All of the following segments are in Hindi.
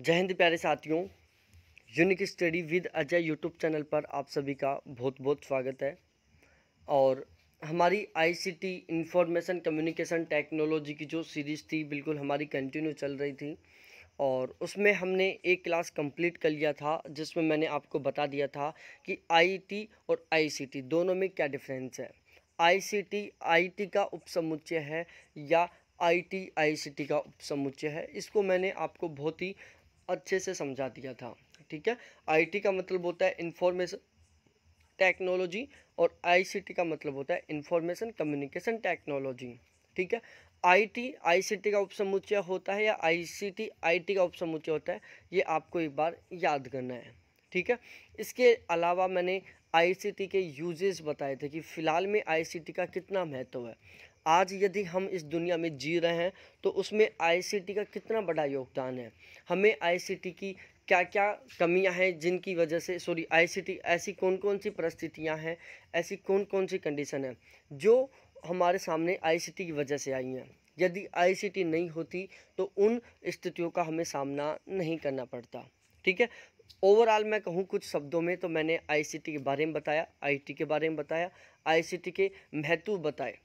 जय हिंद प्यारे साथियों unique study with Ajay YouTube channel पर आप सभी का बहुत बहुत स्वागत है और हमारी आईसीटी इंफॉर्मेशन कम्युनिकेशन टेक्नोलॉजी की जो सीरीज़ थी बिल्कुल हमारी कंटिन्यू चल रही थी और उसमें हमने एक क्लास कंप्लीट कर लिया था जिसमें मैंने आपको बता दिया था कि आई और आई दोनों में क्या डिफरेंस है आई सी का उपसमुच्चय है या आई टी का उपसमुच्चय है इसको मैंने आपको बहुत ही अच्छे से समझा दिया था ठीक है आईटी का मतलब होता है इंफॉर्मेशन टेक्नोलॉजी और आईसीटी का मतलब होता है इंफॉर्मेशन कम्युनिकेशन टेक्नोलॉजी ठीक है आईटी आईसीटी का ऑप्शन मुझे होता है या आईसीटी आईटी का ऑप्शन मुझे होता है ये आपको एक बार याद करना है ठीक है इसके अलावा मैंने आईसीटी के यूजेस बताए थे कि फ़िलहाल में आईसीटी का कितना महत्व है आज यदि हम इस दुनिया में जी रहे हैं तो उसमें आईसीटी का कितना बड़ा योगदान है हमें आईसीटी की क्या क्या कमियां हैं जिनकी वजह से सॉरी आईसीटी ऐसी कौन कौन सी परिस्थितियां हैं ऐसी कौन कौन सी कंडीशन है जो हमारे सामने आईसीटी की वजह से आई हैं यदि आईसीटी नहीं होती तो उन स्थितियों का हमें सामना नहीं करना पड़ता ठीक है ओवरऑल मैं कहूँ कुछ शब्दों में तो मैंने आईसीटी के बारे में बताया आईटी के बारे में बताया आईसीटी के महत्व बताए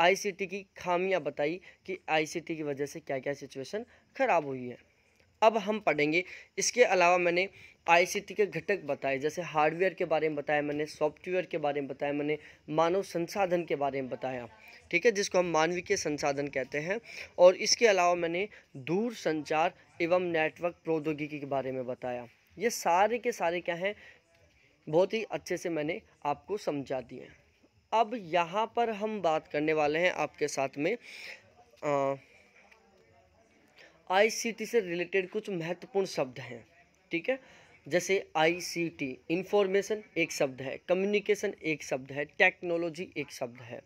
आईसीटी की खामियां बताई कि आईसीटी की वजह से क्या क्या सिचुएशन ख़राब हुई है अब हम पढ़ेंगे इसके अलावा मैंने आईसीटी के घटक बताए जैसे हार्डवेयर के बारे में बताया मैंने सॉफ्टवेयर के बारे में बताया मैंने मानव संसाधन के बारे में बताया ठीक है जिसको हम मानवीय संसाधन कहते हैं और इसके अलावा मैंने दूर संचार एवं नेटवर्क प्रौद्योगिकी के बारे में बताया ये सारे के सारे क्या हैं बहुत ही अच्छे से मैंने आपको समझा दिए हैं अब यहाँ पर हम बात करने वाले हैं आपके साथ में आईसीटी से रिलेटेड कुछ महत्वपूर्ण शब्द हैं ठीक है जैसे आईसीटी इंफॉर्मेशन एक शब्द है कम्युनिकेशन एक शब्द है टेक्नोलॉजी एक शब्द है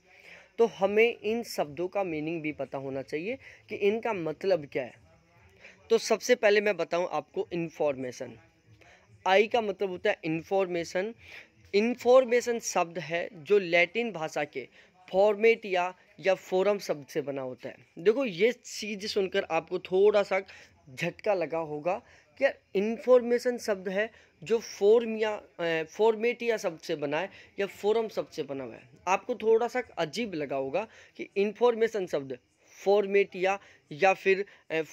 तो हमें इन शब्दों का मीनिंग भी पता होना चाहिए कि इनका मतलब क्या है तो सबसे पहले मैं बताऊं आपको इन्फॉर्मेशन आई का मतलब होता है इन्फॉर्मेशन इन्फॉर्मेशन शब्द है जो लैटिन भाषा के फॉर्मेट या या फोरम शब्द से बना होता है देखो ये चीज़ सुनकर आपको थोड़ा सा झटका लगा होगा कि इन्फॉर्मेशन शब्द है जो फॉर्म या फॉर्मेट या शब्द से बना है या फोरम शब्द से बना हुआ है आपको थोड़ा सा अजीब लगा होगा कि इन्फॉर्मेशन शब्द फॉर्मेट या फिर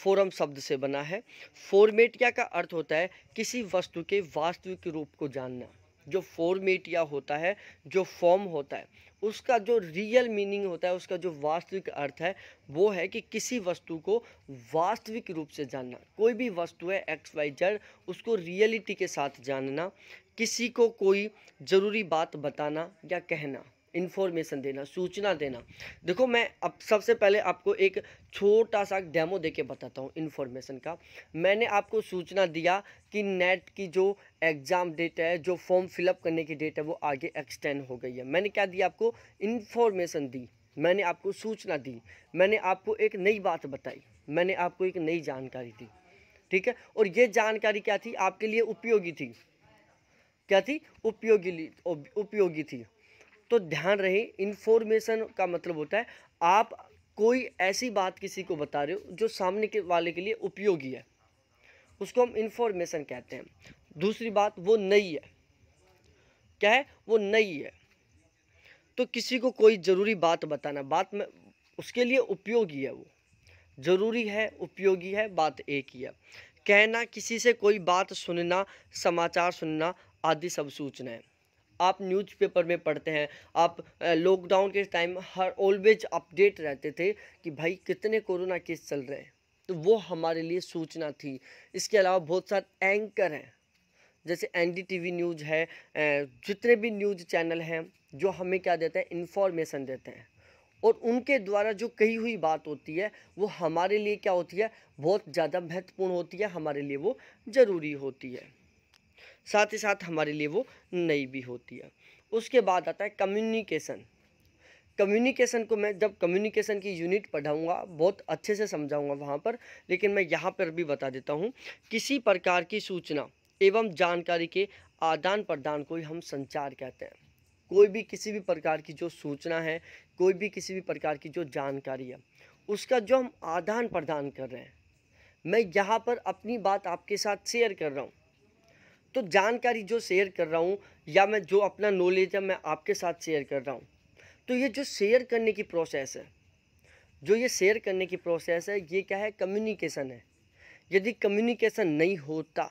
फोरम शब्द से बना है फॉर्मेट का अर्थ होता है किसी वस्तु के वास्तविक रूप को जानना जो फॉर्मेट या होता है जो फॉर्म होता है उसका जो रियल मीनिंग होता है उसका जो वास्तविक अर्थ है वो है कि किसी वस्तु को वास्तविक रूप से जानना कोई भी वस्तु है एक्स वाई जेड उसको रियलिटी के साथ जानना किसी को कोई ज़रूरी बात बताना या कहना इन्फॉर्मेशन देना सूचना देना देखो मैं अब सबसे पहले आपको एक छोटा सा डेमो दे के बताता हूँ इन्फॉर्मेशन का मैंने आपको सूचना दिया कि नेट की जो एग्ज़ाम डेट है जो फॉर्म फिलअप करने की डेट है वो आगे एक्सटेंड हो गई है मैंने क्या दिया आपको इन्फॉर्मेशन दी मैंने आपको सूचना दी मैंने आपको एक नई बात बताई मैंने आपको एक नई जानकारी दी ठीक है और ये जानकारी क्या थी आपके लिए उपयोगी थी क्या थी उपयोगी उपयोगी थी तो ध्यान रहे इन्फॉर्मेशन का मतलब होता है आप कोई ऐसी बात किसी को बता रहे हो जो सामने के वाले के लिए उपयोगी है उसको हम इन्फॉर्मेशन कहते हैं दूसरी बात वो नई है क्या है वो नई है तो किसी को कोई ज़रूरी बात बताना बात में उसके लिए उपयोगी है वो ज़रूरी है उपयोगी है बात एक ही है कहना किसी से कोई बात सुनना समाचार सुनना आदि सब सूचना है आप न्यूज़पेपर में पढ़ते हैं आप लॉकडाउन के टाइम हर ऑलवेज अपडेट रहते थे कि भाई कितने कोरोना केस चल रहे हैं तो वो हमारे लिए सूचना थी इसके अलावा बहुत सारे एंकर हैं जैसे एनडीटीवी न्यूज़ है जितने भी न्यूज़ चैनल हैं जो हमें क्या देते हैं इन्फॉर्मेशन देते हैं और उनके द्वारा जो कही हुई बात होती है वो हमारे लिए क्या होती है बहुत ज़्यादा महत्वपूर्ण होती है हमारे लिए वो ज़रूरी होती है साथ ही साथ हमारे लिए वो नई भी होती है उसके बाद आता है कम्युनिकेशन कम्युनिकेशन को मैं जब कम्युनिकेशन की यूनिट पढ़ाऊँगा बहुत अच्छे से समझाऊँगा वहाँ पर लेकिन मैं यहाँ पर भी बता देता हूँ किसी प्रकार की सूचना एवं जानकारी के आदान प्रदान को हम संचार कहते हैं कोई भी किसी भी प्रकार की जो सूचना है कोई भी किसी भी प्रकार की जो जानकारी है उसका जो हम आदान प्रदान कर रहे हैं मैं यहाँ पर अपनी बात आपके साथ शेयर कर रहा हूँ तो जानकारी जो शेयर कर रहा हूँ या मैं जो अपना नॉलेज है मैं आपके साथ शेयर कर रहा हूँ तो ये जो शेयर करने की प्रोसेस है जो ये शेयर करने की प्रोसेस है ये क्या है कम्युनिकेशन है यदि कम्युनिकेशन नहीं होता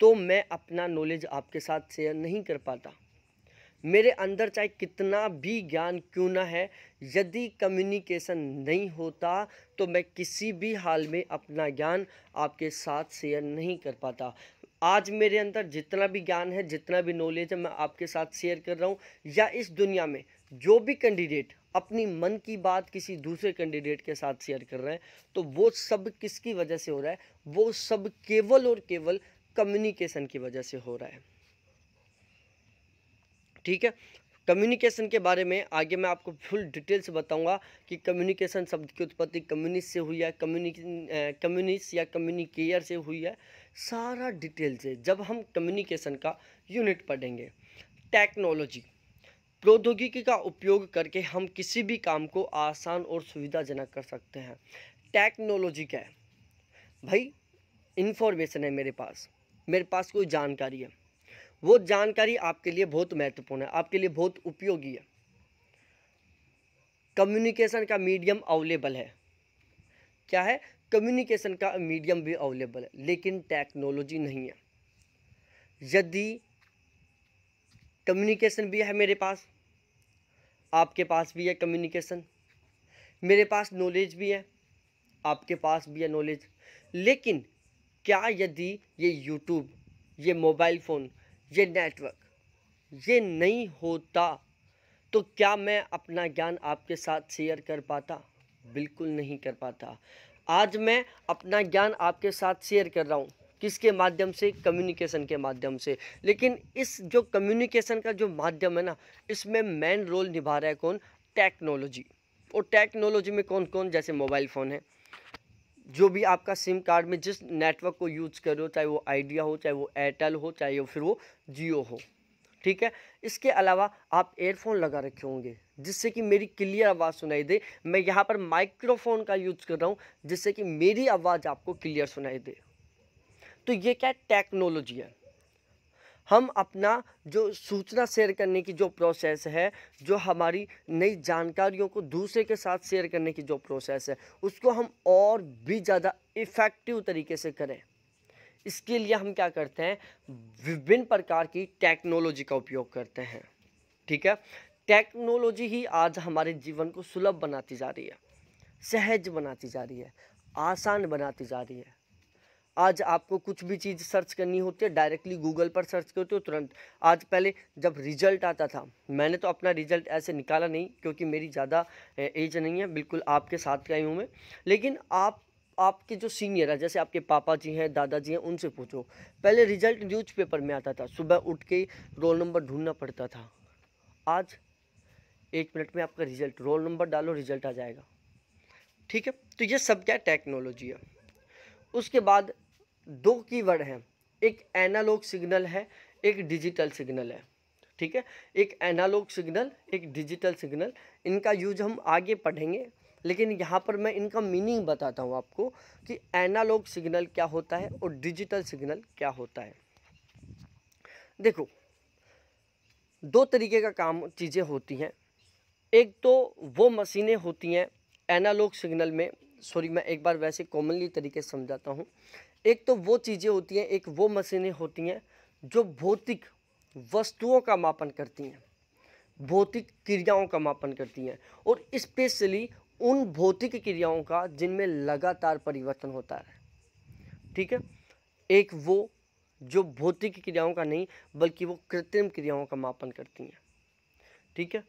तो मैं अपना नॉलेज आपके साथ शेयर नहीं कर पाता मेरे अंदर चाहे कितना भी ज्ञान क्यों ना है यदि कम्युनिकेशन नहीं होता तो मैं किसी भी हाल में अपना ज्ञान आपके साथ शेयर नहीं कर पाता आज मेरे अंदर जितना भी ज्ञान है जितना भी नॉलेज है मैं आपके साथ शेयर कर रहा हूँ या इस दुनिया में जो भी कैंडिडेट अपनी मन की बात किसी दूसरे कैंडिडेट के साथ शेयर कर रहे हैं तो वो सब किसकी वजह से हो रहा है वो सब केवल और केवल कम्युनिकेशन की वजह से हो रहा है ठीक है कम्युनिकेशन के बारे में आगे मैं आपको फुल डिटेल से बताऊंगा कि कम्युनिकेशन शब्द की उत्पत्ति कम्युनिस्ट से हुई है कम्युनिक कम्युनिस्ट या कम्युनिकेयर से हुई है सारा डिटेल से जब हम कम्युनिकेशन का यूनिट पढ़ेंगे टेक्नोलॉजी प्रौद्योगिकी का उपयोग करके हम किसी भी काम को आसान और सुविधाजनक कर सकते हैं टेक्नोलॉजी क्या है भाई इन्फॉर्मेशन है मेरे पास मेरे पास कोई जानकारी है वो जानकारी आपके लिए बहुत महत्वपूर्ण है आपके लिए बहुत उपयोगी है कम्युनिकेशन का मीडियम अवेलेबल है क्या है कम्युनिकेशन का मीडियम भी अवेलेबल है लेकिन टेक्नोलॉजी नहीं है यदि कम्युनिकेशन भी है मेरे पास आपके पास भी है कम्युनिकेशन मेरे पास नॉलेज भी है आपके पास भी है नॉलेज लेकिन क्या यदि ये यूट्यूब ये मोबाइल फ़ोन ये नेटवर्क ये नहीं होता तो क्या मैं अपना ज्ञान आपके साथ शेयर कर पाता बिल्कुल नहीं कर पाता आज मैं अपना ज्ञान आपके साथ शेयर कर रहा हूँ किसके माध्यम से कम्युनिकेशन के माध्यम से लेकिन इस जो कम्युनिकेशन का जो माध्यम है ना इसमें मेन रोल निभा रहा है कौन टेक्नोलॉजी और टेक्नोलॉजी में कौन कौन जैसे मोबाइल फ़ोन है जो भी आपका सिम कार्ड में जिस नेटवर्क को यूज कर रहे हो चाहे वो आइडिया हो चाहे वो एयरटेल हो चाहे फिर वो जियो हो ठीक है इसके अलावा आप एयरफोन लगा रखे होंगे जिससे कि मेरी क्लियर आवाज़ सुनाई दे मैं यहाँ पर माइक्रोफोन का यूज़ कर रहा हूँ जिससे कि मेरी आवाज़ आपको क्लियर सुनाई दे तो ये क्या टेक्नोलॉजी है हम अपना जो सूचना शेयर करने की जो प्रोसेस है जो हमारी नई जानकारियों को दूसरे के साथ शेयर करने की जो प्रोसेस है उसको हम और भी ज़्यादा इफ़ेक्टिव तरीके से करें इसके लिए हम क्या करते हैं विभिन्न प्रकार की टेक्नोलॉजी का उपयोग करते हैं ठीक है टेक्नोलॉजी ही आज हमारे जीवन को सुलभ बनाती जा रही है सहज बनाती जा रही है आसान बनाती जा रही है आज आपको कुछ भी चीज़ सर्च करनी होती है डायरेक्टली गूगल पर सर्च करते हो तुरंत आज पहले जब रिजल्ट आता था मैंने तो अपना रिजल्ट ऐसे निकाला नहीं क्योंकि मेरी ज़्यादा एज नहीं है बिल्कुल आपके साथ का ही हूँ मैं लेकिन आप आपके जो सीनियर है जैसे आपके पापा जी हैं दादाजी हैं उनसे पूछो पहले रिजल्ट न्यूज़पेपर में आता था सुबह उठ के रोल नंबर ढूंढना पड़ता था आज एक मिनट में आपका रिजल्ट रोल नंबर डालो रिजल्ट आ जाएगा ठीक है तो ये सब क्या टेक्नोलॉजी है उसके बाद दो कीवर्ड हैं एक एनालॉग सिग्नल है एक डिजिटल सिग्नल है ठीक है एक एनालॉग सिग्नल एक डिजिटल सिग्नल इनका यूज हम आगे पढ़ेंगे लेकिन यहाँ पर मैं इनका मीनिंग बताता हूँ आपको कि एनालॉग सिग्नल क्या होता है और डिजिटल सिग्नल क्या होता है देखो दो तरीके का काम चीज़ें होती हैं एक तो वो मशीनें होती हैं एनालॉग सिग्नल में सॉरी मैं एक बार वैसे कॉमनली तरीके से समझाता हूँ एक तो वो चीज़ें होती हैं एक वो मशीनें होती हैं जो भौतिक वस्तुओं का मापन करती हैं भौतिक क्रियाओं का मापन करती हैं और स्पेशली उन भौतिक क्रियाओं का जिनमें लगातार परिवर्तन होता है ठीक है एक वो जो भौतिक क्रियाओं का नहीं बल्कि वो कृत्रिम क्रियाओं का मापन करती हैं ठीक है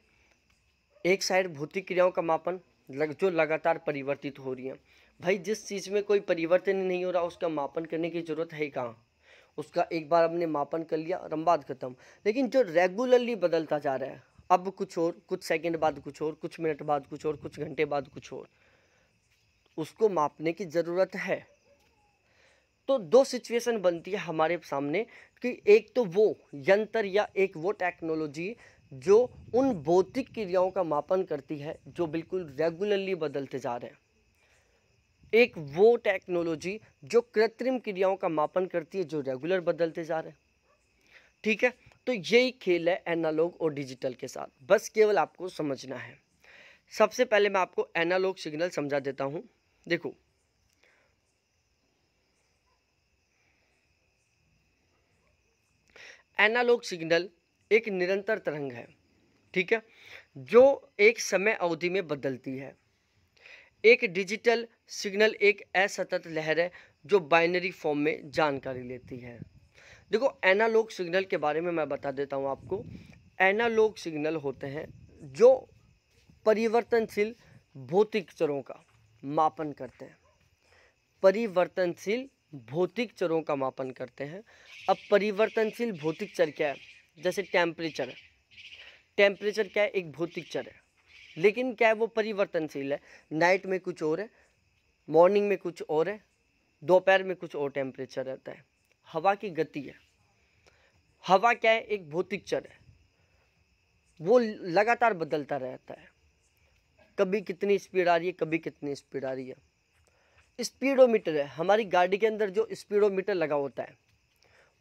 एक साइड भौतिक क्रियाओं का मापन लग जो लगातार परिवर्तित हो रही हैं भाई जिस चीज़ में कोई परिवर्तन नहीं हो रहा उसका मापन करने की ज़रूरत है कहाँ उसका एक बार हमने मापन कर लिया रमबाद ख़त्म लेकिन जो रेगुलरली बदलता जा रहा है अब कुछ और कुछ सेकंड बाद कुछ और कुछ मिनट बाद कुछ और कुछ घंटे बाद कुछ और उसको मापने की ज़रूरत है तो दो सिचुएशन बनती है हमारे सामने कि एक तो वो यंत्र या एक वो टेक्नोलॉजी जो उन भौतिक क्रियाओं का मापन करती है जो बिल्कुल रेगुलरली बदलते जा रहे हैं एक वो टेक्नोलॉजी जो कृत्रिम क्रियाओं का मापन करती है जो रेगुलर बदलते जा रहे हैं ठीक है तो यही खेल है एनालॉग और डिजिटल के साथ बस केवल आपको समझना है सबसे पहले मैं आपको एनालॉग सिग्नल समझा देता हूँ देखो एनालॉग सिग्नल एक निरंतर तरंग है ठीक है जो एक समय अवधि में बदलती है एक डिजिटल सिग्नल एक असतत लहर है जो बाइनरी फॉर्म में जानकारी लेती है देखो एनालॉग सिग्नल के बारे में मैं बता देता हूँ आपको एनालॉग सिग्नल होते हैं जो परिवर्तनशील भौतिक चरों का मापन करते हैं परिवर्तनशील भौतिक चरों का मापन करते हैं अब परिवर्तनशील भौतिक चर क्या है जैसे टेम्परेचर है टेम्परेचर क्या है एक भौतिक चर है लेकिन क्या है वो परिवर्तनशील है नाइट में कुछ और है मॉर्निंग में कुछ और है दोपहर में कुछ और टेम्परेचर रहता है हवा की गति है हवा क्या है एक भौतिक चर है वो लगातार बदलता रहता है कभी कितनी स्पीड आ रही है कभी कितनी स्पीड आ रही है स्पीडोमीटर है हमारी गाड़ी के अंदर जो स्पीडोमीटर लगा होता है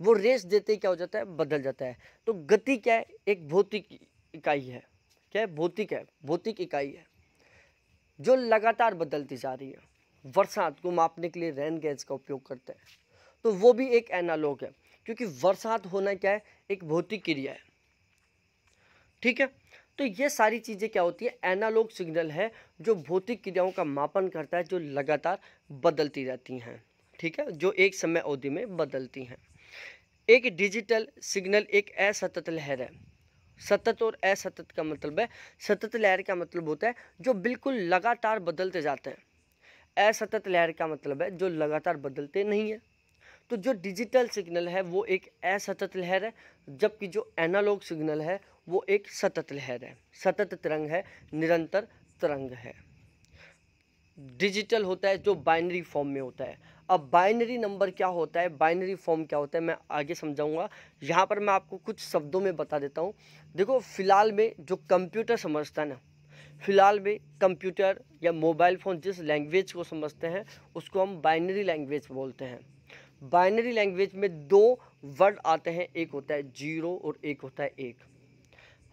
वो रेस देते क्या हो जाता है बदल जाता है तो गति क्या है एक भौतिक इकाई है क्या है भौतिक है भौतिक इकाई है जो लगातार बदलती जा रही है बरसात को मापने के लिए रैन गैस का उपयोग करते हैं तो वो भी एक एनालॉग है क्योंकि बरसात होना क्या है एक भौतिक क्रिया है ठीक है तो ये सारी चीज़ें क्या होती है एनालॉग सिग्नल है जो भौतिक क्रियाओं का मापन करता है जो लगातार बदलती रहती हैं ठीक है जो एक समय अवधि में बदलती हैं एक डिजिटल सिग्नल एक असतत लहर है सतत और असतत का मतलब है सतत लहर का मतलब होता है जो बिल्कुल लगातार बदलते जाते हैं असतत लहर का मतलब है जो लगातार बदलते नहीं है तो जो डिजिटल सिग्नल है वो एक असतत लहर है जबकि जो एनालॉग सिग्नल है वो एक सतत लहर है सतत तरंग है निरंतर तरंग है डिजिटल होता है जो बाइनरी फॉर्म में होता है अब बाइनरी नंबर क्या होता है बाइनरी फॉर्म क्या होता है मैं आगे समझाऊंगा यहाँ पर मैं आपको कुछ शब्दों में बता देता हूँ देखो फ़िलहाल में जो कंप्यूटर समझता है ना फ़िलहाल में कंप्यूटर या मोबाइल फ़ोन जिस लैंग्वेज को समझते हैं उसको हम बाइनरी लैंग्वेज बोलते हैं बाइनरी लैंग्वेज में दो वर्ड आते हैं एक होता है जीरो और एक होता है एक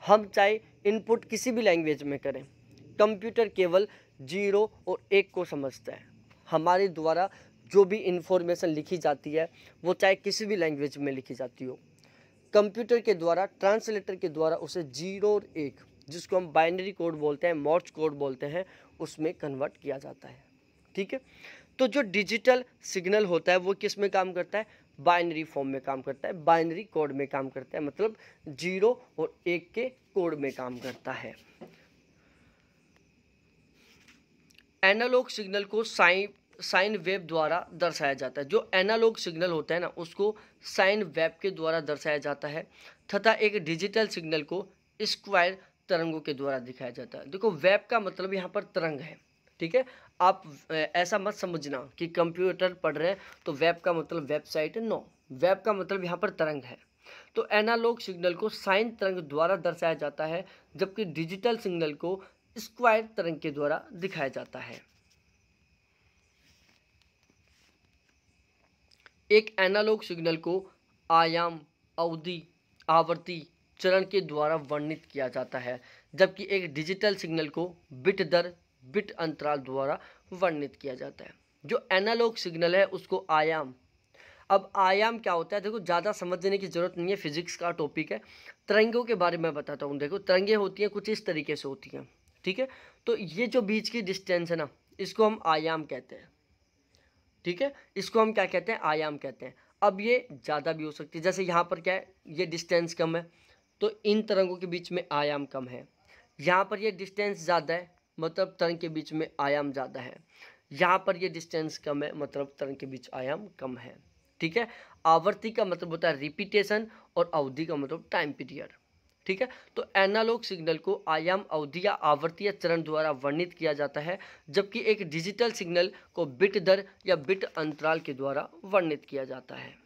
हम चाहे इनपुट किसी भी लैंग्वेज में करें कंप्यूटर केवल जीरो और एक को समझता है हमारे द्वारा जो भी इन्फॉर्मेशन लिखी जाती है वो चाहे किसी भी लैंग्वेज में लिखी जाती हो कंप्यूटर के द्वारा ट्रांसलेटर के द्वारा उसे जीरो और एक जिसको हम बाइनरी कोड बोलते हैं मॉर्च कोड बोलते हैं उसमें कन्वर्ट किया जाता है ठीक है तो जो डिजिटल सिग्नल होता है वो किस में काम करता है बाइनरी फॉर्म में काम करता है बाइनरी कोड में काम करता है मतलब जीरो और एक के कोड में काम करता है एनालॉग सिग्नल को साइन साइन वेब द्वारा दर्शाया जाता है जो एनालॉग सिग्नल होता है ना उसको साइन वेब के द्वारा दर्शाया जाता है तथा एक डिजिटल सिग्नल को स्क्वायर तरंगों के द्वारा दिखाया जाता है देखो वेब का मतलब यहाँ पर तरंग है ठीक है आप ऐसा मत समझना कि कंप्यूटर पढ़ रहे हैं तो वेब का मतलब वेबसाइट नो वेब का मतलब यहाँ पर तरंग है तो एनालॉग सिग्नल को साइन तरंग द्वारा दर्शाया जाता है जबकि डिजिटल सिग्नल को स्क्वायर तरंग के द्वारा दिखाया जाता है एक एनालॉग सिग्नल को आयाम अवधि आवृत्ति चरण के द्वारा वर्णित किया जाता है जबकि एक डिजिटल सिग्नल को बिट दर बिट अंतराल द्वारा वर्णित किया जाता है जो एनालॉग सिग्नल है उसको आयाम अब आयाम क्या होता है देखो ज़्यादा समझने की ज़रूरत नहीं है फिजिक्स का टॉपिक है तरंगों के बारे में बताता हूँ देखो तरंगे होती हैं कुछ इस तरीके से होती हैं ठीक है तो ये जो बीच की डिस्टेंस है ना इसको हम आयाम कहते हैं ठीक है इसको हम क्या कहते हैं आयाम कहते हैं अब ये ज़्यादा भी हो सकती है जैसे यहाँ पर क्या है ये डिस्टेंस कम है तो इन तरंगों के बीच में आयाम कम है यहाँ पर ये डिस्टेंस ज़्यादा है मतलब तरंग के बीच में आयाम ज़्यादा है यहाँ पर ये डिस्टेंस कम है मतलब तरंग के बीच आयाम कम है ठीक है आवर्ती का मतलब होता है रिपीटेशन और अवधि का मतलब टाइम पीरियड ठीक है तो एनालॉग सिग्नल को आयाम अवधि या आवर्तीय चरण द्वारा वर्णित किया जाता है जबकि एक डिजिटल सिग्नल को बिट दर या बिट अंतराल के द्वारा वर्णित किया जाता है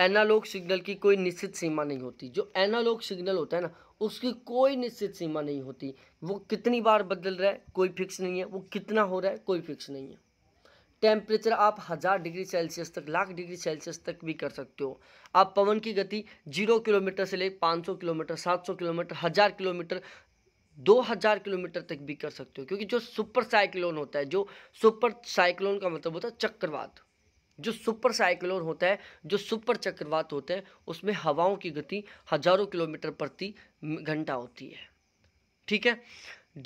एनालॉग सिग्नल की कोई निश्चित सीमा नहीं होती जो एनालॉग सिग्नल होता है ना उसकी कोई निश्चित सीमा नहीं होती वो कितनी बार बदल रहा है कोई फिक्स नहीं है वो कितना हो रहा है कोई फिक्स नहीं है टेम्परेचर आप हज़ार डिग्री सेल्सियस तक लाख डिग्री सेल्सियस तक भी कर सकते हो आप पवन की गति जीरो किलोमीटर से ले पाँच सौ किलोमीटर सात सौ किलोमीटर हज़ार किलोमीटर दो हज़ार किलोमीटर तक भी कर सकते हो क्योंकि जो सुपर साइक्लोन होता है जो सुपर साइक्लोन का मतलब होता है चक्रवात जो सुपर साइक्लोन होता है जो सुपर चक्रवात होता है उसमें हवाओं की गति हजारों किलोमीटर प्रति घंटा होती है ठीक है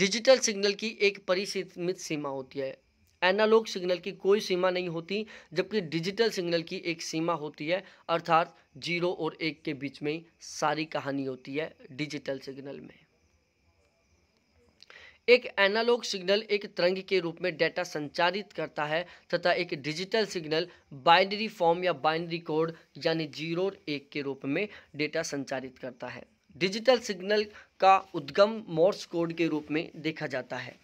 डिजिटल सिग्नल की एक परिसीमित सीमा होती है एनालॉग सिग्नल की कोई सीमा नहीं होती जबकि डिजिटल सिग्नल की एक सीमा होती है अर्थात जीरो और एक के बीच में सारी कहानी होती है डिजिटल सिग्नल में एक एनालॉग सिग्नल एक तरंग के रूप में डेटा संचारित करता है तथा एक डिजिटल सिग्नल बाइनरी फॉर्म या बाइनरी कोड यानी जीरो और एक के रूप में डेटा संचारित करता है डिजिटल सिग्नल का उद्गम मोर्स कोड के रूप में देखा जाता है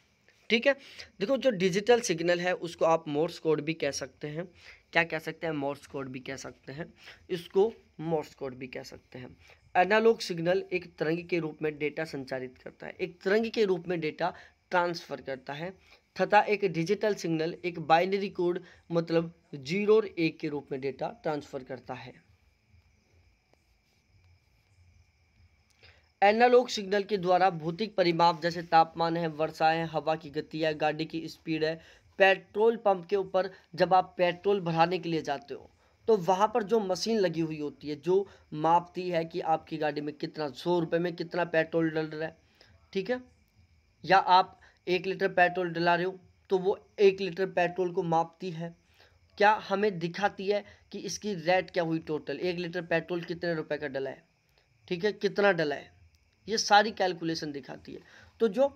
ठीक है देखो जो डिजिटल सिग्नल है उसको आप मोर्स कोड भी कह सकते हैं क्या कह सकते हैं मोर्स कोड भी कह सकते हैं इसको मोर्स कोड भी कह सकते हैं एनालॉग सिग्नल एक तरंग के रूप में डेटा संचारित करता है एक तरंग के रूप में डेटा ट्रांसफ़र करता है तथा एक डिजिटल सिग्नल एक बाइनरी कोड मतलब जीरो और एक के रूप में डेटा ट्रांसफ़र करता है एनालॉग सिग्नल के द्वारा भौतिक परिमाप जैसे तापमान है वर्षा है हवा की गति है गाड़ी की स्पीड है पेट्रोल पंप के ऊपर जब आप पेट्रोल भराने के लिए जाते हो तो वहाँ पर जो मशीन लगी हुई होती है जो मापती है कि आपकी गाड़ी में कितना सौ रुपये में कितना पेट्रोल डल रहा है ठीक है या आप एक लीटर पेट्रोल डला रहे हो तो वो एक लीटर पेट्रोल को मापती है क्या हमें दिखाती है कि इसकी रेट क्या हुई टोटल एक लीटर पेट्रोल कितने रुपए का डला है ठीक है कितना डला है ये सारी कैलकुलेशन दिखाती है तो जो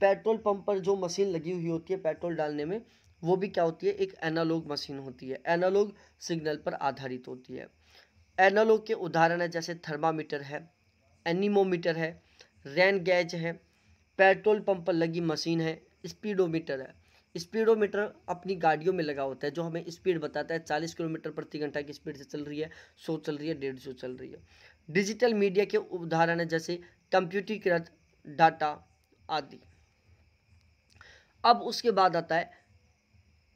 पेट्रोल पंप पर जो मशीन लगी हुई होती है पेट्रोल डालने में वो भी क्या होती है एक एनालॉग मशीन होती है एनालॉग सिग्नल पर आधारित होती है एनालॉग के उदाहरण है जैसे थर्मामीटर है एनिमोमीटर है रैन गैज है पेट्रोल पंप पर लगी मशीन है स्पीडोमीटर है स्पीडोमीटर अपनी गाड़ियों में लगा होता है जो हमें स्पीड बताता है चालीस किलोमीटर प्रति घंटा की स्पीड से चल रही है सौ चल रही है डेढ़ सौ चल रही है डिजिटल मीडिया के उदाहरण है जैसे कंप्यूटरीकृत डाटा आदि अब उसके बाद आता है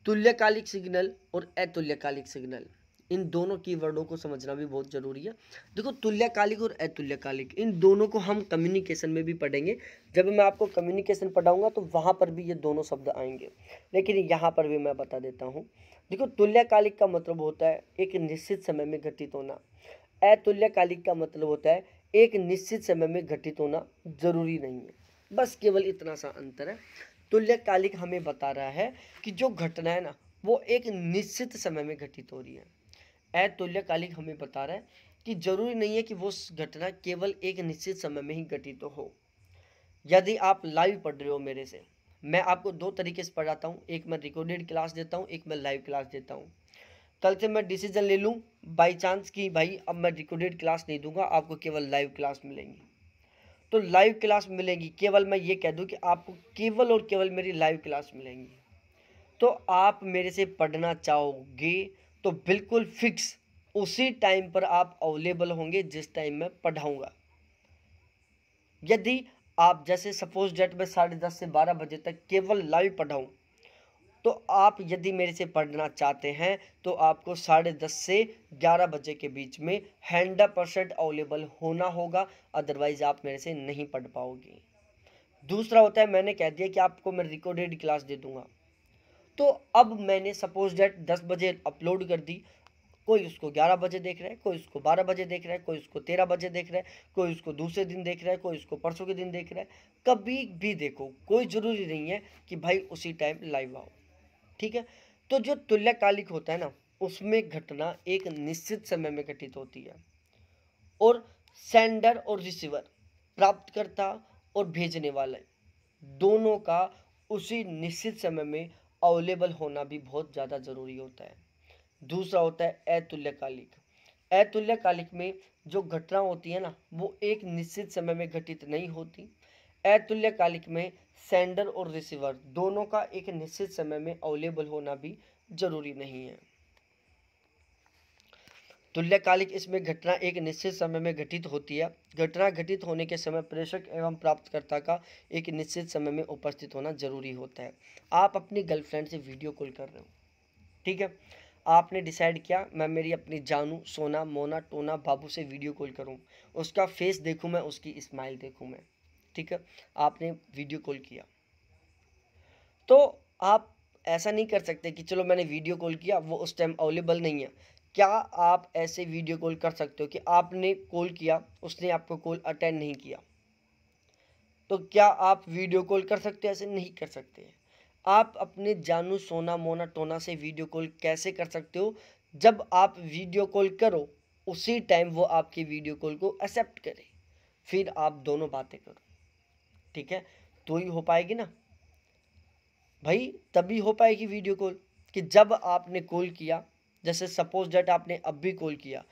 तुल्यकालिक सिग्नल और अतुल्यकालिक सिग्नल इन दोनों कीवर्डों को समझना भी बहुत ज़रूरी है देखो तुल्यकालिक और अतुल्यकालिक इन दोनों को हम कम्युनिकेशन में भी पढ़ेंगे जब मैं आपको कम्युनिकेशन पढ़ाऊंगा तो वहाँ पर भी ये दोनों शब्द आएंगे लेकिन यहाँ पर भी मैं बता देता हूँ देखो तुल्यकालिक का मतलब होता है एक निश्चित समय में घटित होना अतुल्यकालिक का मतलब होता है एक निश्चित समय में घटित होना जरूरी नहीं है बस केवल इतना सा अंतर है तुल्यकालिक हमें बता रहा है कि जो घटना है ना वो एक निश्चित समय में घटित हो रही है अतुल्यकालिक हमें बता रहा है कि जरूरी नहीं है कि वो घटना केवल एक निश्चित समय में ही घटित हो यदि आप लाइव पढ़ रहे हो मेरे से मैं आपको दो तरीके से पढ़ाता हूँ एक मैं रिकॉर्डेड क्लास देता हूँ एक मैं लाइव क्लास देता हूँ कल से मैं डिसीजन ले लूँ बाई चांस कि भाई अब मैं रिकॉर्डेड क्लास नहीं दूंगा आपको केवल लाइव क्लास मिलेंगी तो लाइव क्लास मिलेगी केवल मैं ये कह दूँ कि आपको केवल और केवल मेरी लाइव क्लास मिलेंगी तो आप मेरे से पढ़ना चाहोगे तो बिल्कुल फिक्स उसी टाइम पर आप अवेलेबल होंगे जिस टाइम मैं पढ़ाऊँगा यदि आप जैसे सपोज डेट में साढ़े दस से बारह बजे तक केवल लाइव पढ़ाऊँ तो आप यदि मेरे से पढ़ना चाहते हैं तो आपको साढ़े दस से ग्यारह बजे के बीच में हंड्रेड परसेंट अवेलेबल होना होगा अदरवाइज़ आप मेरे से नहीं पढ़ पाओगे दूसरा होता है मैंने कह दिया कि आपको मैं रिकॉर्डेड क्लास दे दूँगा तो अब मैंने सपोज डेट दस बजे अपलोड कर दी कोई उसको ग्यारह बजे देख रहा है कोई उसको बारह बजे देख रहा है कोई उसको तेरह बजे देख रहा है कोई उसको दूसरे दिन देख रहा है कोई उसको परसों के दिन देख रहा है कभी भी देखो कोई ज़रूरी नहीं है कि भाई उसी टाइम लाइव आओ ठीक है तो जो तुल्यकालिक होता है ना उसमें घटना एक निश्चित समय में घटित होती है और सेंडर और रिसीवर प्राप्तकर्ता और भेजने वाले दोनों का उसी निश्चित समय में अवेलेबल होना भी बहुत ज़्यादा ज़रूरी होता है दूसरा होता है अतुल्यकालिक अतुल्यकालिक में जो घटना होती है ना वो एक निश्चित समय में घटित नहीं होती अतुल्यकालिक में सेंडर और रिसीवर दोनों का एक निश्चित समय में अवेलेबल होना भी जरूरी नहीं है तुल्यकालिक इसमें घटना एक निश्चित समय में घटित होती है घटना घटित होने के समय प्रेषक एवं प्राप्तकर्ता का एक निश्चित समय में उपस्थित होना जरूरी होता है आप अपनी गर्लफ्रेंड से वीडियो कॉल कर रहे हो ठीक है आपने डिसाइड किया मैं मेरी अपनी जानू सोना मोना टोना बाबू से वीडियो कॉल करूँ उसका फेस देखूँ मैं उसकी स्माइल देखूँ मैं ठीक है आपने वीडियो कॉल किया तो आप ऐसा नहीं कर सकते कि चलो मैंने वीडियो कॉल किया वो उस टाइम अवेलेबल नहीं है क्या आप ऐसे वीडियो कॉल कर सकते हो कि आपने कॉल किया उसने आपको कॉल अटेंड नहीं किया तो क्या आप वीडियो कॉल कर सकते हो ऐसे नहीं कर सकते आप अपने जानू सोना मोना टोना से वीडियो कॉल कैसे कर सकते हो जब आप वीडियो कॉल करो उसी टाइम वो आपकी वीडियो कॉल को एक्सेप्ट करे फिर आप दोनों बातें करो ठीक है तो ही हो पाएगी ना भाई तभी हो पाएगी वीडियो कॉल कि जब आपने कॉल किया जैसे सपोज डेट आपने अब भी कॉल किया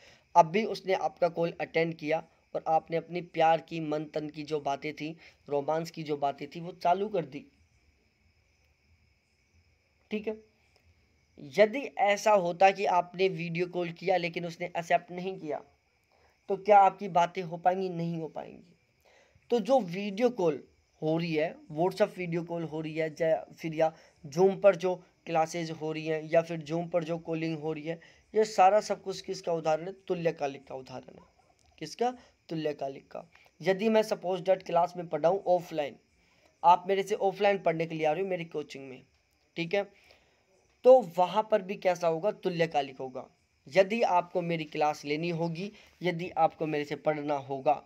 अब भी उसने आपका कॉल अटेंड किया और आपने अपनी प्यार की मन तन की जो बातें थी रोमांस की जो बातें थी वो चालू कर दी ठीक है यदि ऐसा होता कि आपने वीडियो कॉल किया लेकिन उसने एक्सेप्ट नहीं किया तो क्या आपकी बातें हो पाएंगी नहीं हो पाएंगी तो जो वीडियो कॉल हो रही है व्हाट्सअप वीडियो कॉल हो रही है या फिर या जूम पर जो क्लासेज हो रही हैं या फिर जूम पर जो कॉलिंग हो रही है ये सारा सब कुछ किसका उदाहरण है तुल्यकालिक का उदाहरण है किसका तुल्यकालिक का यदि मैं सपोज डट क्लास में पढ़ाऊँ ऑफलाइन आप मेरे से ऑफलाइन पढ़ने के लिए आ रहे हो मेरी कोचिंग में ठीक है तो वहाँ पर भी कैसा होगा तुल्यकालिक होगा यदि आपको मेरी क्लास लेनी होगी यदि आपको मेरे से पढ़ना होगा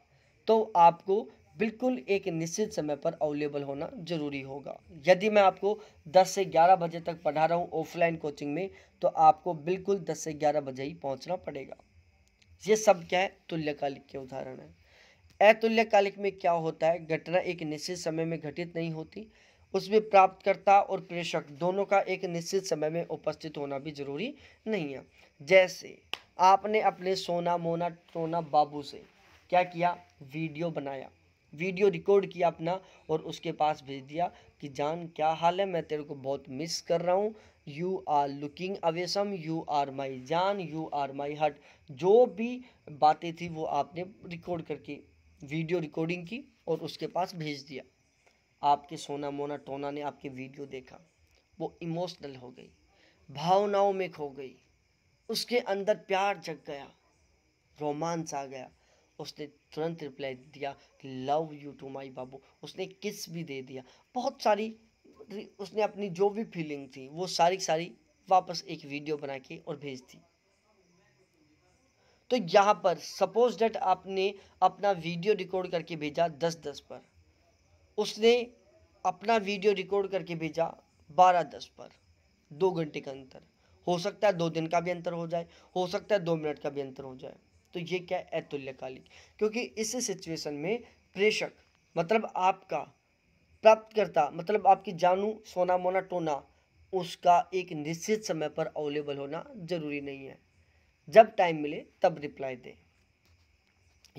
तो आपको बिल्कुल एक निश्चित समय पर अवेलेबल होना जरूरी होगा यदि मैं आपको 10 से 11 बजे तक पढ़ा रहा हूँ ऑफलाइन कोचिंग में तो आपको बिल्कुल 10 से 11 बजे ही पहुँचना पड़ेगा ये सब क्या है तुल्यकालिक के उदाहरण है अतुल्यकालिक में क्या होता है घटना एक निश्चित समय में घटित नहीं होती उसमें प्राप्तकर्ता और प्रेषक दोनों का एक निश्चित समय में उपस्थित होना भी जरूरी नहीं है जैसे आपने अपने सोना मोना टोना बाबू से क्या किया वीडियो बनाया वीडियो रिकॉर्ड किया अपना और उसके पास भेज दिया कि जान क्या हाल है मैं तेरे को बहुत मिस कर रहा हूँ you are looking awesome you are my जान यू आर माई हट जो भी बातें थी वो आपने रिकॉर्ड करके वीडियो रिकॉर्डिंग की और उसके पास भेज दिया आपके सोना मोना टोना ने आपके वीडियो देखा वो इमोशनल हो गई भावनाओं में खो गई उसके अंदर प्यार जग गया रोमांस आ गया उसने तुरंत रिप्लाई दिया लव यू टू माई बाबू उसने किस भी दे दिया बहुत सारी उसने अपनी जो भी फीलिंग थी वो सारी सारी वापस एक वीडियो बना के और भेज दी तो यहाँ पर सपोज डेट आपने अपना वीडियो रिकॉर्ड करके भेजा दस दस पर उसने अपना वीडियो रिकॉर्ड करके भेजा बारह दस पर दो घंटे का अंतर हो सकता है दो दिन का भी अंतर हो जाए हो सकता है दो मिनट का भी अंतर हो जाए तो ये क्या है अतुल्यकालिक क्योंकि इस सिचुएशन में प्रेषक मतलब आपका प्राप्तकर्ता मतलब आपकी जानू सोना मोना टोना उसका एक निश्चित समय पर अवेलेबल होना जरूरी नहीं है जब टाइम मिले तब रिप्लाई दें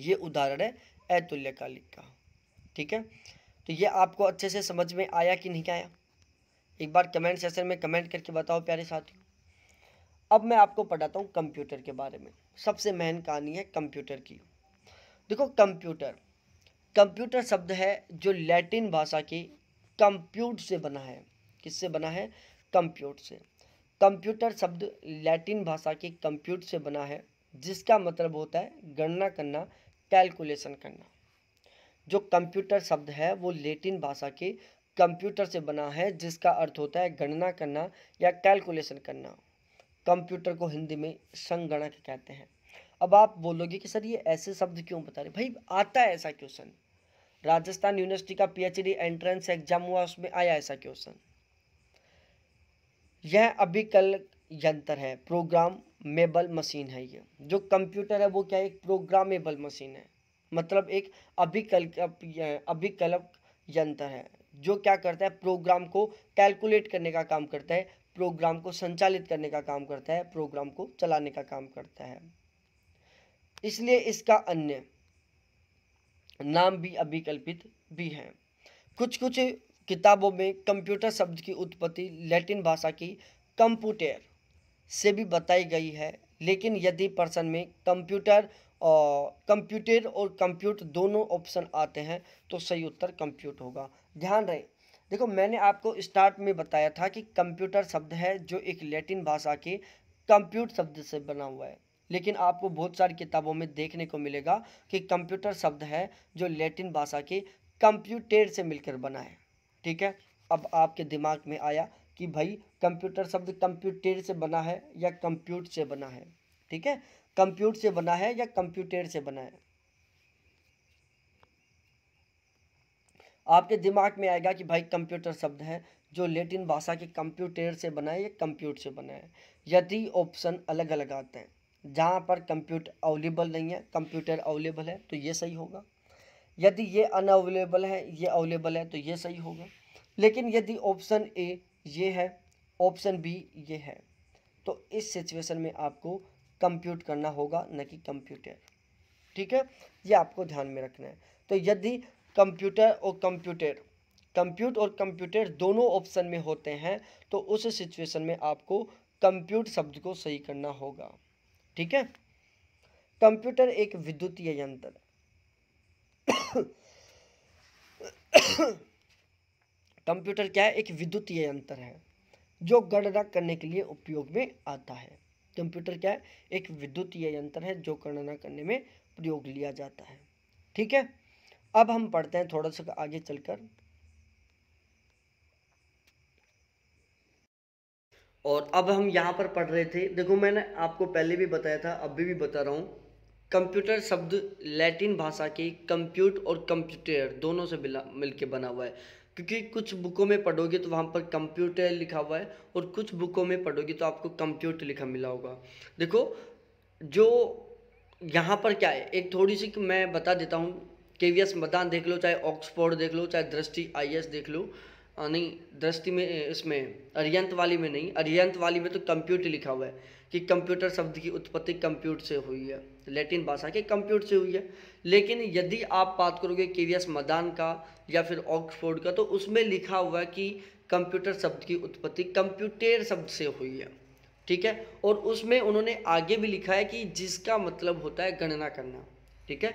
ये उदाहरण है अतुल्यकालिक का ठीक है तो ये आपको अच्छे से समझ में आया कि नहीं आया एक बार कमेंट सेशन में कमेंट करके बताओ प्यारे साथियों अब मैं आपको पढ़ाता हूँ कंप्यूटर के बारे में सबसे मेन कहानी है कंप्यूटर की देखो कंप्यूटर कंप्यूटर शब्द है जो लैटिन भाषा की कंप्यूट से बना है किससे बना है कंप्यूट से कंप्यूटर शब्द लैटिन भाषा के कंप्यूट से बना है जिसका मतलब होता है गणना करना कैलकुलेशन करना जो कंप्यूटर शब्द है वो लैटिन भाषा के कंप्यूटर से बना है जिसका अर्थ होता है गणना करना या कैलकुलेशन करना कंप्यूटर को हिंदी में संगणक कहते हैं अब आप बोलोगे कि सर ये ऐसे शब्द क्यों बता रहे भाई आता है ऐसा क्वेश्चन राजस्थान यूनिवर्सिटी का पीएचडी एंट्रेंस एग्जाम हुआ उसमें आया ऐसा क्वेश्चन यह कल यंत्र है प्रोग्राम मेबल मशीन है ये जो कंप्यूटर है वो क्या है एक प्रोग्रामेबल मशीन है मतलब एक अभिकल अभिकल्प यंत्र है जो क्या करता है प्रोग्राम को कैलकुलेट करने का काम करता है प्रोग्राम को संचालित करने का काम करता है प्रोग्राम को चलाने का काम करता है इसलिए इसका अन्य नाम भी अभिकल्पित भी है कुछ कुछ किताबों में कंप्यूटर शब्द की उत्पत्ति लैटिन भाषा की कंप्यूटर से भी बताई गई है लेकिन यदि पर्सन में कंप्यूटर और कंप्यूटर और कंप्यूट दोनों ऑप्शन आते हैं तो सही उत्तर कंप्यूट होगा ध्यान रहे देखो मैंने आपको स्टार्ट में बताया था कि कंप्यूटर शब्द है जो एक लैटिन भाषा के कंप्यूट शब्द से बना हुआ है लेकिन आपको बहुत सारी किताबों में देखने को मिलेगा कि कंप्यूटर शब्द है जो लैटिन भाषा के कंप्यूटर से मिलकर बना है ठीक है अब आपके दिमाग में आया कि भाई कंप्यूटर शब्द कंप्यूटर से बना है या कंप्यूट से बना है ठीक है कंप्यूट से बना है या कंप्यूटर से बना है आपके दिमाग में आएगा कि भाई कंप्यूटर शब्द है जो लेटिन भाषा के कंप्यूटर से बना है या कंप्यूट से बना है यदि ऑप्शन अलग अलग आते हैं जहाँ पर कंप्यूटर अवेलेबल नहीं है कंप्यूटर अवेलेबल है तो ये सही होगा यदि ये अनअवेलेबल है ये अवेलेबल है तो ये सही होगा लेकिन यदि ऑप्शन ए ये है ऑप्शन बी ये है तो इस सिचुएशन में आपको कंप्यूट करना होगा न कि कंप्यूटर ठीक है ये आपको ध्यान में रखना है तो यदि कंप्यूटर और कंप्यूटर कंप्यूट और कंप्यूटर दोनों ऑप्शन में होते हैं तो उस सिचुएशन में आपको कंप्यूट शब्द को सही करना होगा ठीक है कंप्यूटर एक विद्युतीय यंत्र कंप्यूटर क्या है एक विद्युतीय यंत्र है जो गणना करने के लिए उपयोग में आता है कंप्यूटर क्या है एक विद्युतीय यंत्र है जो गणना करने में प्रयोग लिया जाता है ठीक है अब हम पढ़ते हैं थोड़ा सा आगे चलकर और अब हम यहाँ पर पढ़ रहे थे देखो मैंने आपको पहले भी बताया था अभी भी बता रहा हूँ कंप्यूटर शब्द लैटिन भाषा के कंप्यूट और कंप्यूटर दोनों से मिल के बना हुआ है क्योंकि कुछ बुकों में पढ़ोगे तो वहाँ पर कंप्यूटर लिखा हुआ है और कुछ बुकों में पढ़ोगे तो आपको कंप्यूट लिखा मिला होगा देखो जो यहाँ पर क्या है एक थोड़ी सी मैं बता देता हूँ के वी एस मदान देख लो चाहे ऑक्सफोर्ड देख लो चाहे दृष्टि आई एस देख लो नहीं दृष्टि में इसमें अरियंत वाली में नहीं अरियंत वाली में तो कंप्यूटर लिखा हुआ है कि कंप्यूटर शब्द की उत्पत्ति कंप्यूटर से हुई है लैटिन भाषा के कंप्यूटर से हुई है लेकिन यदि आप बात करोगे के वी एस मदान का या फिर ऑक्सफोर्ड का तो उसमें लिखा हुआ है कि कंप्यूटर शब्द की उत्पत्ति कंप्यूटर शब्द से हुई है ठीक है और उसमें उन्होंने आगे भी लिखा है कि जिसका मतलब होता है गणना करना ठीक है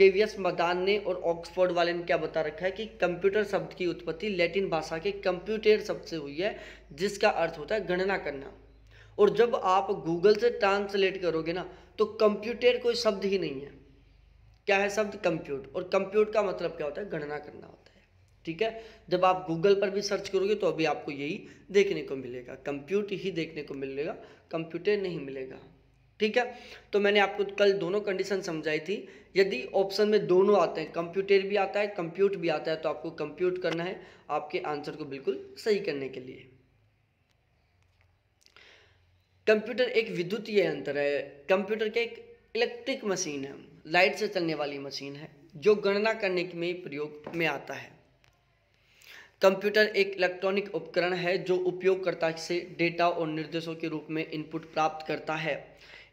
केवीएस मदान ने और ऑक्सफोर्ड वाले ने क्या बता रखा है कि कंप्यूटर शब्द की उत्पत्ति लैटिन भाषा के कंप्यूटर शब्द से हुई है जिसका अर्थ होता है गणना करना और जब आप गूगल से ट्रांसलेट करोगे ना तो कंप्यूटर कोई शब्द ही नहीं है क्या है शब्द कंप्यूट और कंप्यूट का मतलब क्या होता है गणना करना होता है ठीक है जब आप गूगल पर भी सर्च करोगे तो अभी आपको यही देखने को मिलेगा कंप्यूट ही देखने को मिलेगा कंप्यूटर नहीं मिलेगा ठीक है तो मैंने आपको कल दोनों कंडीशन समझाई थी यदि ऑप्शन में दोनों आते हैं कंप्यूटर भी आता है कंप्यूट भी आता है तो आपको कंप्यूट करना है आपके आंसर को बिल्कुल सही करने के लिए कंप्यूटर एक विद्युतीय यंत्र है कंप्यूटर के एक इलेक्ट्रिक मशीन है लाइट से चलने वाली मशीन है जो गणना करने में प्रयोग में आता है कंप्यूटर एक इलेक्ट्रॉनिक उपकरण है जो उपयोगकर्ता से डेटा और निर्देशों के रूप में इनपुट प्राप्त करता है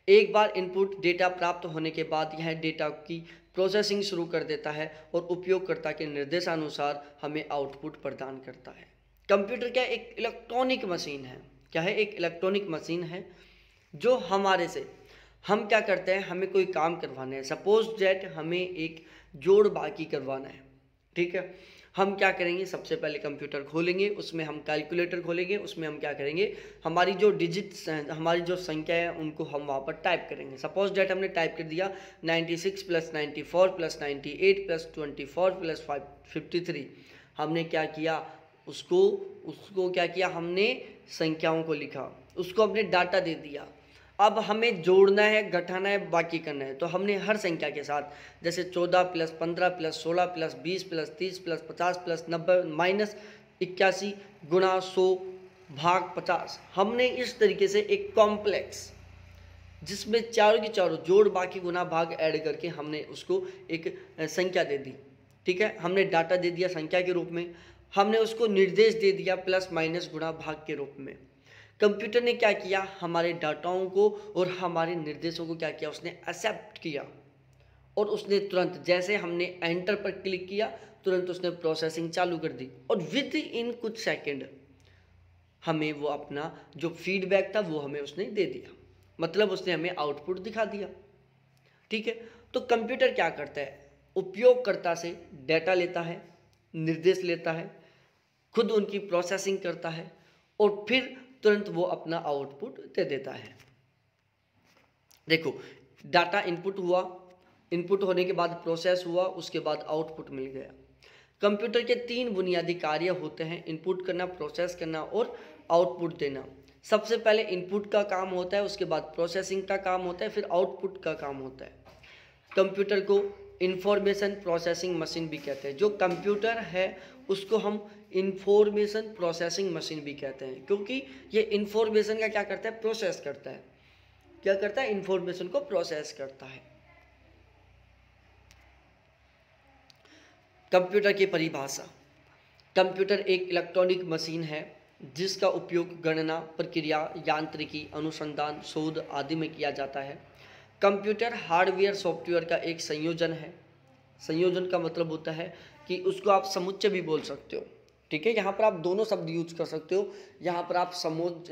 एक बार इनपुट डेटा प्राप्त होने के बाद यह डेटा की प्रोसेसिंग शुरू कर देता है और उपयोगकर्ता के निर्देशानुसार हमें आउटपुट प्रदान करता है कंप्यूटर क्या एक इलेक्ट्रॉनिक मशीन है क्या है एक इलेक्ट्रॉनिक मशीन है जो हमारे से हम क्या करते हैं हमें कोई काम करवाना है सपोज डेट हमें एक जोड़ बाकी करवाना है ठीक है हम क्या करेंगे सबसे पहले कंप्यूटर खोलेंगे उसमें हम कैलकुलेटर खोलेंगे उसमें हम क्या करेंगे हमारी जो डिजिट्स हैं हमारी जो संख्या है उनको हम वहाँ पर टाइप करेंगे सपोज डेट हमने टाइप कर दिया ninety six plus ninety four plus ninety eight plus twenty four plus five fifty three हमने क्या किया उसको उसको क्या किया हमने संख्याओं को लिखा उसको अपने डाटा दे दिया अब हमें जोड़ना है घटाना है बाकी करना है तो हमने हर संख्या के साथ जैसे चौदह प्लस पंद्रह प्लस सोलह प्लस बीस प्लस तीस प्लस पचास प्लस नब्बे माइनस इक्यासी गुना सौ भाग पचास हमने इस तरीके से एक कॉम्प्लेक्स जिसमें चारों की चारों जोड़ बाकी गुना भाग ऐड करके हमने उसको एक संख्या दे दी ठीक है हमने डाटा दे दिया संख्या के रूप में हमने उसको निर्देश दे दिया प्लस माइनस गुणा भाग के रूप में कंप्यूटर ने क्या किया हमारे डाटाओं को और हमारे निर्देशों को क्या किया उसने एक्सेप्ट किया और उसने तुरंत जैसे हमने एंटर पर क्लिक किया तुरंत उसने प्रोसेसिंग चालू कर दी और विद इन कुछ सेकेंड हमें वो अपना जो फीडबैक था वो हमें उसने दे दिया मतलब उसने हमें आउटपुट दिखा दिया ठीक है तो कंप्यूटर क्या करता है उपयोगकर्ता से डेटा लेता है निर्देश लेता है खुद उनकी प्रोसेसिंग करता है और फिर तुरंत वो अपना आउटपुट दे देता है देखो डाटा इनपुट हुआ इनपुट होने के बाद प्रोसेस हुआ उसके बाद आउटपुट मिल गया कंप्यूटर के तीन बुनियादी कार्य होते हैं इनपुट करना प्रोसेस करना और आउटपुट देना सबसे पहले इनपुट का काम होता है उसके बाद प्रोसेसिंग का काम होता है फिर आउटपुट का काम होता है कंप्यूटर को इंफॉर्मेशन प्रोसेसिंग मशीन भी कहते हैं जो कंप्यूटर है उसको हम इन्फॉर्मेशन प्रोसेसिंग मशीन भी कहते हैं क्योंकि ये इन्फॉर्मेशन का क्या करता है प्रोसेस करता है क्या करता है इन्फॉर्मेशन को प्रोसेस करता है कंप्यूटर की परिभाषा कंप्यूटर एक इलेक्ट्रॉनिक मशीन है जिसका उपयोग गणना प्रक्रिया यांत्रिकी अनुसंधान शोध आदि में किया जाता है कंप्यूटर हार्डवेयर सॉफ्टवेयर का एक संयोजन है संयोजन का मतलब होता है कि उसको आप समुच्चय भी बोल सकते हो ठीक है यहाँ पर आप दोनों शब्द यूज कर सकते हो यहाँ पर आप समोच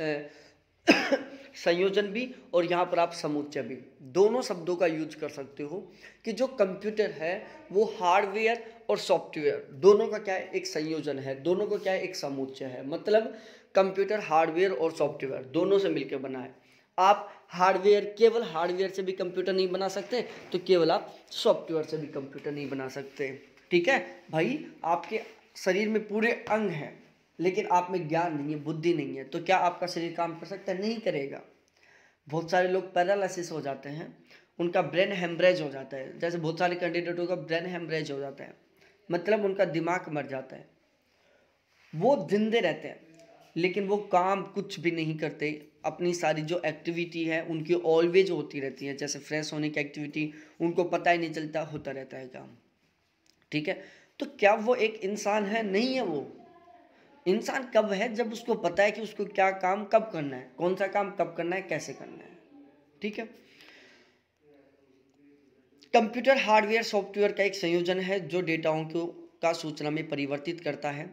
संयोजन भी और यहाँ पर आप समुच्चय भी दोनों शब्दों का यूज कर सकते हो कि जो कंप्यूटर है वो हार्डवेयर और सॉफ्टवेयर दोनों का क्या है एक संयोजन है दोनों का क्या है एक समुच्चय है मतलब कंप्यूटर हार्डवेयर और सॉफ्टवेयर दोनों से मिलकर बना है आप हार्डवेयर केवल हार्डवेयर से भी कंप्यूटर नहीं बना सकते तो केवल आप सॉफ्टवेयर से भी कंप्यूटर नहीं बना सकते ठीक है भाई आपके शरीर में पूरे अंग हैं लेकिन आप में ज्ञान नहीं है बुद्धि नहीं है तो क्या आपका शरीर काम कर सकता है नहीं करेगा बहुत सारे लोग पैरालिसिस हो जाते हैं उनका ब्रेन हेमरेज हो जाता है जैसे बहुत सारे कैंडिडेटों का ब्रेन हेमरेज हो जाता है मतलब उनका दिमाग मर जाता है वो जिंदे रहते हैं लेकिन वो काम कुछ भी नहीं करते अपनी सारी जो एक्टिविटी है उनकी ऑलवेज होती रहती है जैसे फ्रेश होने की एक्टिविटी उनको पता ही नहीं चलता होता रहता है काम ठीक है तो क्या वो एक इंसान है नहीं है वो इंसान कब है जब उसको पता है कि उसको क्या काम कब करना है कौन सा काम कब करना है कैसे करना है ठीक है कंप्यूटर हार्डवेयर सॉफ्टवेयर का एक संयोजन है जो डेटाओं को का सूचना में परिवर्तित करता है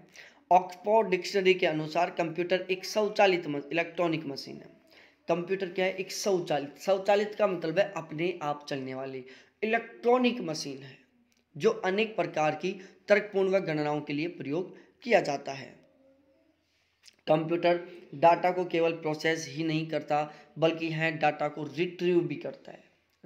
ऑक्सफोर्ड डिक्शनरी के अनुसार कंप्यूटर एक स्वचालित इलेक्ट्रॉनिक मशीन है कंप्यूटर क्या है एक स्वचालित स्वचालित का मतलब है अपने आप चलने वाली इलेक्ट्रॉनिक मशीन है जो अनेक प्रकार की तर्कपूर्ण व गणनाओं के लिए प्रयोग किया जाता है कंप्यूटर डाटा को केवल प्रोसेस ही नहीं करता बल्कि है डाटा को रिट्रीव भी करता है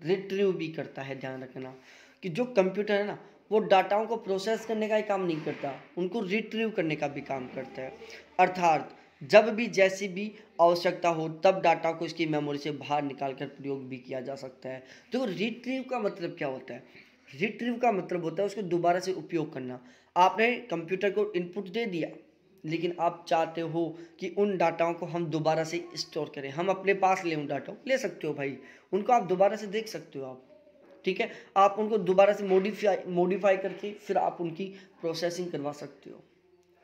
रिट्रीव भी करता है ध्यान रखना कि जो कंप्यूटर है ना वो डाटाओं को प्रोसेस करने का ही काम नहीं करता उनको रिट्रीव करने का भी काम करता है अर्थात जब भी जैसी भी आवश्यकता हो तब डाटा को इसकी मेमोरी से बाहर निकाल कर प्रयोग भी किया जा सकता है तो रिट्रीव का मतलब क्या होता है रिट्रीव का मतलब होता है उसको दोबारा से उपयोग करना आपने कंप्यूटर को इनपुट दे दिया लेकिन आप चाहते हो कि उन डाटाओं को हम दोबारा से स्टोर करें हम अपने पास लें उन डाटाओं ले सकते हो भाई उनको आप दोबारा से देख सकते हो आप ठीक है आप उनको दोबारा से मोडिफाई मोडिफाई करके फिर आप उनकी प्रोसेसिंग करवा सकते हो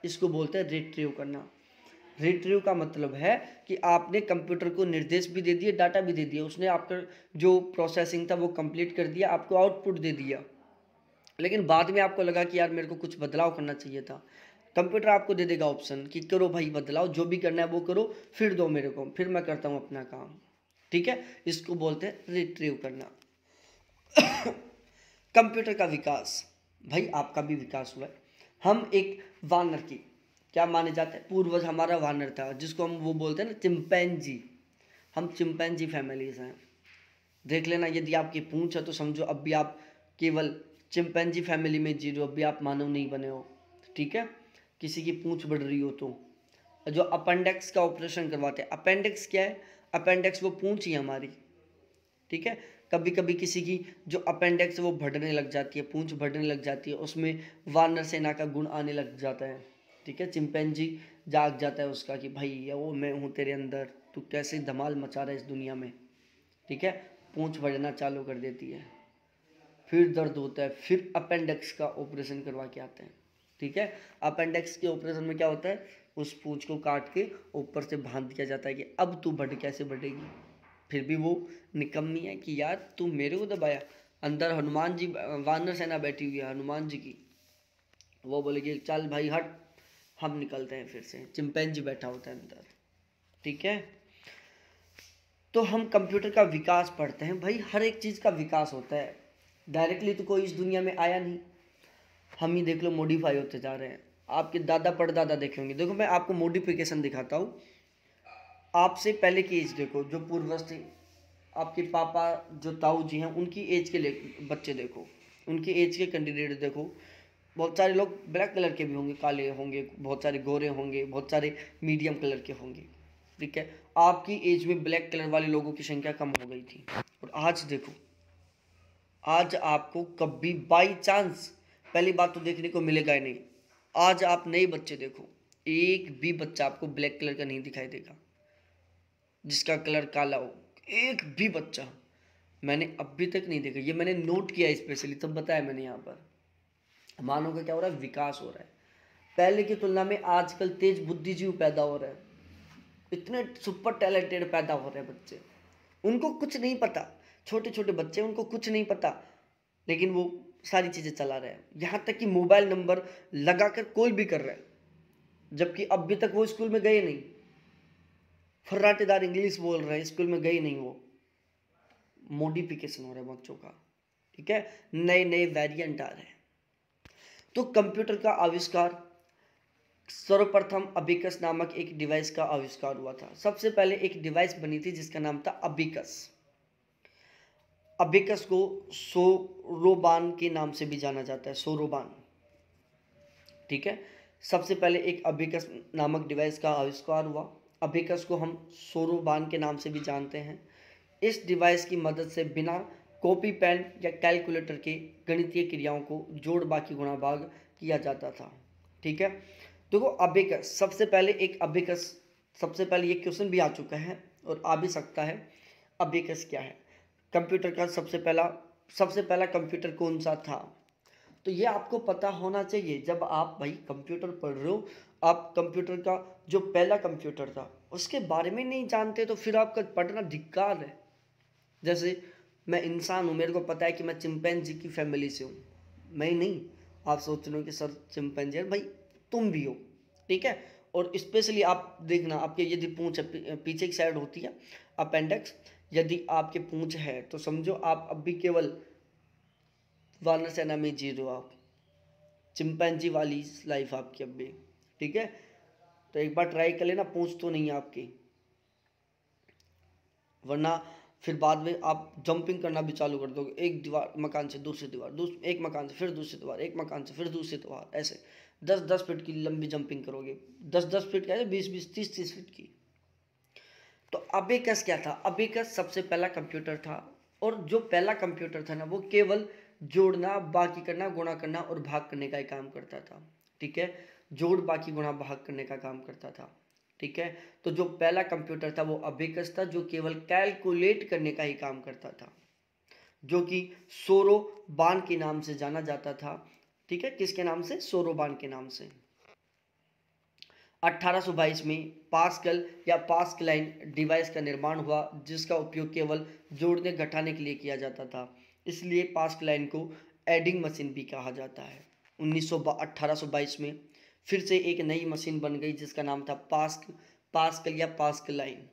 इसको बोलते हैं रिट्रीव करना रिट्रीव का मतलब है कि आपने कंप्यूटर को निर्देश भी दे दिए डाटा भी दे दिया उसने आपका जो प्रोसेसिंग था वो कंप्लीट कर दिया आपको आउटपुट दे दिया लेकिन बाद में आपको लगा कि यार मेरे को कुछ बदलाव करना चाहिए था कंप्यूटर आपको दे देगा ऑप्शन कि करो भाई बदलाव जो भी करना है वो करो फिर दो मेरे को फिर मैं करता हूँ अपना काम ठीक है इसको बोलते हैं रिट्रीव करना कंप्यूटर का विकास भाई आपका भी विकास हुआ है हम एक वानर की क्या माने जाते हैं पूर्वज हमारा वानर था जिसको हम वो बोलते हैं ना चिंपैनजी हम चिंपैनजी फैमिली से हैं देख लेना यदि आपकी पूछ है तो समझो अब भी आप केवल चिंपैनजी फैमिली में जी रहे हो अब भी आप मानव नहीं बने हो ठीक है किसी की पूछ बढ़ रही हो तो जो अपेंडिक्स का ऑपरेशन करवाते हैं अपेंडिक्स क्या है अपेंडिक्स वो पूछ ही हमारी ठीक है कभी कभी किसी की जो अपेंडिक्स वो बढ़ने लग जाती है पूंछ बढ़ने लग जाती है उसमें वानर सेना का गुण आने लग जाता है ठीक है चिंपैनजी जाग जाता है उसका कि भाई या वो मैं हूँ तेरे अंदर तू कैसे धमाल मचा रहा है इस दुनिया में ठीक है पूँछ बढ़ना चालू कर देती है फिर दर्द होता है फिर अपेंडिक्स का ऑपरेशन करवा के आते हैं ठीक है अपेंडिक्स के ऑपरेशन में क्या होता है उस पूँछ को काट के ऊपर से बांध दिया जाता है कि अब तू बढ़ कैसे बढ़ेगी फिर भी वो निकम्मी है कि यार तू मेरे को दबाया अंदर हनुमान जी वानर सेना बैठी हुई है हनुमान जी की वो बोले कि चल भाई हट हम निकलते हैं फिर से चिंपैनजी बैठा होता है अंदर ठीक है तो हम कंप्यूटर का विकास पढ़ते हैं भाई हर एक चीज़ का विकास होता है डायरेक्टली तो कोई इस दुनिया में आया नहीं हम ही देख लो मॉडिफाई होते जा रहे हैं आपके दादा परदादा देखे होंगे देखो मैं आपको मॉडिफिकेशन दिखाता हूँ आपसे पहले की एज देखो जो पूर्वज थे आपके पापा जो ताऊ जी हैं उनकी एज के बच्चे देखो उनके एज के कैंडिडेट देखो बहुत सारे लोग ब्लैक कलर के भी होंगे काले होंगे बहुत सारे गोरे होंगे बहुत सारे मीडियम कलर के होंगे ठीक है आपकी एज में ब्लैक कलर वाले लोगों की संख्या कम हो गई थी और आज देखो आज आपको कभी बाई चांस पहली बात तो देखने को मिलेगा ही नहीं आज आप नए बच्चे देखो एक भी बच्चा आपको ब्लैक कलर का नहीं दिखाई देगा जिसका कलर काला हो एक भी बच्चा मैंने अभी तक नहीं देखा ये मैंने नोट किया स्पेशली तब बताया मैंने यहाँ पर मानव का क्या हो रहा है विकास हो रहा है पहले की तुलना में आजकल तेज बुद्धिजीव पैदा हो रहे हैं इतने सुपर टैलेंटेड पैदा हो रहे हैं बच्चे उनको कुछ नहीं पता छोटे छोटे बच्चे उनको कुछ नहीं पता लेकिन वो सारी चीज़ें चला रहे हैं यहाँ तक कि मोबाइल नंबर लगा कर कोई भी कर रहा है जबकि अभी तक वो स्कूल में गए नहीं फर्राटेदार इंग्लिश बोल रहे हैं स्कूल में गए नहीं वो मोडिफिकेशन हो रहा है बच्चों का ठीक है नए नए वेरिएंट आ रहे हैं तो कंप्यूटर का आविष्कार सर्वप्रथम अबिकस नामक एक डिवाइस का आविष्कार हुआ था सबसे पहले एक डिवाइस बनी थी जिसका नाम था अबिकस अबिकस को सोरोबान के नाम से भी जाना जाता है सोरोबान ठीक है सबसे पहले एक अबिकस नामक डिवाइस का आविष्कार हुआ अबिकस को हम सोरोबान के नाम से भी जानते हैं इस डिवाइस की मदद से बिना कॉपी पेन या कैलकुलेटर के गणितीय क्रियाओं को जोड़ बाकी गुणा भाग किया जाता था ठीक है देखो अभिकस सबसे पहले एक अभिकस सबसे पहले ये क्वेश्चन भी आ चुका है और आ भी सकता है अभिकस क्या है कंप्यूटर का सबसे पहला सबसे पहला कंप्यूटर कौन सा था तो ये आपको पता होना चाहिए जब आप भाई कंप्यूटर पढ़ रहे हो आप कंप्यूटर का जो पहला कंप्यूटर था उसके बारे में नहीं जानते तो फिर आपका पढ़ना धिक्कार है जैसे मैं इंसान हूँ मेरे को पता है कि मैं चिंपैनजी की फैमिली से हूँ मैं ही नहीं आप सोच रहे हो कि सर चिंपैनजी है भाई तुम भी हो ठीक है और स्पेशली आप देखना आपके यदि पूँछ पीछे की साइड होती है अपेंडिक्स यदि आपके पूँछ है तो समझो आप अभी केवल वानर सेना में जी रहे हो आप चिंपैनजी वाली लाइफ आपकी अब भी ठीक है तो एक बार ट्राई कर लेना पूछ तो नहीं आपकी वरना फिर बाद में आप जंपिंग करना भी चालू कर दोगे एक दीवार मकान से दूसरी दीवार एक मकान से फिर दूसरी दीवार एक मकान से फिर दूसरी दीवार ऐसे दस दस फीट की लंबी जंपिंग करोगे दस दस फीट क्या है बीस बीस तीस तीस फीट की तो अबेकस क्या था अबेकस सबसे पहला कंप्यूटर था और जो पहला कंप्यूटर था ना वो केवल जोड़ना बाकी करना गुणा करना और भाग करने का ही काम करता था ठीक है जोड़ बाकी गुणा भाग करने का काम करता था ठीक है तो जो पहला कंप्यूटर था वो अबेकस था जो केवल कैलकुलेट करने का ही काम करता था जो कि सोरो बान के नाम से जाना जाता था ठीक है किसके नाम से सोरो बान के नाम से 1822 में पास्कल या पास्कलाइन डिवाइस का निर्माण हुआ जिसका उपयोग केवल जोड़ने घटाने के लिए किया जाता था इसलिए पास्कलाइन को एडिंग मशीन भी कहा जाता है उन्नीस में फिर से एक नई मशीन बन गई जिसका नाम था पास्क पास्कल या पास्क लाइन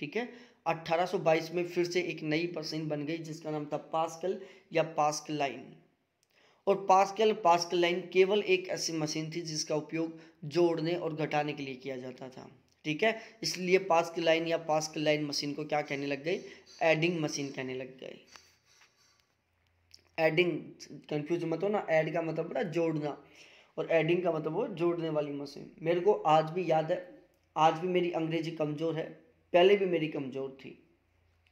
ठीक है 1822 में फिर से एक नई मशीन बन गई जिसका नाम था पास्कल या पास्क लाइन और पास्कल पास्क लाइन केवल एक ऐसी मशीन थी जिसका उपयोग जोड़ने और घटाने के लिए किया जाता था ठीक है इसलिए पास्क लाइन या पास्क लाइन मशीन को क्या कहने लग गई एडिंग मशीन कहने लग गई एडिंग कंफ्यूज मत हो ना एड का मतलब बड़ा जोड़ना और एडिंग का मतलब वो जोड़ने वाली मशीन मेरे को आज भी याद है आज भी मेरी अंग्रेजी कमज़ोर है पहले भी मेरी कमज़ोर थी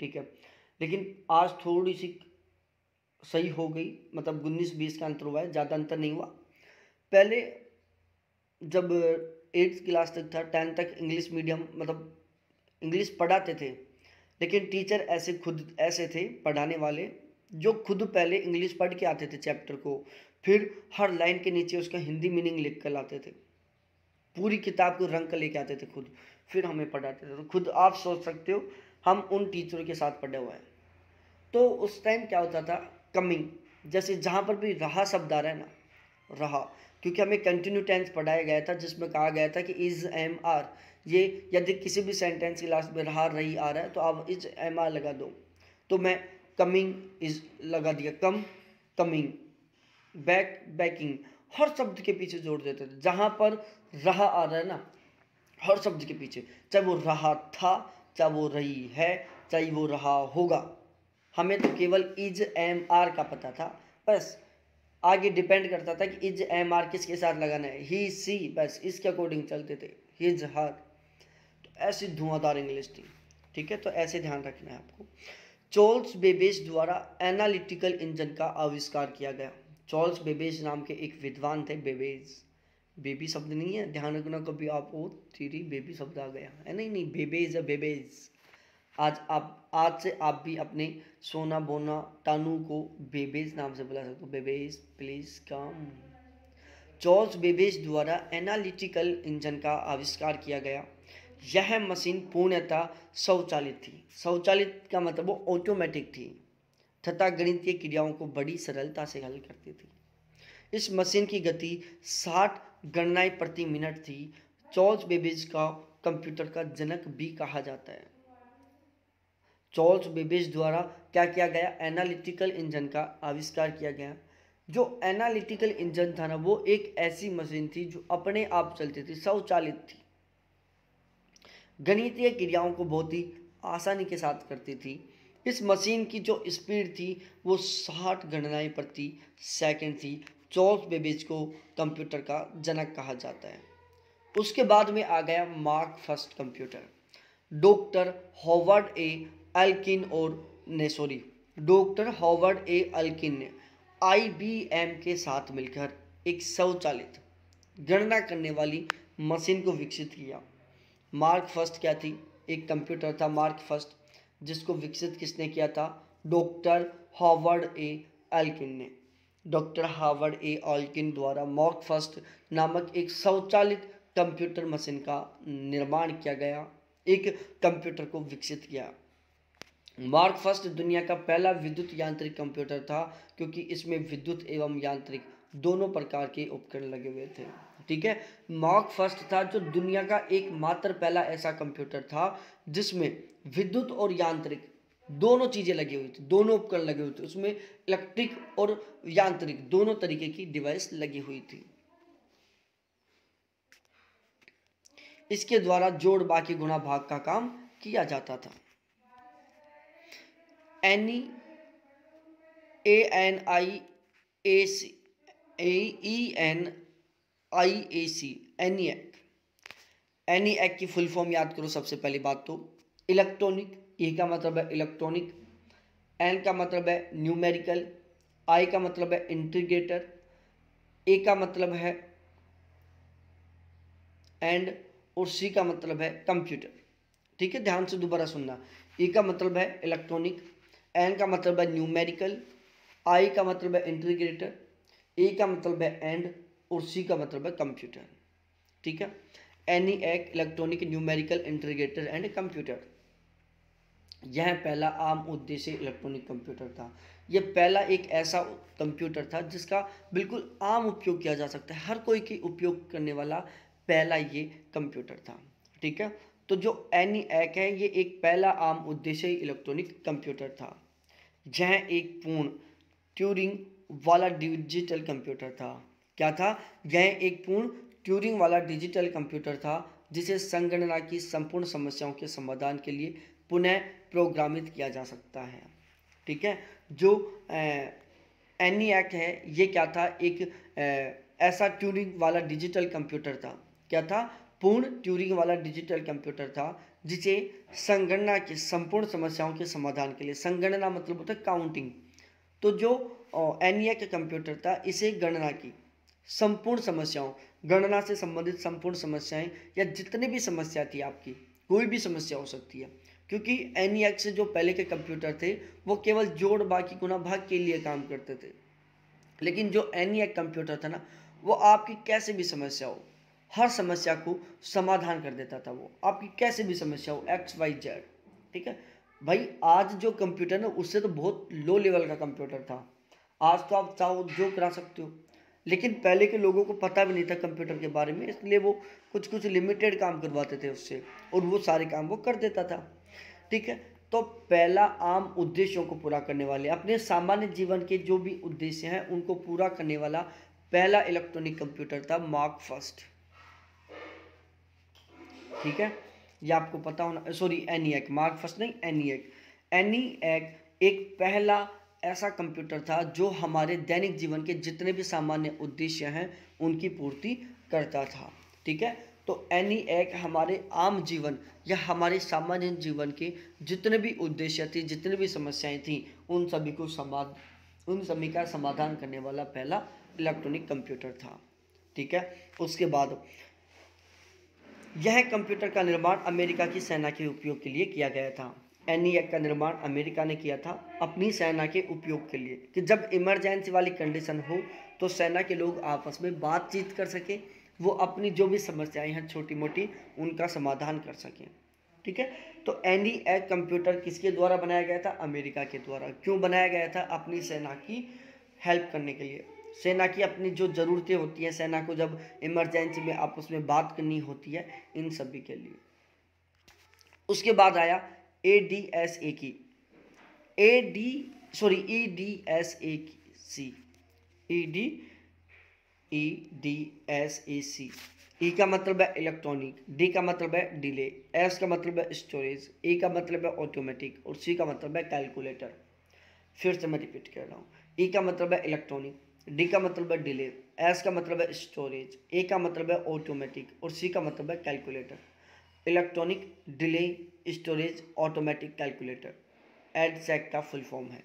ठीक है लेकिन आज थोड़ी सी सही हो गई मतलब उन्नीस बीस का अंतर हुआ है ज़्यादा अंतर नहीं हुआ पहले जब एट्थ क्लास तक था टेंथ तक इंग्लिश मीडियम मतलब इंग्लिश पढ़ाते थे लेकिन टीचर ऐसे खुद ऐसे थे पढ़ाने वाले जो खुद पहले इंग्लिश पढ़ के आते थे चैप्टर को फिर हर लाइन के नीचे उसका हिंदी मीनिंग लिख कर लाते थे पूरी किताब को रंग कर लेके आते थे खुद फिर हमें पढ़ाते थे तो खुद आप सोच सकते हो हम उन टीचरों के साथ पढ़े हुए हैं तो उस टाइम क्या होता था कमिंग जैसे जहाँ पर भी रहा शब्द आ रहा है ना रहा क्योंकि हमें कंटिन्यू टेंस पढ़ाया गया था जिसमें कहा गया था कि इज़ एम आर ये यदि किसी भी सेंटेंस की लास्ट में रहा रही आ रहा है तो आप इज एम आर लगा दो तो मैं कमिंग इज लगा दिया कम कमिंग बैक बैकिंग हर शब्द के पीछे जोड़ देते थे जहाँ पर रहा आ रहा है ना हर शब्द के पीछे चाहे वो रहा था चाहे वो रही है चाहे वो रहा होगा हमें तो केवल इज एम आर का पता था बस आगे डिपेंड करता था कि इज एम आर किसके साथ लगाना है ही सी बस इसके अकॉर्डिंग चलते थे हिज हर तो ऐसी धुआंधार इंग्लिश थी ठीक है तो ऐसे ध्यान रखना है आपको चोल्स बेबेस द्वारा एनालिटिकल इंजन का आविष्कार किया गया चार्ल्स बेबेज नाम के एक विद्वान थे बेबेज बेबी शब्द नहीं है ध्यान रखना कभी आप वो थीरी बेबी शब्द आ गया है नहीं नहीं बेबेज है बेबेज आज आप आज से आप भी अपने सोना बोना टानू को बेबेज नाम से बुला सकते हो Babbage please come George Babbage द्वारा एनालिटिकल इंजन का आविष्कार किया गया यह मशीन पूर्णतः स्वचालित थी स्वचालित का मतलब वो ऑटोमेटिक थी तथा गणितीय क्रियाओं को बड़ी सरलता से हल करती थी इस मशीन की गति 60 गणनाएं प्रति मिनट थी जॉर्ज बेबेज का कंप्यूटर का जनक भी कहा जाता है जॉर्ज बेबेज द्वारा क्या किया गया एनालिटिकल इंजन का आविष्कार किया गया जो एनालिटिकल इंजन था ना वो एक ऐसी मशीन थी जो अपने आप चलती थी स्वचालित थी गणितीय क्रियाओं को बहुत ही आसानी के साथ करती थी इस मशीन की जो स्पीड थी वो साठ गणनाएं प्रति सेकंड थी चौथ बेबेज को कंप्यूटर का जनक कहा जाता है उसके बाद में आ गया Mark first computer doctor Howard A Aiken और ने sorry doctor Howard A Aiken ने आईबीएम के साथ मिलकर एक स्वचालित गणना करने वाली मशीन को विकसित किया मार्क फर्स्ट क्या थी एक कंप्यूटर था मार्क फर्स्ट जिसको विकसित किसने किया था डॉक्टर हॉवर्ड ए एल्किन ने डॉक्टर हार्वर्ड ए एल्किन द्वारा मॉक फर्स्ट नामक एक स्वचालित कंप्यूटर मशीन का निर्माण किया गया एक कंप्यूटर को विकसित किया मार्क फर्स्ट दुनिया का पहला विद्युत यांत्रिक कंप्यूटर था क्योंकि इसमें विद्युत एवं यांत्रिक दोनों प्रकार के उपकरण लगे हुए थे ठीक है मॉक फर्स्ट था जो दुनिया का एकमात्र पहला ऐसा कंप्यूटर था जिसमें विद्युत और यांत्रिक दोनों चीज़ें लगी हुई थी दोनों उपकरण लगे हुए थे उसमें इलेक्ट्रिक और यांत्रिक दोनों तरीके की डिवाइस लगी हुई थी इसके द्वारा जोड़ बाकी गुणा भाग का काम किया जाता था ENIAC A N I A C N I A C ENIAC की फुल फॉर्म याद करो सबसे पहली बात तो इलेक्ट्रॉनिक ई e का मतलब है इलेक्ट्रॉनिक एन का मतलब है न्यूमेरिकल आई का मतलब है इंटीग्रेटर ए का मतलब है एंड और सी का मतलब है कंप्यूटर ठीक है ध्यान से दोबारा सुनना ई e का मतलब है इलेक्ट्रॉनिक एन का मतलब है न्यूमेरिकल आई का मतलब है इंटीग्रेटर ए का मतलब है एंड और सी का मतलब है कंप्यूटर ठीक है ENIAC electronic numerical integrator and computer यह पहला आम उद्देश्य इलेक्ट्रॉनिक कंप्यूटर था यह पहला एक ऐसा कंप्यूटर था जिसका बिल्कुल आम उपयोग किया जा सकता है हर कोई की उपयोग करने वाला पहला ये कंप्यूटर था ठीक है तो जो एनी एक है ये एक पहला आम उद्देश्य इलेक्ट्रॉनिक कंप्यूटर था यह एक पूर्ण ट्यूरिंग वाला डिजिटल कंप्यूटर था क्या था यह एक पूर्ण ट्यूरिंग वाला डिजिटल कंप्यूटर था जिसे संगणना की संपूर्ण समस्याओं के समाधान के लिए पुनः प्रोग्रामित किया जा सकता है ठीक है जो एनी एक्ट है ये क्या था एक ऐसा ट्यूरिंग वाला डिजिटल कंप्यूटर था क्या था पूर्ण ट्यूरिंग वाला डिजिटल कंप्यूटर था जिसे संगणना के संपूर्ण समस्याओं के समाधान के लिए संगणना मतलब होता है काउंटिंग तो जो एनिया का कंप्यूटर था इसे गणना की संपूर्ण समस्याओं गणना से संबंधित संपूर्ण समस्याएं या जितनी भी समस्या थी आपकी कोई भी समस्या हो सकती है क्योंकि एन e से जो पहले के कंप्यूटर थे वो केवल जोड़ बाकी गुना भाग के लिए काम करते थे लेकिन जो एन e कंप्यूटर था ना वो आपकी कैसे भी समस्या हो हर समस्या को समाधान कर देता था वो आपकी कैसे भी समस्या हो एक्स वाई जेड ठीक है भाई आज जो कंप्यूटर ना उससे तो बहुत लो लेवल का कंप्यूटर था आज तो आप चाहो जो करा सकते हो लेकिन पहले के लोगों को पता भी नहीं था कंप्यूटर के बारे में इसलिए वो कुछ कुछ लिमिटेड काम करवाते थे उससे और वो सारे काम वो कर देता था ठीक है तो पहला आम उद्देश्यों को पूरा करने वाले अपने सामान्य जीवन के जो भी उद्देश्य हैं उनको पूरा करने वाला पहला इलेक्ट्रॉनिक कंप्यूटर था मार्क फर्स्ट ठीक है ये आपको पता होना सॉरी एक मार्क फर्स्ट नहीं एनी एनीएक e e एक पहला ऐसा कंप्यूटर था जो हमारे दैनिक जीवन के जितने भी सामान्य उद्देश्य हैं उनकी पूर्ति करता था ठीक है तो एनी एक हमारे आम जीवन या हमारे सामान्य जीवन के जितने भी उद्देश्य थे जितने भी समस्याएं थीं उन सभी को समाध उन सभी का समाधान करने वाला पहला इलेक्ट्रॉनिक कंप्यूटर था ठीक है उसके बाद यह कंप्यूटर का निर्माण अमेरिका की सेना के उपयोग के लिए किया गया था एन का निर्माण अमेरिका ने किया था अपनी सेना के उपयोग के लिए कि जब इमरजेंसी वाली कंडीशन हो तो सेना के लोग आपस में बातचीत कर सकें वो अपनी जो भी समस्याएं हैं छोटी मोटी उनका समाधान कर सकें ठीक है तो एनी ए कंप्यूटर किसके द्वारा बनाया गया था अमेरिका के द्वारा क्यों बनाया गया था अपनी सेना की हेल्प करने के लिए सेना की अपनी जो ज़रूरतें होती हैं सेना को जब इमरजेंसी में आपस में बात करनी होती है इन सभी के लिए उसके बाद आया ए डी एस ए की A D sorry E D S A C E D E D S A C E का मतलब है इलेक्ट्रॉनिक डी का मतलब है डिले एस का मतलब है स्टोरेज ए का मतलब है ऑटोमेटिक और सी का मतलब है कैलकुलेटर फिर से मैं रिपीट कर रहा हूँ ई का मतलब है इलेक्ट्रॉनिक डी का मतलब है डिले एस का मतलब है स्टोरेज ए का मतलब है ऑटोमेटिक और सी का मतलब है calculator electronic delay storage automatic calculator EDSAC का फुल फॉर्म है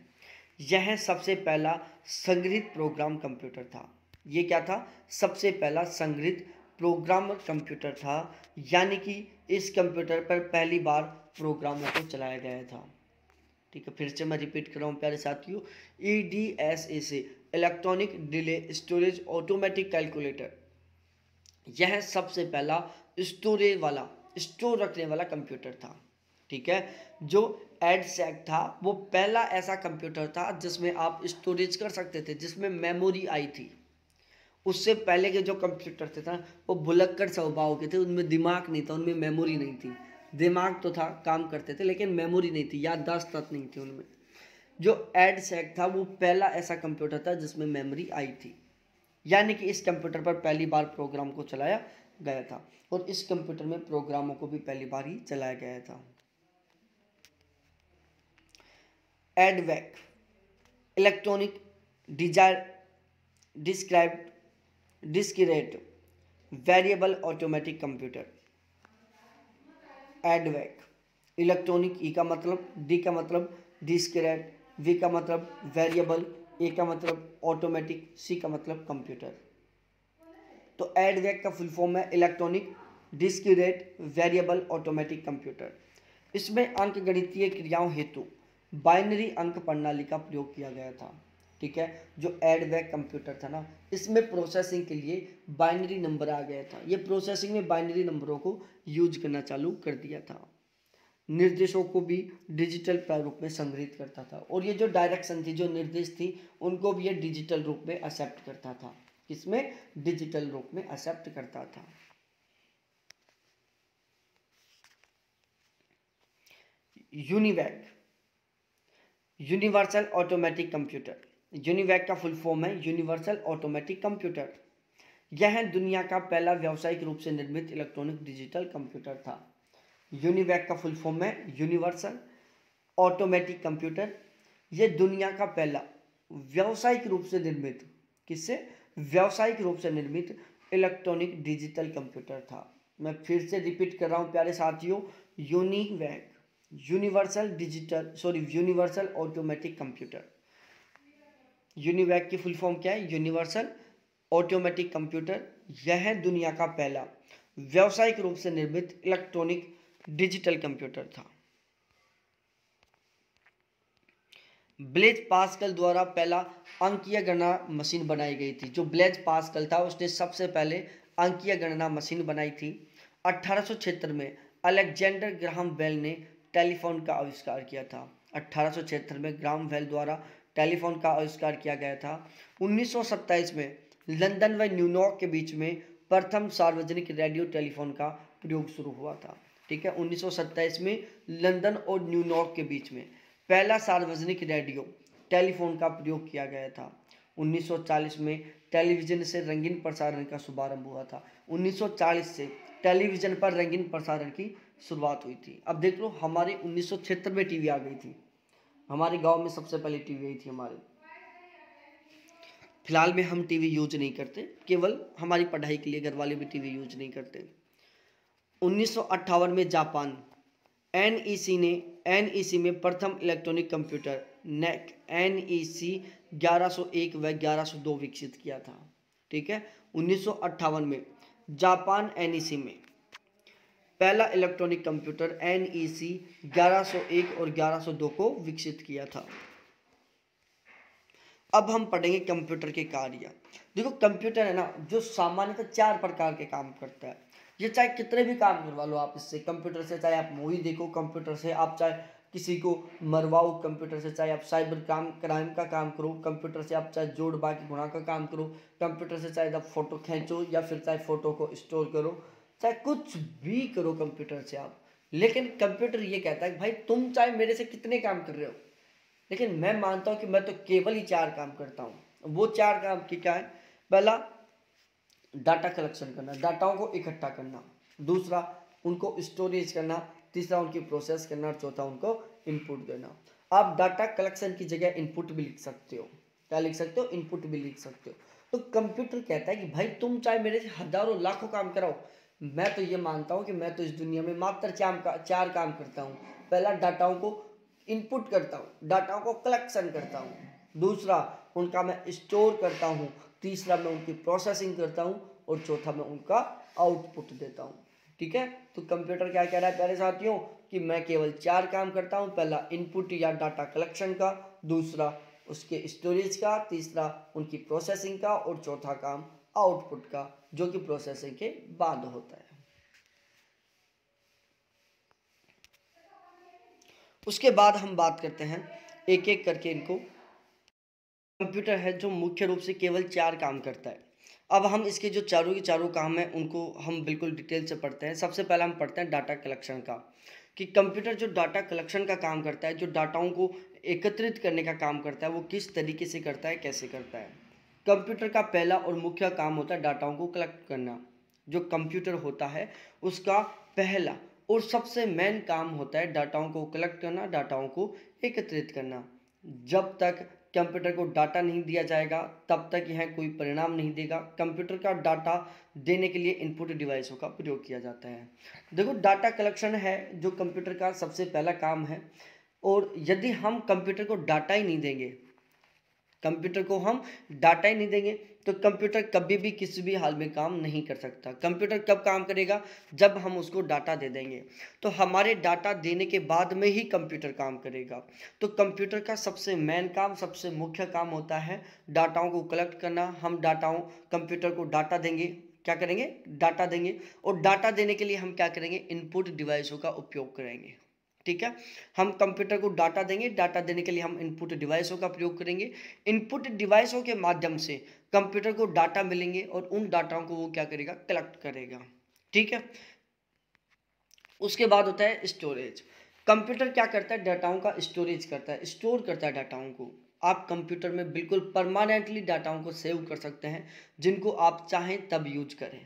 यह सबसे पहला संग्रहित प्रोग्राम कंप्यूटर था ये क्या था सबसे पहला संग्रहित प्रोग्राम कंप्यूटर था यानी कि इस कंप्यूटर पर पहली बार प्रोग्रामों को चलाया गया था ठीक है फिर से मैं रिपीट कर रहा हूँ प्यारे साथियों ई डी एस ए से electronic delay storage automatic calculator यह सबसे पहला स्टोरेज वाला स्टोर रखने वाला कंप्यूटर था ठीक है जो एडसेक था वो पहला ऐसा कंप्यूटर था जिसमें आप स्टोरेज कर सकते थे जिसमें मेमोरी आई थी उससे पहले के जो कंप्यूटर थे ना वो भुलक्कड़ स्वभाव के थे उनमें दिमाग नहीं था उनमें मेमोरी नहीं थी दिमाग तो था काम करते थे लेकिन मेमोरी नहीं थी याददाश्त तक नहीं थी उनमें जो एडसेक था वो पहला ऐसा कंप्यूटर था जिसमें मेमोरी आई थी यानी कि इस कंप्यूटर पर पहली बार प्रोग्राम को चलाया गया था और इस कंप्यूटर में प्रोग्रामों को भी पहली बार ही चलाया गया था EDVAC electronic desire describe discrete variable automatic computer EDVAC electronic E का मतलब डी का मतलब डिस्क्रेट वी का मतलब वेरिएबल ए का मतलब ऑटोमेटिक सी का मतलब कंप्यूटर तो एडवैक का फुल फॉर्म है electronic discrete variable automatic computer इसमें अंक गणितीय क्रियाओं हेतु बाइनरी अंक प्रणाली का प्रयोग किया गया था ठीक है जो एडबैक कंप्यूटर था ना इसमें प्रोसेसिंग के लिए बाइनरी नंबर आ गया था ये प्रोसेसिंग में बाइनरी नंबरों को यूज करना चालू कर दिया था निर्देशों को भी डिजिटल प्रारूप में संग्रहित करता था और ये जो डायरेक्शन थी जो निर्देश थी उनको भी ये डिजिटल रूप में एक्सेप्ट करता था किसमें डिजिटल रूप में एक्सेप्ट करता था UNIVAC universal automatic computer UNIVAC का फुल फॉर्म है यूनिवर्सल ऑटोमेटिक कंप्यूटर यह दुनिया का पहला व्यावसायिक रूप से निर्मित इलेक्ट्रॉनिक डिजिटल कंप्यूटर था यूनिवैक का फुल फॉर्म है यूनिवर्सल ऑटोमेटिक कंप्यूटर यह दुनिया का पहला व्यावसायिक रूप से निर्मित किससे व्यावसायिक रूप से निर्मित इलेक्ट्रॉनिक डिजिटल कंप्यूटर था मैं फिर से रिपीट कर रहा हूँ प्यारे साथियों UNIVAC universal digital sorry universal automatic computer UNIVAC की फुल फॉर्म क्या है यूनिवर्सल ऑटोमेटिक कंप्यूटर यह है दुनिया का पहला व्यावसायिक रूप से निर्मित इलेक्ट्रॉनिक डिजिटल कंप्यूटर था ब्लेज पास्कल द्वारा पहला अंकीय गणना मशीन बनाई गई थी जो ब्लेज पास्कल था उसने सबसे पहले अंकीय गणना मशीन बनाई थी अठारह में अलेक्जेंडर ग्राहम बेल ने टेलीफोन का आविष्कार किया था अट्ठारह में ग्राम वेल द्वारा टेलीफोन का आविष्कार किया गया था 1927 में लंदन व न्यूयॉर्क के बीच में प्रथम सार्वजनिक रेडियो टेलीफोन का प्रयोग शुरू हुआ था ठीक है 1927 में लंदन और न्यूयॉर्क के बीच में पहला सार्वजनिक रेडियो टेलीफोन का प्रयोग किया गया था 1940 में टेलीविज़न से रंगीन प्रसारण का शुभारंभ हुआ था 1940 से टेलीविज़न पर रंगीन प्रसारण की शुरुआत हुई थी अब देख लो हमारे उन्नीस में टीवी आ गई थी हमारे गांव में सबसे पहले टीवी आई थी हमारे फिलहाल में हम टीवी यूज नहीं करते केवल हमारी पढ़ाई के लिए घर वाले भी टीवी यूज नहीं करते उन्नीस में जापान एन ने एन में प्रथम electronic computer NEC N E C ग्यारह व ग्यारह विकसित किया था ठीक है उन्नीस में जापान एन में पहला electronic computer N E C ग्यारह और 1102 को विकसित किया था अब हम पढ़ेंगे कंप्यूटर के कार्य देखो कंप्यूटर है ना जो सामान्यतः चार प्रकार के काम करता है ये चाहे कितने भी काम करवा लो आप इससे कंप्यूटर से चाहे आप मूवी देखो कंप्यूटर से आप चाहे किसी को मरवाओ कंप्यूटर से चाहे आप साइबर काम क्राइम का काम करो कंप्यूटर से आप चाहे जोड़ बाकी गुणा का काम करो कंप्यूटर से चाहे आप फोटो खींचो या फिर चाहे फोटो को स्टोर करो चाहे कुछ भी करो कंप्यूटर से आप लेकिन कंप्यूटर ये कहता है कि भाई तुम चाहे मेरे से कितने काम कर रहे हो लेकिन मैं मानता हूँ कि मैं तो केवल ही चार काम करता हूँ वो चार काम की क्या है पहला डाटा कलेक्शन करना डाटाओं को इकट्ठा करना दूसरा उनको स्टोरेज करना तीसरा उनकी प्रोसेस करना और चौथा उनको इनपुट देना आप डाटा कलेक्शन की जगह इनपुट भी लिख सकते हो क्या लिख सकते हो इनपुट भी लिख सकते हो तो कंप्यूटर कहता है कि भाई तुम चाहे मेरे से हजारों लाखों काम कराओ मैं तो ये मानता हूँ कि मैं तो इस दुनिया में मात्र चार का चार काम करता हूँ पहला डाटाओं को इनपुट करता हूँ डाटाओं को कलेक्शन करता हूँ दूसरा उनका मैं स्टोर करता हूँ तीसरा मैं उनकी प्रोसेसिंग करता हूँ और चौथा मैं उनका आउटपुट देता हूँ ठीक है तो कंप्यूटर क्या कह रहा है प्यारे साथियों कि मैं केवल चार काम करता हूँ पहला इनपुट या डाटा कलेक्शन का दूसरा उसके स्टोरेज का तीसरा उनकी प्रोसेसिंग का और चौथा काम आउटपुट का जो कि प्रोसेसिंग के बाद होता है उसके बाद हम बात करते हैं एक एक करके इनको कंप्यूटर है जो मुख्य रूप से केवल चार काम करता है अब हम इसके जो चारों के चारों काम हैं उनको हम बिल्कुल डिटेल से पढ़ते हैं सबसे पहले हम पढ़ते हैं डाटा कलेक्शन का कि कंप्यूटर जो डाटा कलेक्शन का काम करता है जो डाटाओं को एकत्रित करने का काम करता है वो किस तरीके से करता है कैसे करता है कंप्यूटर का पहला और मुख्य काम होता है डाटाओं को कलेक्ट करना जो कंप्यूटर होता है उसका पहला और सबसे मेन काम होता है डाटाओं को कलेक्ट करना डाटाओं को एकत्रित करना जब तक कंप्यूटर को डाटा नहीं दिया जाएगा तब तक यह कोई परिणाम नहीं देगा कंप्यूटर का डाटा देने के लिए इनपुट डिवाइसों का प्रयोग किया जाता है देखो डाटा कलेक्शन है जो कंप्यूटर का सबसे पहला काम है और यदि हम कंप्यूटर को डाटा ही नहीं देंगे कंप्यूटर को हम डाटा ही नहीं देंगे तो कंप्यूटर कभी भी किसी भी हाल में काम नहीं कर सकता कंप्यूटर कब काम करेगा जब हम उसको डाटा दे देंगे तो हमारे डाटा देने के बाद में ही कंप्यूटर काम करेगा तो कंप्यूटर का सबसे मेन काम सबसे मुख्य काम होता है डाटाओं को कलेक्ट करना हम डाटाओं कंप्यूटर को डाटा देंगे क्या करेंगे डाटा देंगे और डाटा देने के लिए हम क्या करेंगे इनपुट डिवाइसों का उपयोग करेंगे ठीक है हम कंप्यूटर को डाटा देंगे डाटा देने के लिए हम इनपुट डिवाइसों का प्रयोग करेंगे इनपुट डिवाइसों के माध्यम से कंप्यूटर को डाटा मिलेंगे और उन डाटाओं को वो क्या करेगा कलेक्ट करेगा ठीक है उसके बाद होता है स्टोरेज कंप्यूटर क्या करता है डाटाओं का स्टोरेज करता है स्टोर करता है डाटाओं को आप कंप्यूटर में बिल्कुल परमानेंटली डाटाओं को सेव कर सकते हैं जिनको आप चाहें तब यूज करें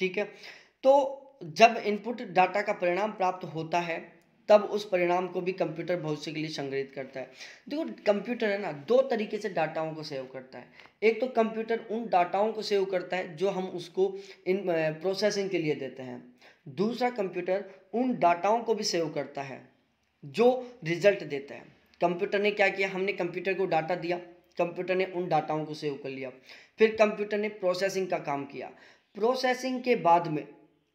ठीक है तो जब इनपुट डाटा का परिणाम प्राप्त होता है तब उस परिणाम को भी कंप्यूटर भविष्य के लिए संग्रहित करता है देखो कंप्यूटर है ना दो तरीके से डाटाओं को सेव करता है एक तो कंप्यूटर उन डाटाओं को सेव करता है जो हम उसको इन प्रोसेसिंग के लिए देते हैं दूसरा कंप्यूटर उन डाटाओं को भी सेव करता है जो रिजल्ट देता है कंप्यूटर ने क्या किया हमने कंप्यूटर को डाटा दिया कंप्यूटर ने उन डाटाओं को सेव कर लिया फिर कंप्यूटर ने प्रोसेसिंग का काम किया प्रोसेसिंग के बाद में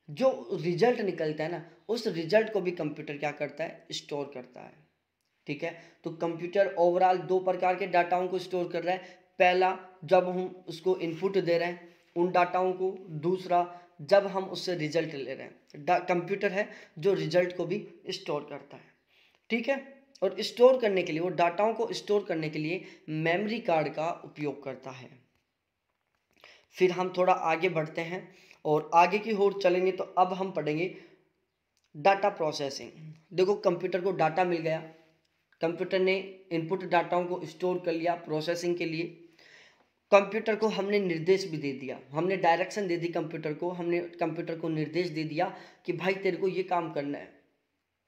जो रिजल्ट निकलता है ना उस रिजल्ट को भी कंप्यूटर क्या करता है स्टोर करता है ठीक है तो कंप्यूटर ओवरऑल दो प्रकार के डाटाओं को स्टोर कर रहा है पहला जब हम उसको इनपुट दे रहे हैं उन डाटाओं को दूसरा जब हम उससे रिजल्ट ले रहे हैं कंप्यूटर है जो रिजल्ट को भी स्टोर करता है ठीक है और स्टोर करने के लिए वो डाटाओं को स्टोर करने के लिए मेमोरी कार्ड का उपयोग करता है फिर हम थोड़ा आगे बढ़ते हैं और आगे की ओर चलेंगे तो अब हम पढ़ेंगे डाटा प्रोसेसिंग देखो कंप्यूटर को डाटा मिल गया कंप्यूटर ने इनपुट डाटाओं को स्टोर कर लिया प्रोसेसिंग के लिए कंप्यूटर को हमने निर्देश भी दे दिया हमने डायरेक्शन दे दी कंप्यूटर को हमने कंप्यूटर को निर्देश दे दिया कि भाई तेरे को ये काम करना है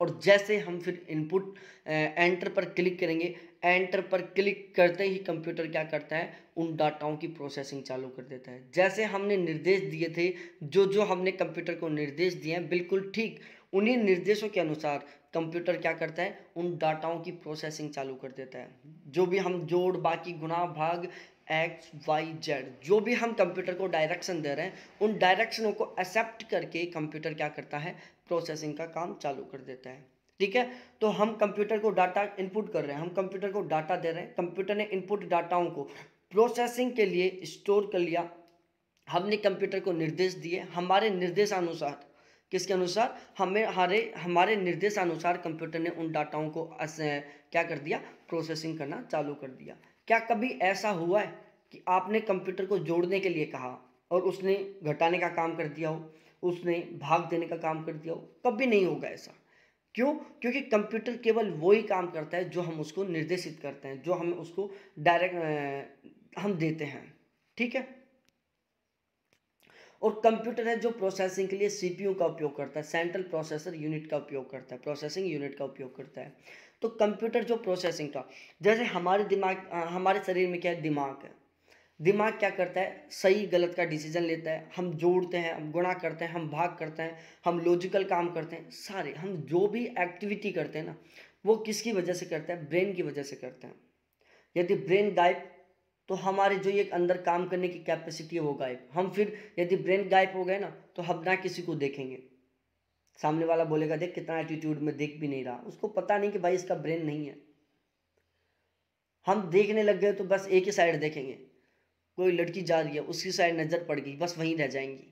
और जैसे हम फिर इनपुट एंटर पर क्लिक करेंगे एंटर पर क्लिक करते ही कंप्यूटर क्या करता है उन डाटाओं की प्रोसेसिंग चालू कर देता है जैसे हमने निर्देश दिए थे जो जो हमने कंप्यूटर को निर्देश दिए हैं बिल्कुल ठीक उन्हीं निर्देशों के अनुसार कंप्यूटर क्या करता है उन डाटाओं की प्रोसेसिंग चालू कर देता है जो भी हम जोड़ बाकी गुना भाग एक्स वाई जेड जो भी हम कंप्यूटर को डायरेक्शन दे रहे हैं उन डायरेक्शनों को एक्सेप्ट करके कंप्यूटर क्या करता है प्रोसेसिंग का काम चालू कर देता है ठीक है तो हम कंप्यूटर को डाटा इनपुट कर रहे हैं हम कंप्यूटर को डाटा दे रहे हैं कंप्यूटर ने इनपुट डाटाओं को प्रोसेसिंग के लिए स्टोर कर लिया हमने कंप्यूटर को निर्देश दिए हमारे निर्देशानुसार किसके अनुसार हमें हमारे हमारे निर्देशानुसार कंप्यूटर ने उन डाटाओं को क्या कर दिया प्रोसेसिंग करना चालू कर दिया क्या कभी ऐसा हुआ है कि आपने कंप्यूटर को जोड़ने के लिए कहा और उसने घटाने का काम कर दिया हो उसने भाग देने का काम कर दिया हो कभी नहीं होगा ऐसा क्यों क्योंकि कंप्यूटर केवल वही काम करता है जो हम उसको निर्देशित करते हैं जो हम उसको डायरेक्ट हम देते हैं ठीक है और कंप्यूटर है जो प्रोसेसिंग के लिए सीपीयू का उपयोग करता है सेंट्रल प्रोसेसर यूनिट का उपयोग करता है प्रोसेसिंग यूनिट का उपयोग करता है तो कंप्यूटर जो प्रोसेसिंग का जैसे हमारे दिमाग हमारे शरीर में क्या है दिमाग है दिमाग क्या करता है सही गलत का डिसीजन लेता है हम जोड़ते हैं हम गुणा करते हैं हम भाग करते हैं हम लॉजिकल काम करते हैं सारे हम जो भी एक्टिविटी करते हैं ना वो किसकी वजह से करते हैं ब्रेन की वजह से करते हैं यदि ब्रेन गायब तो हमारे जो ये अंदर काम करने की कैपेसिटी है वो गायब हम फिर यदि ब्रेन गायब हो गए ना तो हम ना किसी को देखेंगे सामने वाला बोलेगा देख कितना एटीट्यूड में देख भी नहीं रहा उसको पता नहीं कि भाई इसका ब्रेन नहीं है हम देखने लग गए तो बस एक ही साइड देखेंगे कोई लड़की जा रही है उसकी साइड नज़र पड़ गई बस वहीं रह जाएंगी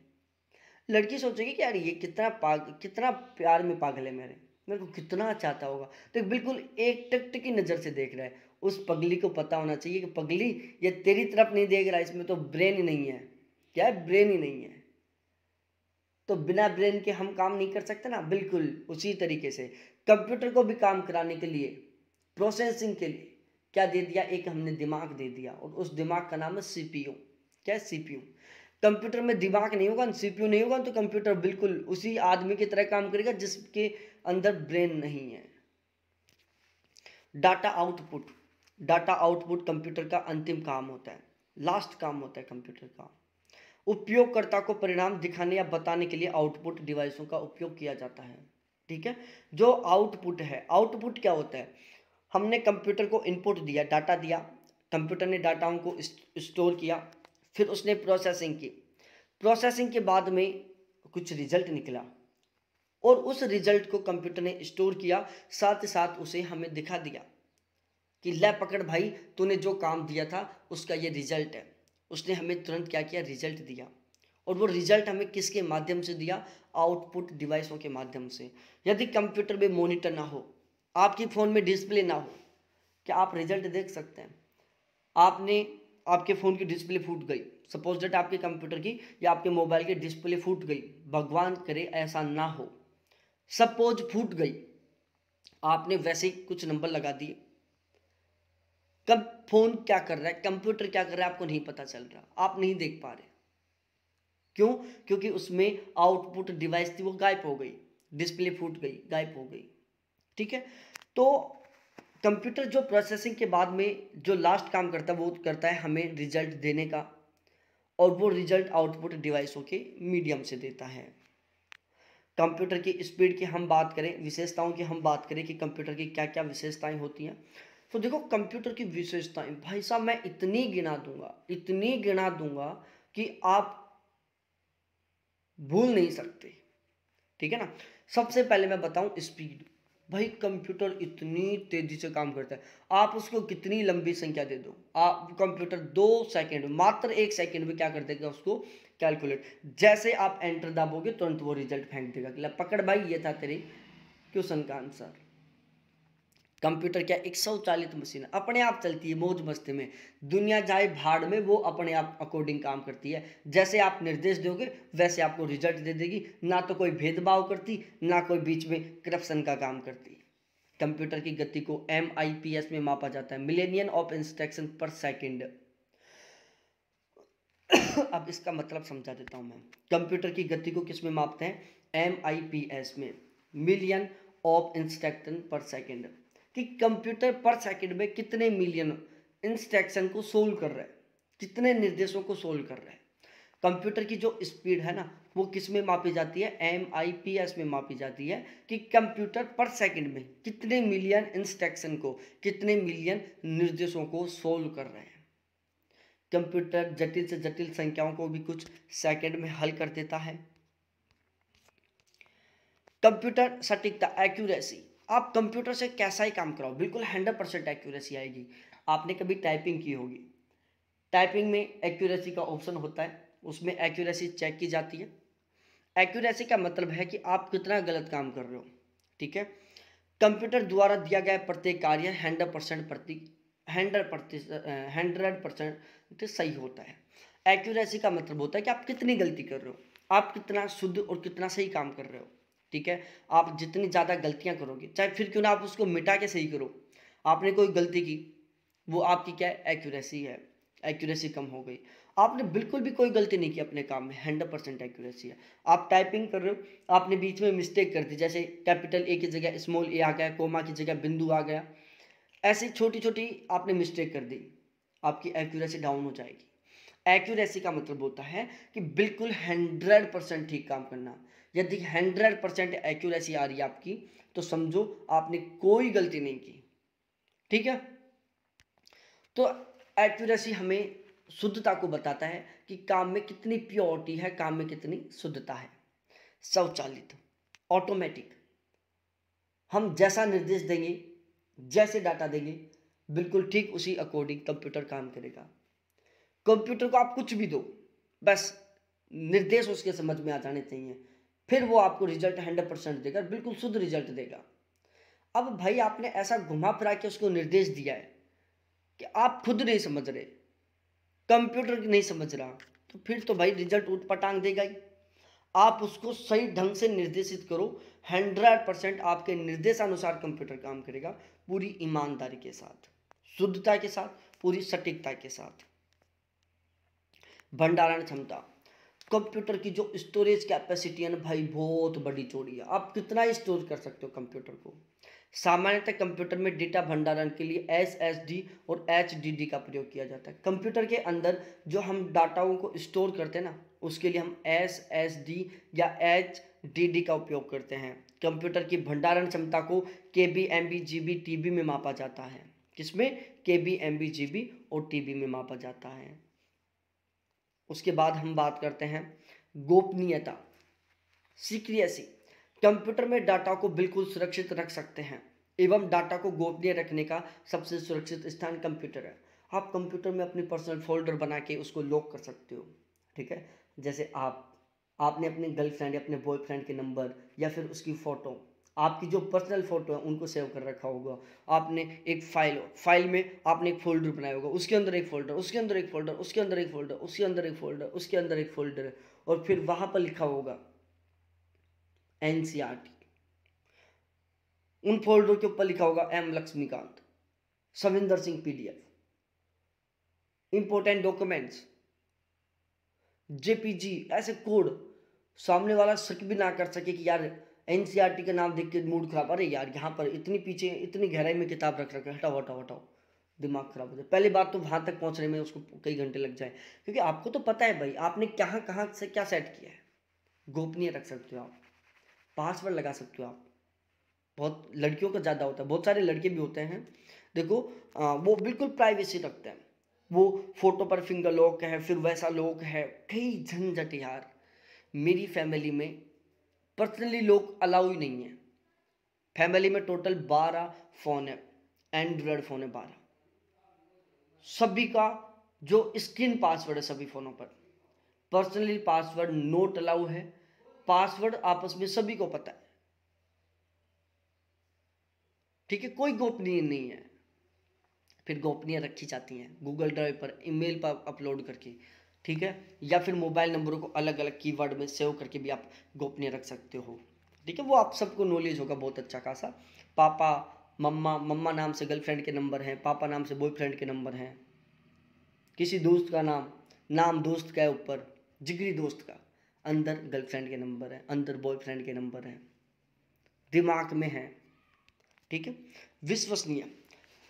लड़की सोचेगी कि यार ये कितना पाग कितना प्यार में पागल है मेरे मेरे को कितना चाहता होगा तो बिल्कुल एक टकटकी नज़र से देख रहा है उस पगली को पता होना चाहिए कि पगली ये तेरी तरफ नहीं देख रहा है इसमें तो ब्रेन ही नहीं है क्या है ब्रेन ही नहीं है तो बिना ब्रेन के हम काम नहीं कर सकते ना बिल्कुल उसी तरीके से कंप्यूटर को भी काम कराने के लिए प्रोसेसिंग के लिए क्या दे दिया एक हमने दिमाग दे दिया और उस दिमाग का नाम है सी क्या है सी कंप्यूटर में दिमाग नहीं होगा सी नहीं होगा तो कंप्यूटर बिल्कुल उसी आदमी की तरह काम करेगा जिसके अंदर ब्रेन नहीं है data output data output computer का अंतिम काम होता है लास्ट काम होता है कंप्यूटर का उपयोगकर्ता को परिणाम दिखाने या बताने के लिए आउटपुट डिवाइसों का उपयोग किया जाता है ठीक है जो आउटपुट है आउटपुट क्या होता है हमने कंप्यूटर को इनपुट दिया डाटा दिया कंप्यूटर ने डाटाओं को स्टोर किया फिर उसने प्रोसेसिंग की प्रोसेसिंग के बाद में कुछ रिजल्ट निकला और उस रिजल्ट को कंप्यूटर ने स्टोर किया साथ ही साथ उसे हमें दिखा दिया कि ले पकड़ भाई तूने जो काम दिया था उसका ये रिजल्ट है उसने हमें तुरंत क्या किया रिजल्ट दिया और वो रिजल्ट हमें किसके माध्यम से दिया आउटपुट डिवाइसों के माध्यम से यदि कंप्यूटर में मॉनिटर ना हो आपकी फ़ोन में डिस्प्ले ना हो क्या आप रिजल्ट देख सकते हैं आपने आपके फ़ोन की डिस्प्ले फूट गई सपोज डेट आपके कंप्यूटर की या आपके मोबाइल की डिस्प्ले फूट गई भगवान करे ऐसा ना हो सपोज फूट गई आपने वैसे ही कुछ नंबर लगा दिए कब फ़ोन क्या कर रहा है कंप्यूटर क्या कर रहा है आपको नहीं पता चल रहा आप नहीं देख पा रहे क्यों क्योंकि उसमें आउटपुट डिवाइस थी वो गायब हो गई डिस्प्ले फूट गई गायब हो गई ठीक है तो कंप्यूटर जो प्रोसेसिंग के बाद में जो लास्ट काम करता है वो करता है हमें रिजल्ट देने का और वो रिजल्ट आउटपुट डिवाइसों के मीडियम से देता है कंप्यूटर की स्पीड की हम बात करें विशेषताओं की हम बात करें कि कंप्यूटर की क्या क्या विशेषताएं होती हैं तो देखो कंप्यूटर की विशेषताएं भाई साहब मैं इतनी गिना दूंगा इतनी गिना दूंगा कि आप भूल नहीं सकते ठीक है ना सबसे पहले मैं बताऊं स्पीड भाई कंप्यूटर इतनी तेज़ी से काम करता है आप उसको कितनी लंबी संख्या दे दो आप कंप्यूटर दो सेकंड मात्र एक सेकंड में क्या कर देगा उसको कैलकुलेट जैसे आप एंटर दबोगे तुरंत वो रिजल्ट फेंक देगा पकड़ भाई ये था तेरी क्वेश्चन का आंसर कंप्यूटर क्या एक स्वचालित मशीन अपने आप चलती है मौज मस्ती में दुनिया जाए भाड़ में वो अपने आप अकॉर्डिंग काम करती है जैसे आप निर्देश दोगे वैसे आपको रिजल्ट दे देगी ना तो कोई भेदभाव करती ना कोई बीच में करप्शन का काम करती कंप्यूटर की गति को एम में मापा जाता है millions of instruction per second अब इसका मतलब समझा देता हूं मैं कंप्यूटर की गति को किस में मापते हैं एम में million of instruction per second कि कंप्यूटर पर सेकंड में कितने मिलियन इंस्ट्रक्शन को सोल्व कर रहा है कितने निर्देशों को सोल्व कर रहा है कंप्यूटर की जो स्पीड है ना वो किस में मापी जाती है एम आई पी एस में मापी जाती है कि कंप्यूटर पर सेकंड में कितने मिलियन इंस्ट्रक्शन को कितने मिलियन निर्देशों को सोल्व कर रहे हैं कंप्यूटर जटिल से जटिल संख्याओं को भी कुछ सेकंड में हल कर देता है कंप्यूटर सटीकता एक्यूरेसी आप कंप्यूटर से कैसा ही काम कराओ बिल्कुल हंड्रेड परसेंट एक्यूरेसी आएगी आपने कभी टाइपिंग की होगी टाइपिंग में एक्यूरेसी का ऑप्शन होता है उसमें एक्यूरेसी चेक की जाती है एक्यूरेसी का मतलब है कि आप कितना गलत काम कर रहे हो ठीक है कंप्यूटर द्वारा दिया गया प्रत्येक कार्य हंड्रेड परसेंट प्रति हंड्रेड प्रतिशत हंड्रेड परसेंट सही होता है एक्यूरेसी का मतलब होता है कि आप कितनी गलती कर रहे हो आप कितना शुद्ध और कितना सही काम कर रहे हो ठीक है आप जितनी ज़्यादा गलतियाँ करोगे चाहे फिर क्यों ना आप उसको मिटा के सही करो आपने कोई गलती की वो आपकी क्या है एक्यूरेसी है एक्यूरेसी कम हो गई आपने बिल्कुल भी कोई गलती नहीं की अपने काम में हंड्रेड परसेंट एक्यूरेसी है आप टाइपिंग कर रहे हो आपने बीच में मिस्टेक कर दी जैसे कैपिटल ए की जगह स्मॉल ए आ गया कोमा की जगह बिंदु आ गया ऐसी छोटी छोटी आपने मिस्टेक कर दी आपकी एक्यूरेसी डाउन हो जाएगी एक्यूरेसी का मतलब होता है कि बिल्कुल हंड्रेड परसेंट ठीक काम करना यदि हंड्रेड परसेंट एक्यूरेसी आ रही है आपकी तो समझो आपने कोई गलती नहीं की ठीक है तो एक्यूरेसी हमें शुद्धता को बताता है कि काम में कितनी प्योरिटी है काम में कितनी शुद्धता है स्वचालित ऑटोमेटिक हम जैसा निर्देश देंगे जैसे डाटा देंगे बिल्कुल ठीक उसी अकॉर्डिंग कंप्यूटर काम करेगा कंप्यूटर को आप कुछ भी दो बस निर्देश उसके समझ में आ जाने चाहिए फिर वो आपको रिजल्ट हंड्रेड परसेंट देगा बिल्कुल शुद्ध रिजल्ट देगा अब भाई आपने ऐसा घुमा फिरा के उसको निर्देश दिया है कि आप खुद नहीं समझ रहे कंप्यूटर नहीं समझ रहा तो फिर तो भाई रिजल्ट उठ पटांग देगा ही आप उसको सही ढंग से निर्देशित करो हंड्रेड परसेंट आपके निर्देशानुसार कंप्यूटर काम करेगा पूरी ईमानदारी के साथ शुद्धता के साथ पूरी सटीकता के साथ भंडारण क्षमता कंप्यूटर की जो स्टोरेज कैपेसिटी है ना भाई बहुत बड़ी चोरी है आप कितना स्टोर कर सकते हो कंप्यूटर को सामान्यतः कंप्यूटर में डेटा भंडारण के लिए एस एस डी और एच डी डी का प्रयोग किया जाता है कंप्यूटर के अंदर जो हम डाटाओं को स्टोर करते हैं ना उसके लिए हम एस एस डी या एच डी डी का उपयोग करते हैं कंप्यूटर की भंडारण क्षमता को K B M B G B T B में मापा जाता है किसमें K B M B G B और टी बी में मापा जाता है उसके बाद हम बात करते हैं गोपनीयता सीक्रियसी कंप्यूटर में डाटा को बिल्कुल सुरक्षित रख सकते हैं एवं डाटा को गोपनीय रखने का सबसे सुरक्षित स्थान कंप्यूटर है आप कंप्यूटर में अपनी पर्सनल फोल्डर बना के उसको लॉक कर सकते हो ठीक है जैसे आप आपने अपने गर्लफ्रेंड या अपने बॉयफ्रेंड के नंबर या फिर उसकी फ़ोटो आपकी जो पर्सनल फ़ोटो है उनको सेव कर रखा होगा आपने एक फाइल फाइल में आपने एक फोल्डर बनाया होगा उसके अंदर एक फोल्डर उसके अंदर एक फोल्डर उसके अंदर एक फोल्डर उसके अंदर एक फोल्डर उसके अंदर एक फोल्डर और फिर वहाँ पर लिखा होगा एन e उन फोल्डर के ऊपर लिखा होगा M Laxmikant Savinder Singh P F important documents JPG ऐसे कोड सामने वाला शक भी ना कर सके कि यार एन का नाम देख के मूड खराब अरे यार यहाँ पर इतनी पीछे इतनी गहराई में किताब रख रखे हटाओ हटाओ हटाओ दिमाग खराब हो जाए पहली बात तो वहाँ तक पहुँचने में उसको कई घंटे लग जाए क्योंकि आपको तो पता है भाई आपने कहाँ कहाँ से क्या सेट किया है गोपनीय रख सकते हो आप पासवर्ड लगा सकते हो आप बहुत लड़कियों का ज़्यादा होता है बहुत सारे लड़के भी होते हैं देखो आ, वो बिल्कुल प्राइवेसी रखते हैं वो फोटो पर फिंगर लॉक है फिर वैसा लॉक है कई झंझट यार मेरी फैमिली में पर्सनली लोग अलाउ ही नहीं है फैमिली में टोटल बारह फ़ोन है एंड्रॉयड फ़ोन है बारह सभी का जो स्क्रीन पासवर्ड है सभी फ़ोनों पर पर्सनली पासवर्ड नोट अलाउ है पासवर्ड आपस में सभी को पता है ठीक है कोई गोपनीय नहीं है फिर गोपनीय रखी जाती हैं गूगल ड्राइव पर ईमेल पर अपलोड करके ठीक है या फिर मोबाइल नंबरों को अलग अलग कीवर्ड में सेव करके भी आप गोपनीय रख सकते हो ठीक है वो आप सबको नॉलेज होगा बहुत अच्छा खासा पापा मम्मा मम्मा नाम से गर्लफ्रेंड के नंबर हैं पापा नाम से बॉयफ्रेंड के नंबर हैं किसी दोस्त का नाम नाम दोस्त का है ऊपर जिगरी दोस्त का अंदर गर्लफ्रेंड के नंबर है अंदर बॉयफ्रेंड के नंबर हैं दिमाग में है ठीक है विश्वसनीय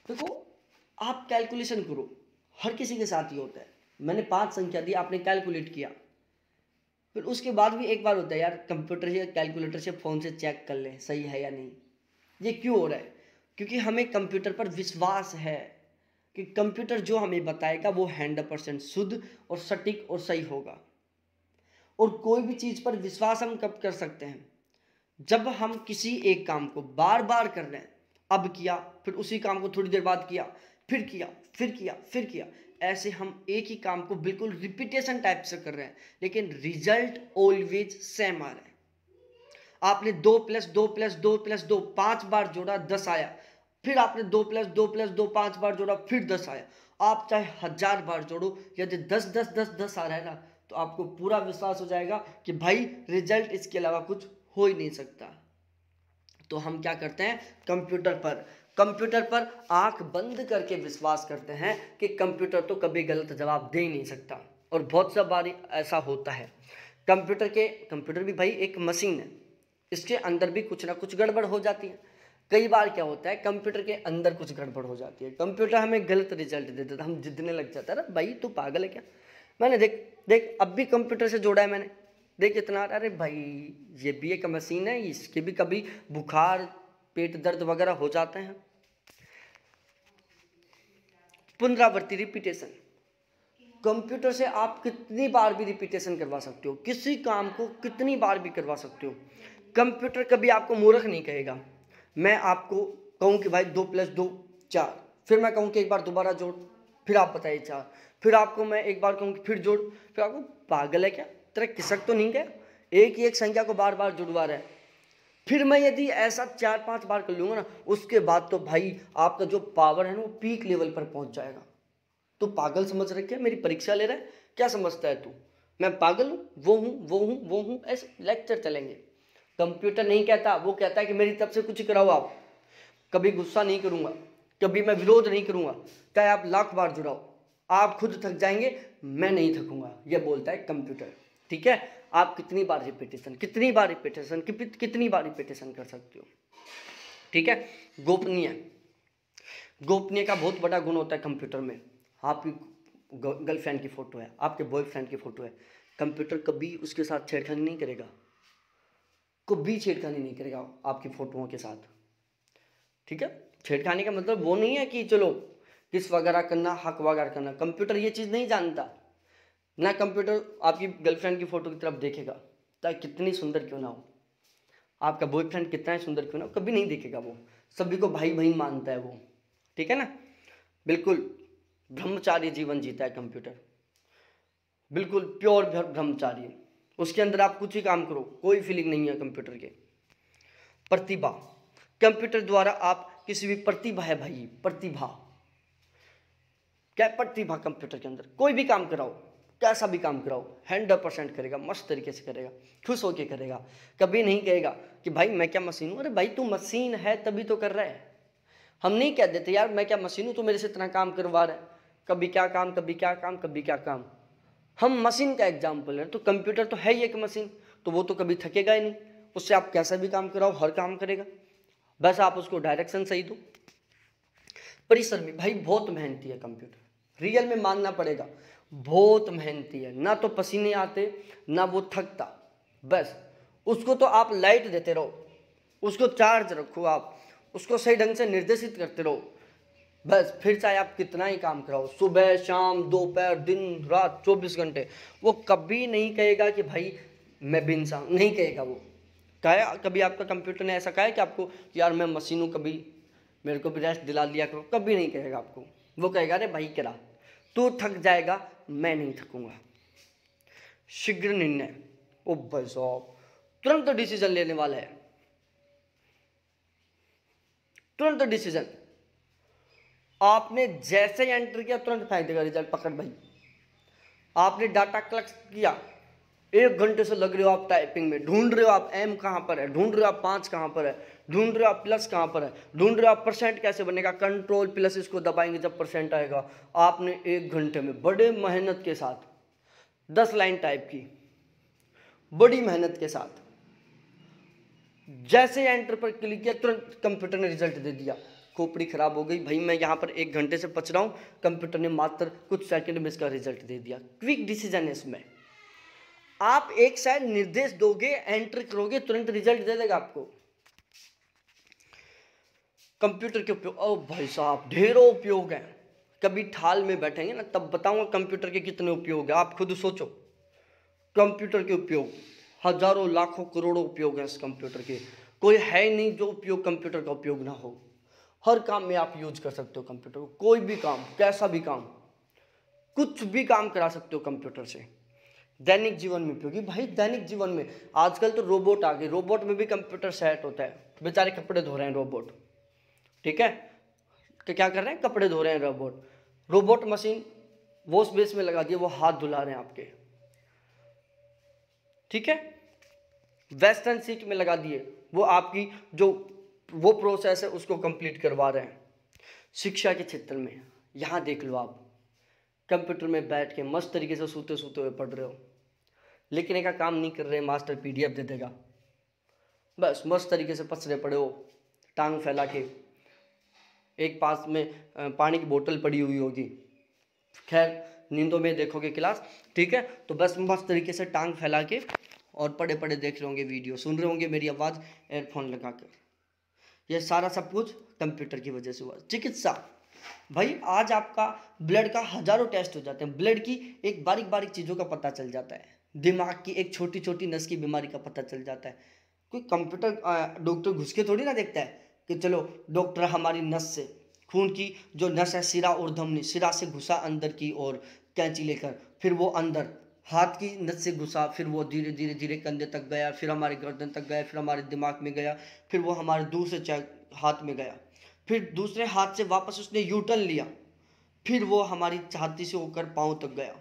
देखो आप कैलकुलेशन करो हर किसी के साथ ही होता है मैंने पाँच संख्या दी आपने कैलकुलेट किया फिर उसके बाद भी एक बार होता है यार कंप्यूटर से कैलकुलेटर से फ़ोन से चेक कर लें सही है या नहीं ये क्यों हो रहा है क्योंकि हमें कंप्यूटर पर विश्वास है कि कंप्यूटर जो हमें बताएगा वो हंड्रेड परसेंट शुद्ध और सटीक और सही होगा और कोई भी चीज़ पर विश्वास हम कब कर सकते हैं जब हम किसी एक काम को बार बार कर रहे हैं अब किया फिर उसी काम को थोड़ी देर बाद किया फिर किया फिर किया फिर किया ऐसे हम एक ही काम को बिल्कुल रिपीटेशन टाइप से कर रहे हैं लेकिन रिजल्ट ऑलवेज सेम आ रहा है आपने दो प्लस दो प्लस दो प्लस दो पांच बार जोड़ा दस आया फिर आपने दो प्लस दो प्लस दो पांच बार जोड़ा फिर दस आया आप चाहे हजार बार जोड़ो यदि दस दस दस दस आ रहा है ना तो आपको पूरा विश्वास हो जाएगा कि भाई रिजल्ट इसके अलावा कुछ हो ही नहीं सकता तो हम क्या करते हैं कंप्यूटर पर कंप्यूटर पर आंख बंद करके विश्वास करते हैं कि कंप्यूटर तो कभी गलत जवाब दे ही नहीं सकता और बहुत सा बार ऐसा होता है कंप्यूटर के कंप्यूटर भी भाई एक मशीन है इसके अंदर भी कुछ ना कुछ गड़बड़ हो जाती है कई बार क्या होता है कंप्यूटर के अंदर कुछ गड़बड़ हो जाती है कंप्यूटर हमें गलत रिजल्ट दे देता हम जिदने लग जाता है भाई तू पागल है क्या मैंने देख देख अब भी कंप्यूटर से जोड़ा है मैंने देख इतना अरे भाई ये भी एक मशीन है इसके भी कभी बुखार पेट दर्द वगैरह हो जाते हैं पुनरावर्ती रिपीटेशन कंप्यूटर से आप कितनी बार भी रिपीटेशन करवा सकते हो किसी काम को कितनी बार भी करवा सकते हो कंप्यूटर कभी आपको मूर्ख नहीं कहेगा मैं आपको कहूँ कि भाई दो प्लस दो चार फिर मैं कहूँ कि एक बार दोबारा जोड़ फिर आप बताइए चार फिर आपको मैं एक बार कहूँ कि फिर जोड़ फिर आपको पागल है क्या तेरा किसक तो नहीं गया एक ही एक संख्या को बार बार जुड़वा रहा है फिर मैं यदि ऐसा चार पांच बार कर लूँगा ना उसके बाद तो भाई आपका जो पावर है ना वो पीक लेवल पर पहुँच जाएगा तो पागल समझ रखे मेरी परीक्षा ले रहा है क्या समझता है तू मैं पागल हूँ वो हूँ वो हूँ वो हूँ ऐसे लेक्चर चलेंगे कंप्यूटर नहीं कहता वो कहता है कि मेरी तरफ से कुछ कराओ आप कभी गुस्सा नहीं करूँगा कभी मैं विरोध नहीं करूँगा चाहे आप लाख बार जुड़ाओ आप खुद थक जाएंगे मैं नहीं थकूंगा यह बोलता है कंप्यूटर ठीक है आप कितनी बार रिपीटेशन कितनी बार रिपीटेशन कितनी बार रिपीटेशन कर सकते हो ठीक है गोपनीय गोपनीय का बहुत बड़ा गुण होता है कंप्यूटर में आपकी गर्लफ्रेंड की फ़ोटो है आपके बॉयफ्रेंड की फ़ोटो है कंप्यूटर कभी उसके साथ छेड़खानी नहीं करेगा कभी छेड़खानी नहीं करेगा आपकी फ़ोटोओं के साथ ठीक है छेड़खानी का मतलब वो नहीं है कि चलो किस वगैरह करना हक वगैरह करना कंप्यूटर ये चीज़ नहीं जानता ना कंप्यूटर आपकी गर्लफ्रेंड की फ़ोटो की तरफ देखेगा चाहे तो कितनी सुंदर क्यों ना हो आपका बॉयफ्रेंड कितना ही सुंदर क्यों ना हो कभी नहीं देखेगा वो सभी को भाई बहन मानता है वो ठीक है ना बिल्कुल ब्रह्मचार्य जीवन जीता है कंप्यूटर बिल्कुल प्योर ब्रह्मचार्य उसके अंदर आप कुछ ही काम करो कोई फीलिंग नहीं है कंप्यूटर के प्रतिभा कंप्यूटर द्वारा आप किसी भी प्रतिभा है भाई प्रतिभा क्या प्रतिभा कंप्यूटर के अंदर कोई भी काम कराओ कैसा भी काम कराओ हंड्रेड परसेंट करेगा मस्त तरीके से करेगा खुश होके करेगा कभी नहीं कहेगा कि भाई मैं क्या मशीन हूँ अरे भाई तू मशीन है तभी तो कर रहा है हम नहीं कह देते यार मैं क्या मशीन हूँ तो मेरे से इतना काम करवा रहा है कभी क्या काम कभी क्या काम कभी क्या काम हम मशीन का एग्जाम्पल है तो कंप्यूटर तो है ही एक मशीन तो वो तो कभी थकेगा ही नहीं उससे आप कैसा भी काम कराओ हर काम करेगा बस आप उसको डायरेक्शन सही दो परिश्रमी भाई बहुत मेहनती है कंप्यूटर रियल में मानना पड़ेगा बहुत मेहनती है ना तो पसीने आते ना वो थकता बस उसको तो आप लाइट देते रहो उसको चार्ज रखो आप उसको सही ढंग से निर्देशित करते रहो बस फिर चाहे आप कितना ही काम कराओ सुबह शाम दोपहर दिन रात चौबीस घंटे वो कभी नहीं कहेगा कि भाई मैं भी इंसान नहीं कहेगा वो कहे कभी आपका कंप्यूटर ने ऐसा कहा है कि आपको यार मैं मशीनों कभी मेरे को भी रेस्ट दिला लिया करो कभी नहीं कहेगा आपको वो कहेगा अरे भाई करा तू थक जाएगा मैं नहीं थकूंगा शीघ्र निर्णय ओ भाई साहब तुरंत डिसीजन लेने वाला है तुरंत डिसीजन आपने जैसे एंटर किया तुरंत फेंक देगा रिजल्ट पकड़ भाई आपने डाटा कलेक्ट किया एक घंटे से लग रहे हो आप टाइपिंग में ढूंढ रहे हो आप एम कहाँ पर है ढूंढ रहे हो आप पाँच कहाँ पर है ढूंढ रहे हो आप प्लस कहाँ पर है ढूंढ रहे हो आप परसेंट कैसे बनेगा कंट्रोल प्लस इसको दबाएंगे जब परसेंट आएगा आपने एक घंटे में बड़े मेहनत के साथ दस लाइन टाइप की बड़ी मेहनत के साथ जैसे एंटर पर क्लिक किया तुरंत कंप्यूटर ने रिजल्ट दे दिया खोपड़ी खराब हो गई भाई मैं यहाँ पर एक घंटे से पच रहा हूँ कंप्यूटर ने मात्र कुछ सेकंड में इसका रिजल्ट दे दिया क्विक डिसीजन है इसमें आप एक शायद निर्देश दोगे एंट्री करोगे तुरंत रिजल्ट दे देगा आपको कंप्यूटर के उपयोग ओ भाई साहब ढेरों उपयोग हैं कभी ठाल में बैठेंगे ना तब बताऊंगा कंप्यूटर के कितने उपयोग हैं आप खुद सोचो कंप्यूटर के उपयोग हजारों लाखों करोड़ों उपयोग हैं इस कंप्यूटर के कोई है ही नहीं जो उपयोग कंप्यूटर का उपयोग ना हो हर काम में आप यूज कर सकते हो कंप्यूटर को कोई भी काम कैसा भी काम कुछ भी काम करा सकते हो कंप्यूटर से दैनिक जीवन में उपयोगी भाई दैनिक जीवन में आजकल तो रोबोट आ गए रोबोट में भी कंप्यूटर सेट होता है बेचारे कपड़े धो रहे हैं रोबोट ठीक है तो क्या कर रहे हैं कपड़े धो रहे हैं robot robot machine washbasin में लगा दिए वो हाथ धुला रहे हैं आपके ठीक है वेस्टर्न सीट में लगा दिए वो आपकी जो वो प्रोसेस है उसको कंप्लीट करवा रहे हैं शिक्षा के क्षेत्र में यहाँ देख लो आप कंप्यूटर में बैठ के मस्त तरीके से सोते सोते हुए पढ़ रहे हो लेकिन एक काम नहीं कर रहे मास्टर पी दे देगा बस मस्त तरीके से पसरे पड़े हो टांग फैला के एक पास में पानी की बोतल पड़ी हुई होगी खैर नींदों में देखोगे क्लास ठीक है तो बस मस्त तरीके से टांग फैला के और पड़े पड़े देख रहे होंगे वीडियो सुन रहे होंगे मेरी आवाज़ एयरफोन लगा कर यह सारा सब कुछ कंप्यूटर की वजह से हुआ चिकित्सा भाई आज आपका ब्लड का हजारों टेस्ट हो जाते हैं ब्लड की एक बारीक बारीक चीज़ों का पता चल जाता है दिमाग की एक छोटी छोटी नस की बीमारी का पता चल जाता है कोई कंप्यूटर डॉक्टर घुस के थोड़ी ना देखता है कि चलो डॉक्टर हमारी नस से खून की जो नस है सिरा और धमनी सिरा से घुसा अंदर की ओर कैंची लेकर फिर वो अंदर हाथ की नस से घुसा फिर वो धीरे धीरे धीरे कंधे तक गया फिर हमारे गर्दन तक गया फिर हमारे दिमाग में गया फिर वो हमारे दूसरे हाथ में गया फिर दूसरे हाथ से वापस उसने यूटन लिया फिर वो हमारी छाती से होकर पाँव तक गया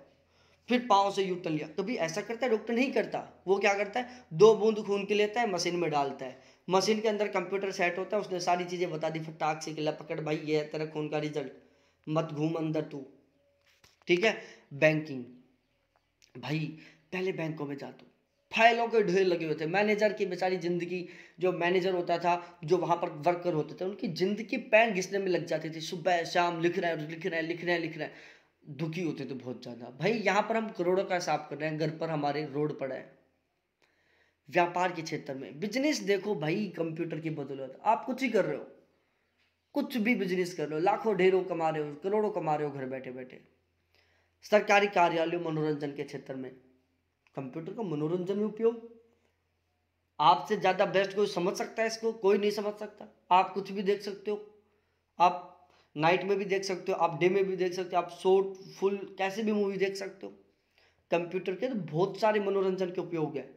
फिर पाँव से यूटन लिया कभी ऐसा करता है डॉक्टर नहीं करता वो क्या करता है दो बूंद खून के लेता है मशीन में डालता है मशीन के अंदर कंप्यूटर सेट होता है उसने सारी चीज़ें बता दी फिर टाक से किला पकड़ भाई ये है तेरा खून का रिजल्ट मत घूम अंदर तू ठीक है बैंकिंग भाई पहले बैंकों में जा तू फाइलों के ढेर लगे हुए थे मैनेजर की बेचारी ज़िंदगी जो मैनेजर होता था जो वहाँ पर वर्कर होते थे उनकी ज़िंदगी पैन घिसने में लग जाती थी सुबह शाम लिख रहे हैं लिख रहे हैं लिख रहे हैं लिख रहे हैं दुखी होते थे बहुत ज़्यादा भाई यहाँ पर हम करोड़ों का हिसाब कर रहे हैं घर पर हमारे रोड पड़े हैं व्यापार के क्षेत्र में बिजनेस देखो भाई कंप्यूटर की बदौलत आप कुछ ही कर रहे हो कुछ भी बिजनेस कर रहे हो लाखों ढेरों कमा रहे हो करोड़ों कमा रहे हो घर बैठे बैठे सरकारी कार्यालयों मनोरंजन के क्षेत्र में कंप्यूटर का मनोरंजन में उपयोग आपसे ज़्यादा बेस्ट कोई समझ सकता है इसको कोई नहीं समझ सकता आप कुछ भी देख सकते हो आप नाइट में भी देख सकते हो आप डे में भी देख सकते हो आप शॉर्ट फुल कैसे भी मूवी देख सकते हो कंप्यूटर के तो बहुत सारे मनोरंजन के उपयोग है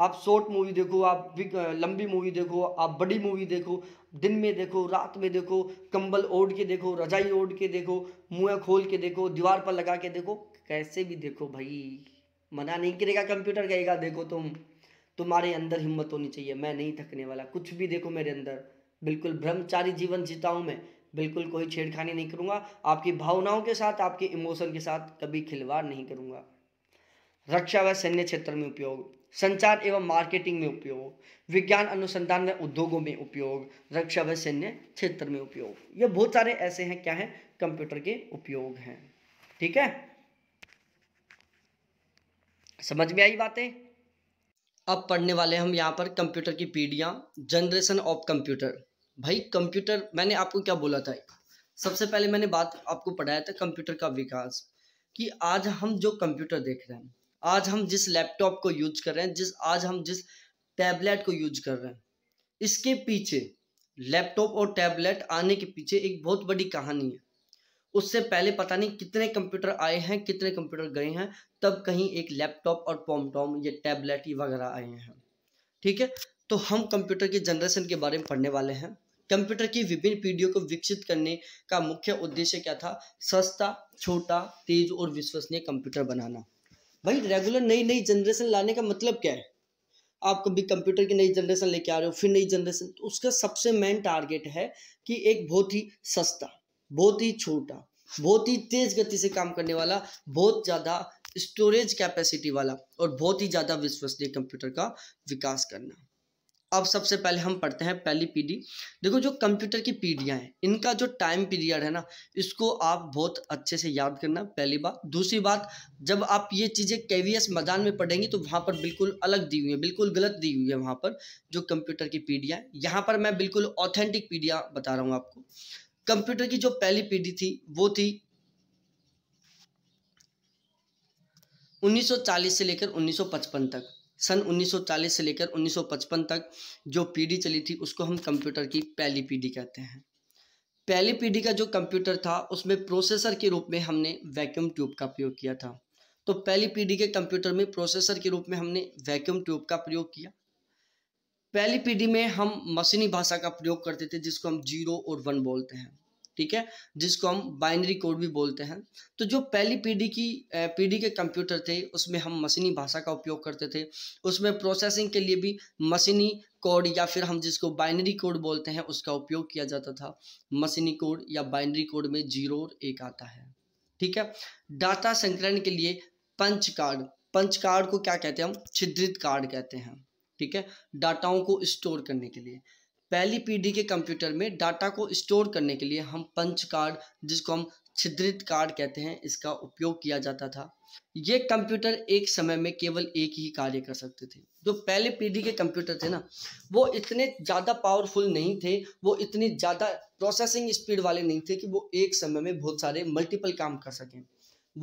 आप शॉर्ट मूवी देखो आप लंबी मूवी देखो आप बड़ी मूवी देखो दिन में देखो रात में देखो कंबल ओढ़ के देखो रजाई ओढ़ के देखो मुँह खोल के देखो दीवार पर लगा के देखो कैसे भी देखो भाई मना नहीं करेगा कंप्यूटर कहेगा देखो तुम तुम्हारे अंदर हिम्मत होनी चाहिए मैं नहीं थकने वाला कुछ भी देखो मेरे अंदर बिल्कुल ब्रह्मचारी जीवन जीता हूँ मैं बिल्कुल कोई छेड़खानी नहीं करूँगा आपकी भावनाओं के साथ आपके इमोशन के साथ कभी खिलवाड़ नहीं करूँगा रक्षा व सैन्य क्षेत्र में उपयोग संचार एवं मार्केटिंग में उपयोग विज्ञान अनुसंधान व उद्योगों में उपयोग रक्षा व सैन्य क्षेत्र में उपयोग ये बहुत सारे ऐसे हैं क्या हैं कंप्यूटर के उपयोग हैं ठीक है समझ में आई बातें अब पढ़ने वाले हम यहाँ पर कंप्यूटर की पीढ़ियाँ जनरेशन ऑफ कंप्यूटर भाई कंप्यूटर मैंने आपको क्या बोला था सबसे पहले मैंने बात आपको पढ़ाया था कंप्यूटर का विकास कि आज हम जो कंप्यूटर देख रहे हैं आज हम जिस लैपटॉप को यूज कर रहे हैं जिस आज हम जिस टैबलेट को यूज कर रहे हैं इसके पीछे लैपटॉप और टैबलेट आने के पीछे एक बहुत बड़ी कहानी है उससे पहले पता नहीं कितने कंप्यूटर आए हैं कितने कंप्यूटर गए हैं तब कहीं एक लैपटॉप और पॉमटॉम ये टैबलेट वगैरह आए हैं ठीक है तो हम कंप्यूटर के जनरेशन के बारे में पढ़ने वाले हैं कंप्यूटर की विभिन्न पीढ़ियों को विकसित करने का मुख्य उद्देश्य क्या था सस्ता छोटा तेज और विश्वसनीय कंप्यूटर बनाना भाई रेगुलर नई नई जनरेशन लाने का मतलब क्या है आप कभी कंप्यूटर की नई जनरेशन लेके आ रहे हो फिर नई जनरेशन तो उसका सबसे मेन टारगेट है कि एक बहुत ही सस्ता बहुत ही छोटा बहुत ही तेज गति से काम करने वाला बहुत ज़्यादा स्टोरेज कैपेसिटी वाला और बहुत ही ज़्यादा विश्वसनीय कंप्यूटर का विकास करना अब सबसे पहले हम पढ़ते हैं पहली पीढ़ी देखो जो कंप्यूटर की पीढ़ियाँ हैं इनका जो टाइम पीरियड है ना इसको आप बहुत अच्छे से याद करना पहली बात दूसरी बात जब आप ये चीज़ें केवीएस मैदान में पढ़ेंगे तो वहाँ पर बिल्कुल अलग दी हुई है बिल्कुल गलत दी हुई है वहाँ पर जो कंप्यूटर की पीढ़ियाँ यहाँ पर मैं बिल्कुल ऑथेंटिक पीढ़ियाँ बता रहा हूँ आपको कंप्यूटर की जो पहली पीढ़ी थी वो थी 1940 से लेकर 1955 तक सन 1940 से लेकर 1955 तक जो पीढ़ी चली थी उसको हम कंप्यूटर की पहली पीढ़ी कहते हैं पहली पीढ़ी का जो कंप्यूटर था उसमें प्रोसेसर के रूप में हमने वैक्यूम ट्यूब का प्रयोग किया था तो पहली पीढ़ी के कंप्यूटर में प्रोसेसर के रूप में हमने वैक्यूम ट्यूब का प्रयोग किया पहली पीढ़ी में हम मशीनी भाषा का प्रयोग करते थे जिसको हम जीरो और वन बोलते हैं ठीक है जिसको हम बाइनरी कोड भी बोलते हैं तो जो पहली पीढ़ी की पीढ़ी के कंप्यूटर थे उसमें हम मशीनी भाषा का उपयोग करते थे उसमें प्रोसेसिंग के लिए भी मशीनी कोड या फिर हम जिसको बाइनरी कोड बोलते हैं उसका उपयोग किया जाता था मशीनी कोड या बाइनरी कोड में जीरो और एक आता है ठीक है डाटा संकलन के लिए पंच कार्ड पंच कार्ड को क्या कहते हैं हम छिद्रित कार्ड कहते हैं ठीक है डाटाओं को स्टोर करने के लिए पहली पीढ़ी के कंप्यूटर में डाटा को स्टोर करने के लिए हम पंच कार्ड जिसको हम छिद्रित कार्ड कहते हैं इसका उपयोग किया जाता था ये कंप्यूटर एक समय में केवल एक ही कार्य कर सकते थे जो पहले पीढ़ी के कंप्यूटर थे ना वो इतने ज़्यादा पावरफुल नहीं थे वो इतनी ज़्यादा प्रोसेसिंग स्पीड वाले नहीं थे कि वो एक समय में बहुत सारे मल्टीपल काम कर सकें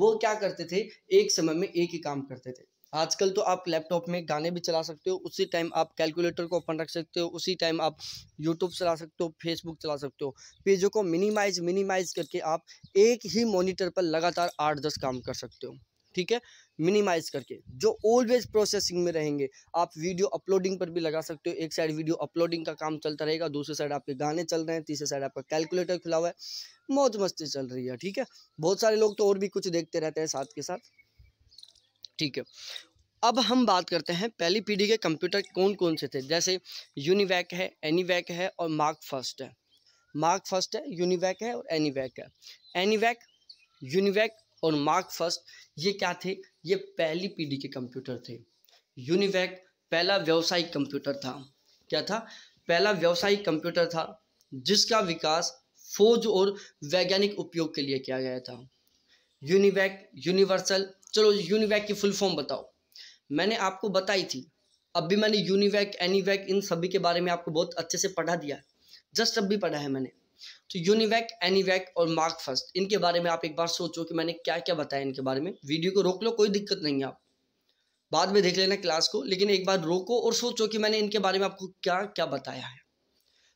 वो क्या करते थे एक समय में एक ही काम करते थे आजकल तो आप लैपटॉप में गाने भी चला सकते हो उसी टाइम आप कैलकुलेटर को ओपन रख सकते हो उसी टाइम आप यूट्यूब चला सकते हो फेसबुक चला सकते हो पेजों को मिनिमाइज मिनिमाइज करके आप एक ही मॉनिटर पर लगातार आठ दस काम कर सकते हो ठीक है मिनिमाइज करके जो ऑलवेज प्रोसेसिंग में रहेंगे आप वीडियो अपलोडिंग पर भी लगा सकते हो एक साइड वीडियो अपलोडिंग का काम चलता रहेगा दूसरी साइड आपके गाने चल रहे हैं तीसरे साइड आपका कैलकुलेटर खुला हुआ है मौज मस्ती चल रही है ठीक है बहुत सारे लोग तो और भी कुछ देखते रहते हैं साथ के साथ ठीक है अब हम बात करते हैं पहली पीढ़ी के कंप्यूटर कौन कौन से थे जैसे यूनिवैक है एनीवैक है और मार्क फर्स्ट है मार्क फर्स्ट है यूनिवैक है और एनीवैक है एनीवैक यूनिवैक और मार्क फर्स्ट ये क्या थे ये पहली पीढ़ी के कंप्यूटर थे यूनिवैक पहला व्यवसायिक कंप्यूटर था क्या था पहला व्यवसायिक कंप्यूटर था जिसका विकास फौज और वैज्ञानिक उपयोग के लिए किया गया था यूनिवैक यूनिवर्सल चलो यूनिवैक की फुल फॉर्म बताओ मैंने आपको बताई थी अब भी मैंने यूनिवैक एनीवैक इन सभी के बारे में आपको बहुत अच्छे से पढ़ा दिया जस्ट अब भी पढ़ा है मैंने तो यूनिवैक एनीवैक और मार्क फर्स्ट इनके बारे में आप एक बार सोचो कि मैंने क्या क्या बताया इनके बारे में वीडियो को रोक लो कोई दिक्कत नहीं है आप बाद में देख लेना क्लास को लेकिन एक बार रोको और सोचो कि मैंने इनके बारे में आपको क्या क्या बताया है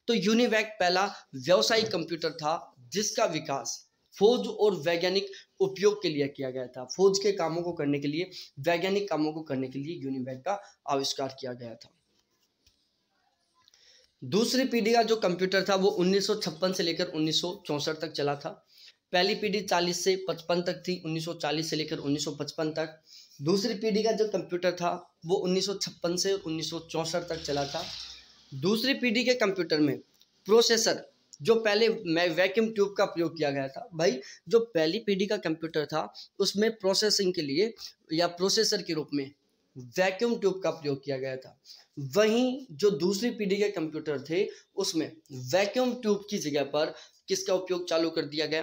तो यूनिवैक पहला व्यवसायिक कंप्यूटर था जिसका विकास फौज और वैज्ञानिक उपयोग के लिए किया गया था फौज के कामों को करने के लिए वैज्ञानिक कामों को करने के लिए यूनिवैग का आविष्कार किया गया था दूसरी पीढ़ी का जो कंप्यूटर था वो 1956 से लेकर 1964 तक चला था पहली पीढ़ी 40 से 55 तक थी 1940 से लेकर 1955 तक दूसरी पीढ़ी का जो कंप्यूटर था वो 1956 से 1964 तक चला था दूसरी पीढ़ी के कंप्यूटर में प्रोसेसर जो पहले मैं वैक्यूम ट्यूब का प्रयोग किया गया था भाई जो पहली पीढ़ी का कंप्यूटर था उसमें प्रोसेसिंग के लिए या प्रोसेसर के रूप में वैक्यूम ट्यूब का प्रयोग किया गया था वहीं जो दूसरी पीढ़ी के कंप्यूटर थे उसमें वैक्यूम ट्यूब की जगह पर किसका उपयोग चालू कर दिया गया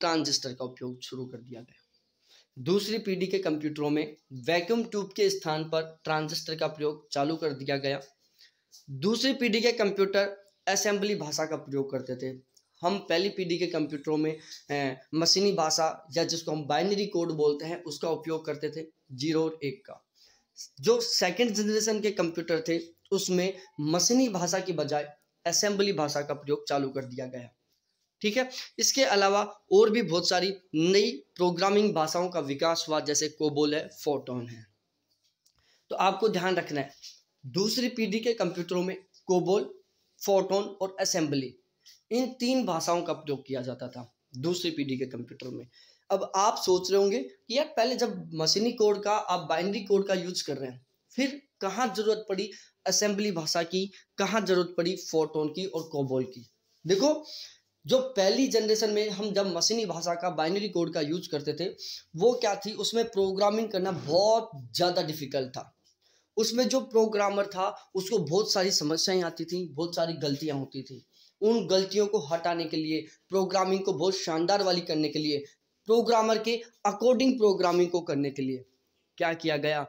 ट्रांजिस्टर का उपयोग शुरू कर दिया गया दूसरी पीढ़ी के कंप्यूटरों में वैक्यूम ट्यूब के स्थान पर ट्रांजिस्टर का प्रयोग चालू कर दिया गया दूसरी पीढ़ी के कंप्यूटर असेंबली भाषा का प्रयोग करते थे हम पहली पीढ़ी के कंप्यूटरों में मशीनी भाषा या जिसको हम बाइनरी कोड बोलते हैं उसका उपयोग करते थे जीरो और एक का जो सेकेंड जनरेशन के कंप्यूटर थे उसमें मशीनी भाषा की बजाय असेंबली भाषा का प्रयोग चालू कर दिया गया ठीक है इसके अलावा और भी बहुत सारी नई प्रोग्रामिंग भाषाओं का विकास हुआ जैसे कोबोल है फोटोन है तो आपको ध्यान रखना है दूसरी पीढ़ी के कंप्यूटरों में कोबोल फोटोन और असेंबली इन तीन भाषाओं का प्रयोग किया जाता था दूसरी पीढ़ी के कंप्यूटर में अब आप सोच रहे होंगे कि यार पहले जब मशीनी कोड का आप बाइनरी कोड का यूज कर रहे हैं फिर कहाँ जरूरत पड़ी असेंबली भाषा की कहाँ जरूरत पड़ी फोटोन की और कोबोल की देखो जो पहली जनरेशन में हम जब मशीनी भाषा का बाइनरी कोड का यूज करते थे वो क्या थी उसमें प्रोग्रामिंग करना बहुत ज़्यादा डिफिकल्ट था उसमें जो प्रोग्रामर था उसको बहुत सारी समस्याएं आती थी बहुत सारी गलतियां होती थी उन गलतियों को हटाने के लिए प्रोग्रामिंग को बहुत शानदार वाली करने के लिए प्रोग्रामर के अकॉर्डिंग प्रोग्रामिंग को करने के लिए क्या किया गया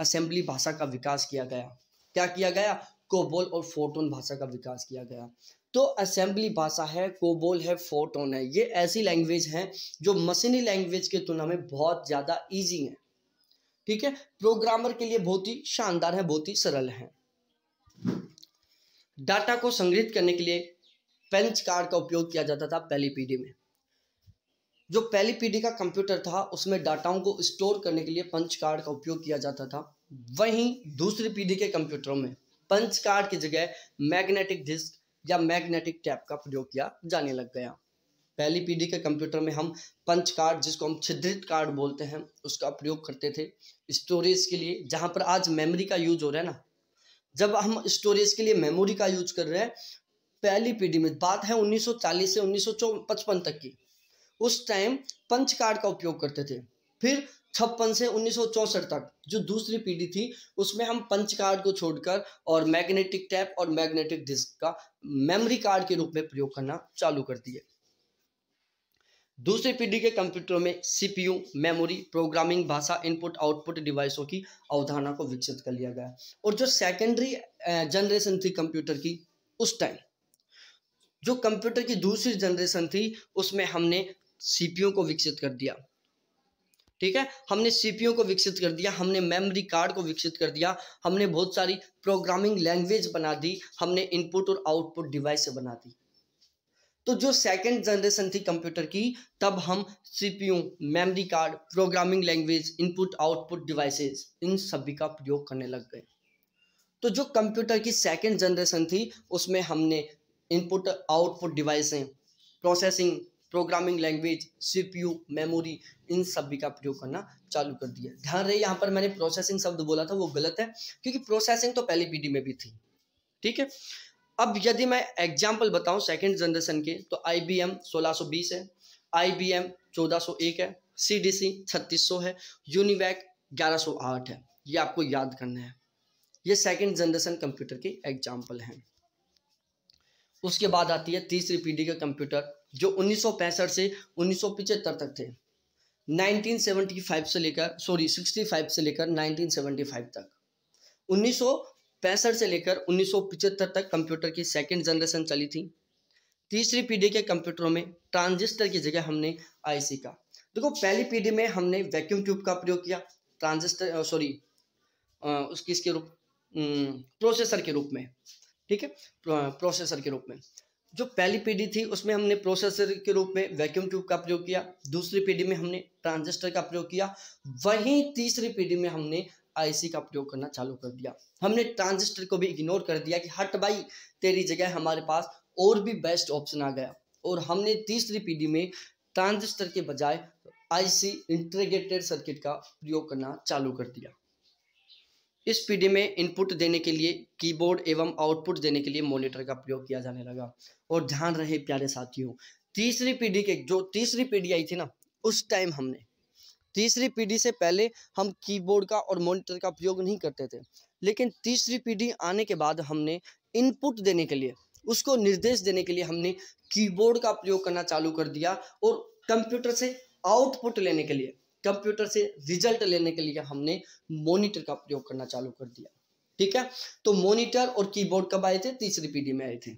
असेंबली भाषा का विकास किया गया क्या किया गया कोबोल और फोटोन भाषा का विकास किया गया तो असेंबली भाषा है कोबोल है फोटोन है ये ऐसी लैंग्वेज हैं जो मशीनी लैंग्वेज की तुलना में बहुत ज़्यादा ईजी हैं ठीक है प्रोग्रामर के लिए बहुत ही शानदार है बहुत ही सरल है डाटा को संग्रहित करने के लिए पेंच कार्ड का उपयोग किया जाता था पहली पीढ़ी में जो पहली पीढ़ी का कंप्यूटर था उसमें डाटाओं को स्टोर करने के लिए पंच कार्ड का उपयोग किया जाता था वहीं दूसरी पीढ़ी के कंप्यूटरों में पंच कार्ड की जगह मैग्नेटिक डिस्क या मैग्नेटिक टैप का प्रयोग किया जाने लग गया पहली पीढ़ी के कंप्यूटर में हम पंच कार्ड जिसको हम छिद्रित कार्ड बोलते हैं उसका प्रयोग करते थे स्टोरेज के लिए जहाँ पर आज मेमोरी का यूज हो रहा है ना जब हम स्टोरेज के लिए मेमोरी का यूज कर रहे हैं पहली पीढ़ी में बात है 1940 से 1955 तक की उस टाइम पंच कार्ड का उपयोग करते थे फिर छप्पन से उन्नीस तक जो दूसरी पीढ़ी थी उसमें हम पंच कार्ड को छोड़कर और मैग्नेटिक टैप और मैग्नेटिक डिस्क का मेमोरी कार्ड के रूप में प्रयोग करना चालू कर दिया दूसरी पीढ़ी के कंप्यूटरों में सीपीयू मेमोरी प्रोग्रामिंग भाषा इनपुट आउटपुट डिवाइसों की अवधारणा को विकसित कर लिया गया और जो सेकेंडरी जनरेशन थी कंप्यूटर की उस टाइम जो कंप्यूटर की दूसरी जनरेशन थी उसमें हमने सीपीयू को विकसित कर दिया ठीक है हमने सीपीयू को विकसित कर दिया हमने मेमोरी कार्ड को विकसित कर दिया हमने बहुत सारी प्रोग्रामिंग लैंग्वेज बना दी हमने इनपुट और आउटपुट डिवाइस बना दी तो जो सेकंड जनरेशन थी कंप्यूटर की तब हम CPU memory card programming language input output devices इन सभी का प्रयोग करने लग गए तो जो कंप्यूटर की सेकंड जनरेशन थी उसमें हमने इनपुट आउटपुट डिवाइसें processing programming language CPU memory इन सभी का प्रयोग करना चालू कर दिया ध्यान रहे यहाँ पर मैंने प्रोसेसिंग शब्द बोला था वो गलत है क्योंकि प्रोसेसिंग तो पहली पीढ़ी में भी थी ठीक है अब यदि मैं एग्जाम्पल बताऊँ सेकेंड जनरेशन के तो आई बी एम सोलह सौ बीस है आई बी एम चौदह सौ एक है सी डी सी छत्तीस सौ है यूनिवैक ग्यारह सौ आठ है ये आपको याद करना है ये सेकेंड जनरेशन कंप्यूटर के एग्जाम्पल हैं उसके बाद आती है तीसरी पीढ़ी का कंप्यूटर जो उन्नीस से उन्नीस तक थे 1975 से लेकर सॉरी 65 से लेकर 1975 तक उन्नीस पैंसठ से लेकर 1975 तक कंप्यूटर की सेकेंड जनरेशन चली थी तीसरी पीढ़ी के कंप्यूटरों में ट्रांजिस्टर की जगह हमने आईसी का देखो पहली पीढ़ी में हमने वैक्यूम ट्यूब का प्रयोग किया ट्रांजिस्टर सॉरी उसकी इसके रूप प्रोसेसर के रूप में ठीक है प्रोसेसर के रूप में जो पहली पीढ़ी थी उसमें हमने प्रोसेसर के रूप में वैक्यूम ट्यूब का प्रयोग किया दूसरी पीढ़ी में हमने ट्रांजिस्टर का प्रयोग किया वहीं तीसरी पीढ़ी में हमने आईसी का प्रयोग करना चालू कर दिया हमने ट्रांजिस्टर को भी इग्नोर कर दिया कि हट भाई तेरी जगह हमारे पास और भी बेस्ट ऑप्शन आ गया और हमने तीसरी पीढ़ी में ट्रांजिस्टर के बजाय आईसी इंटीग्रेटेड सर्किट का प्रयोग करना चालू कर दिया इस पीढ़ी में इनपुट देने के लिए कीबोर्ड एवं आउटपुट देने के लिए मॉनिटर का प्रयोग किया जाने लगा और ध्यान रहे प्यारे साथियों तीसरी पीढ़ी के जो तीसरी पीढ़ी आई थी ना उस टाइम हमने तीसरी पीढ़ी से पहले हम कीबोर्ड का और मॉनिटर का प्रयोग नहीं करते थे लेकिन तीसरी पीढ़ी आने के बाद हमने इनपुट देने के लिए उसको निर्देश देने के लिए हमने कीबोर्ड का प्रयोग करना चालू कर दिया और कंप्यूटर से आउटपुट लेने के लिए कंप्यूटर से रिजल्ट लेने के लिए हमने मॉनिटर का प्रयोग करना चालू कर दिया ठीक है तो मॉनिटर और कीबोर्ड कब आए थे तीसरी पीढ़ी में आए थे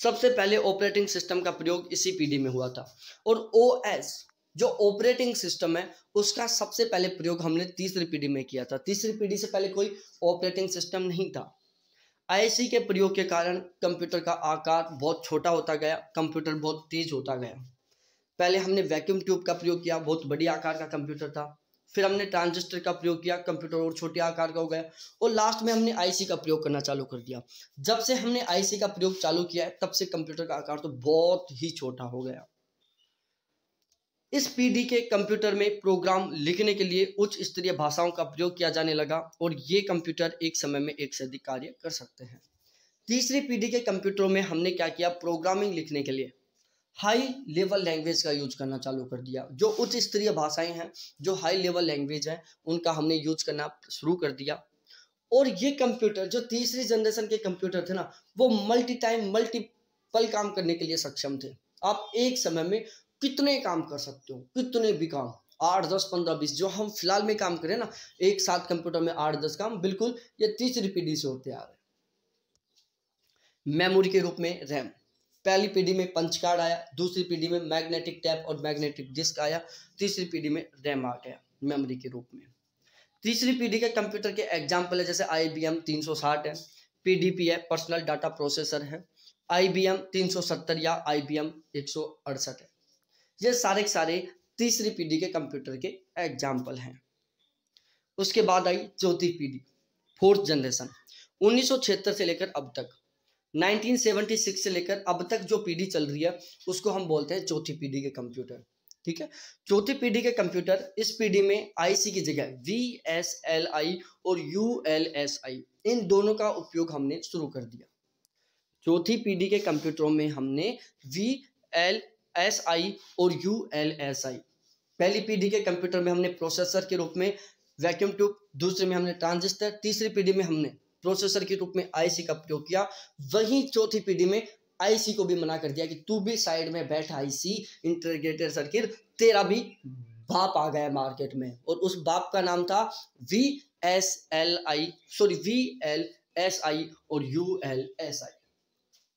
सबसे पहले ऑपरेटिंग सिस्टम का प्रयोग इसी पीढ़ी में हुआ था और ओ एस जो ऑपरेटिंग सिस्टम है उसका सबसे पहले प्रयोग हमने तीसरी पीढ़ी में किया था तीसरी पीढ़ी से पहले कोई ऑपरेटिंग सिस्टम नहीं था आईसी e के प्रयोग के कारण कंप्यूटर का आकार बहुत छोटा होता गया कंप्यूटर बहुत तेज होता गया पहले हमने वैक्यूम ट्यूब का प्रयोग किया बहुत बड़ी आकार का कंप्यूटर था फिर हमने ट्रांजिस्टर का प्रयोग किया कंप्यूटर और छोटे आकार का हो गया और लास्ट में हमने आईसी का प्रयोग करना चालू कर दिया जब से हमने आईसी का प्रयोग चालू किया है तब से कंप्यूटर का आकार तो बहुत ही छोटा हो गया इस पीढ़ी के कंप्यूटर में प्रोग्राम लिखने के लिए उच्च स्तरीय भाषाओं का प्रयोग किया जाने लगा और ये कंप्यूटर एक समय में एक से अधिक कार्य कर सकते हैं तीसरी पीढ़ी के कंप्यूटरों में हमने क्या किया प्रोग्रामिंग लिखने के लिए हाई लेवल लैंग्वेज का यूज करना चालू कर दिया जो उच्च स्तरीय भाषाएं हैं जो हाई लेवल लैंग्वेज है उनका हमने यूज करना शुरू कर दिया और ये कंप्यूटर जो तीसरी जनरेशन के कंप्यूटर थे ना वो मल्टी टाइम मल्टीपल काम करने के लिए सक्षम थे आप एक समय में कितने काम कर सकते हो कितने भी काम आठ दस पंद्रह बीस जो हम फिलहाल में काम करें ना एक साथ कंप्यूटर में आठ दस काम बिल्कुल ये तीसरी पीढ़ी से होते आ रहे मेमोरी के रूप में रैम पहली पीढ़ी में पंच कार्ड आया दूसरी पीढ़ी में मैग्नेटिक टैप और मैग्नेटिक डिस्क आया तीसरी पीढ़ी में रैम आ गया मेमोरी के रूप में तीसरी पीढ़ी के कंप्यूटर के एग्जाम्पल है जैसे आई बी एम तीन सौ साठ है पी डी पी है पर्सनल डाटा प्रोसेसर है आई बी एम तीन सौ सत्तर या आई बी एम एक सौ अड़सठ है ये सारे के सारे तीसरी पीढ़ी के कंप्यूटर के एग्जाम्पल हैं उसके बाद आई चौथी पीढ़ी फोर्थ जनरेशन छिहत्तर से लेकर अब तक 1976 से लेकर अब तक जो पीढ़ी चल रही है उसको हम बोलते हैं चौथी पीढ़ी के कंप्यूटर ठीक है चौथी पीढ़ी के कंप्यूटर इस पीढ़ी में आईसी की जगह वी एस एल आई और यू एल एस आई इन दोनों का उपयोग हमने शुरू कर दिया चौथी पीढ़ी के कंप्यूटरों में हमने वी एल एस आई और यू एल एस आई पहली पीढ़ी के कंप्यूटर में हमने प्रोसेसर के रूप में वैक्यूम ट्यूब दूसरे में हमने ट्रांजिस्टर तीसरी पीढ़ी में हमने प्रोसेसर के रूप में आईसी का प्रयोग किया वहीं चौथी पीढ़ी में आईसी को भी मना कर दिया कि तू भी साइड में बैठ आईसी इंटरग्रेटेड सर्किट तेरा भी बाप आ गया मार्केट में और उस बाप का नाम था V S L I sorry V L S I और यू एल एस आई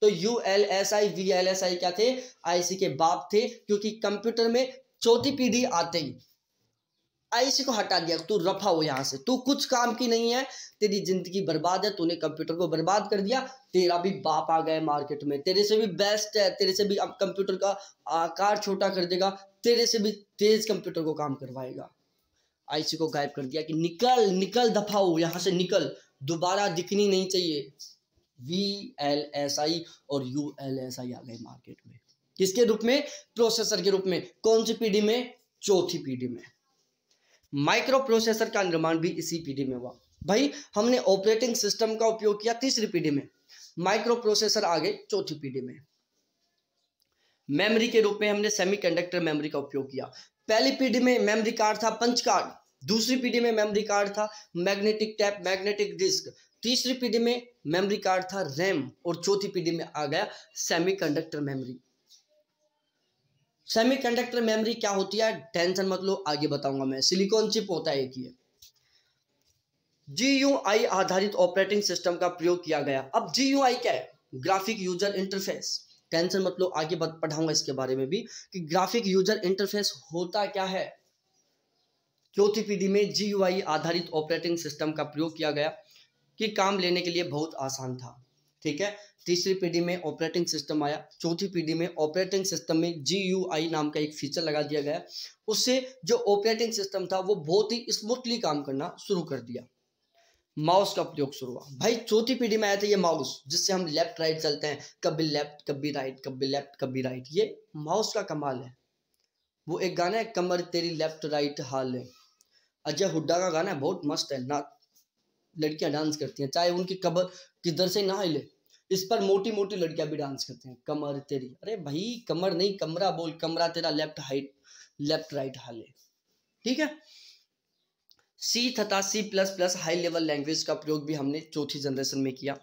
तो U L S I V L S I क्या थे आईसी के बाप थे क्योंकि कंप्यूटर में चौथी पीढ़ी आते ही आईसी को हटा दिया तू रफा हो यहाँ से तू कुछ काम की नहीं है तेरी ज़िंदगी बर्बाद है तूने कंप्यूटर को बर्बाद कर दिया तेरा भी बाप आ गया मार्केट में तेरे से भी बेस्ट है तेरे से भी अब कंप्यूटर का आकार छोटा कर देगा तेरे से भी तेज़ कंप्यूटर को काम करवाएगा आईसी को गायब कर दिया कि निकल निकल दफा हो यहाँ से निकल दोबारा दिखनी नहीं चाहिए वी एल एस आई और यू एल एस आई आ गए मार्केट में किसके रूप में प्रोसेसर के रूप में कौन सी पीढ़ी में चौथी पीढ़ी में माइक्रो प्रोसेसर का निर्माण भी इसी पीढ़ी में हुआ भाई हमने ऑपरेटिंग सिस्टम का उपयोग किया तीसरी पीढ़ी में माइक्रो प्रोसेसर आगे चौथी पीढ़ी में मेमोरी के रूप में हमने सेमीकंडक्टर मेमोरी का उपयोग किया पहली पीढ़ी में मेमोरी कार्ड था पंच कार्ड दूसरी पीढ़ी में मेमोरी कार्ड था मैग्नेटिक टैप मैग्नेटिक डिस्क तीसरी पीढ़ी में मेमोरी कार्ड था रैम और चौथी पीढ़ी में आ गया सेमीकंडक्टर मेमोरी सेमीकंडक्टर मेमोरी क्या होती है टेंशन मत लो आगे बताऊंगा मैं सिलिकॉन चिप होता है एक ये जीयूआई आधारित ऑपरेटिंग सिस्टम का प्रयोग किया गया अब जीयूआई क्या है ग्राफिक यूजर इंटरफेस टेंशन मत लो आगे पढ़ाऊंगा इसके बारे में भी कि ग्राफिक यूजर इंटरफेस होता क्या है चौथी पीढ़ी में जीयूआई आधारित ऑपरेटिंग सिस्टम का प्रयोग किया गया कि काम लेने के लिए बहुत आसान था ठीक है तीसरी पीढ़ी में ऑपरेटिंग सिस्टम आया चौथी पीढ़ी में ऑपरेटिंग सिस्टम में जी नाम का एक फीचर लगा दिया गया उससे जो ऑपरेटिंग सिस्टम था वो बहुत ही स्मूथली काम करना शुरू कर दिया माउस का प्रयोग शुरू हुआ भाई चौथी पीढ़ी में आया था ये माउस जिससे हम लेफ्ट राइट चलते हैं कभी लेफ्ट कभी राइट कभी लेफ्ट कभी राइट ये माउस का कमाल है वो एक गाना है कमर तेरी लेफ्ट राइट हाल है अजय हुड्डा का गाना है बहुत मस्त है ना लड़कियां डांस करती हैं चाहे उनकी कबर किधर से ना हिले इस पर मोटी मोटी लड़कियां भी डांस करते हैं कमर तेरी अरे भाई कमर नहीं कमरा बोल कमरा तेरा लेफ्ट हाइट लेफ्ट राइट हाले ठीक है सी तथा C plus plus high level language का प्रयोग भी हमने चौथी जनरेशन में किया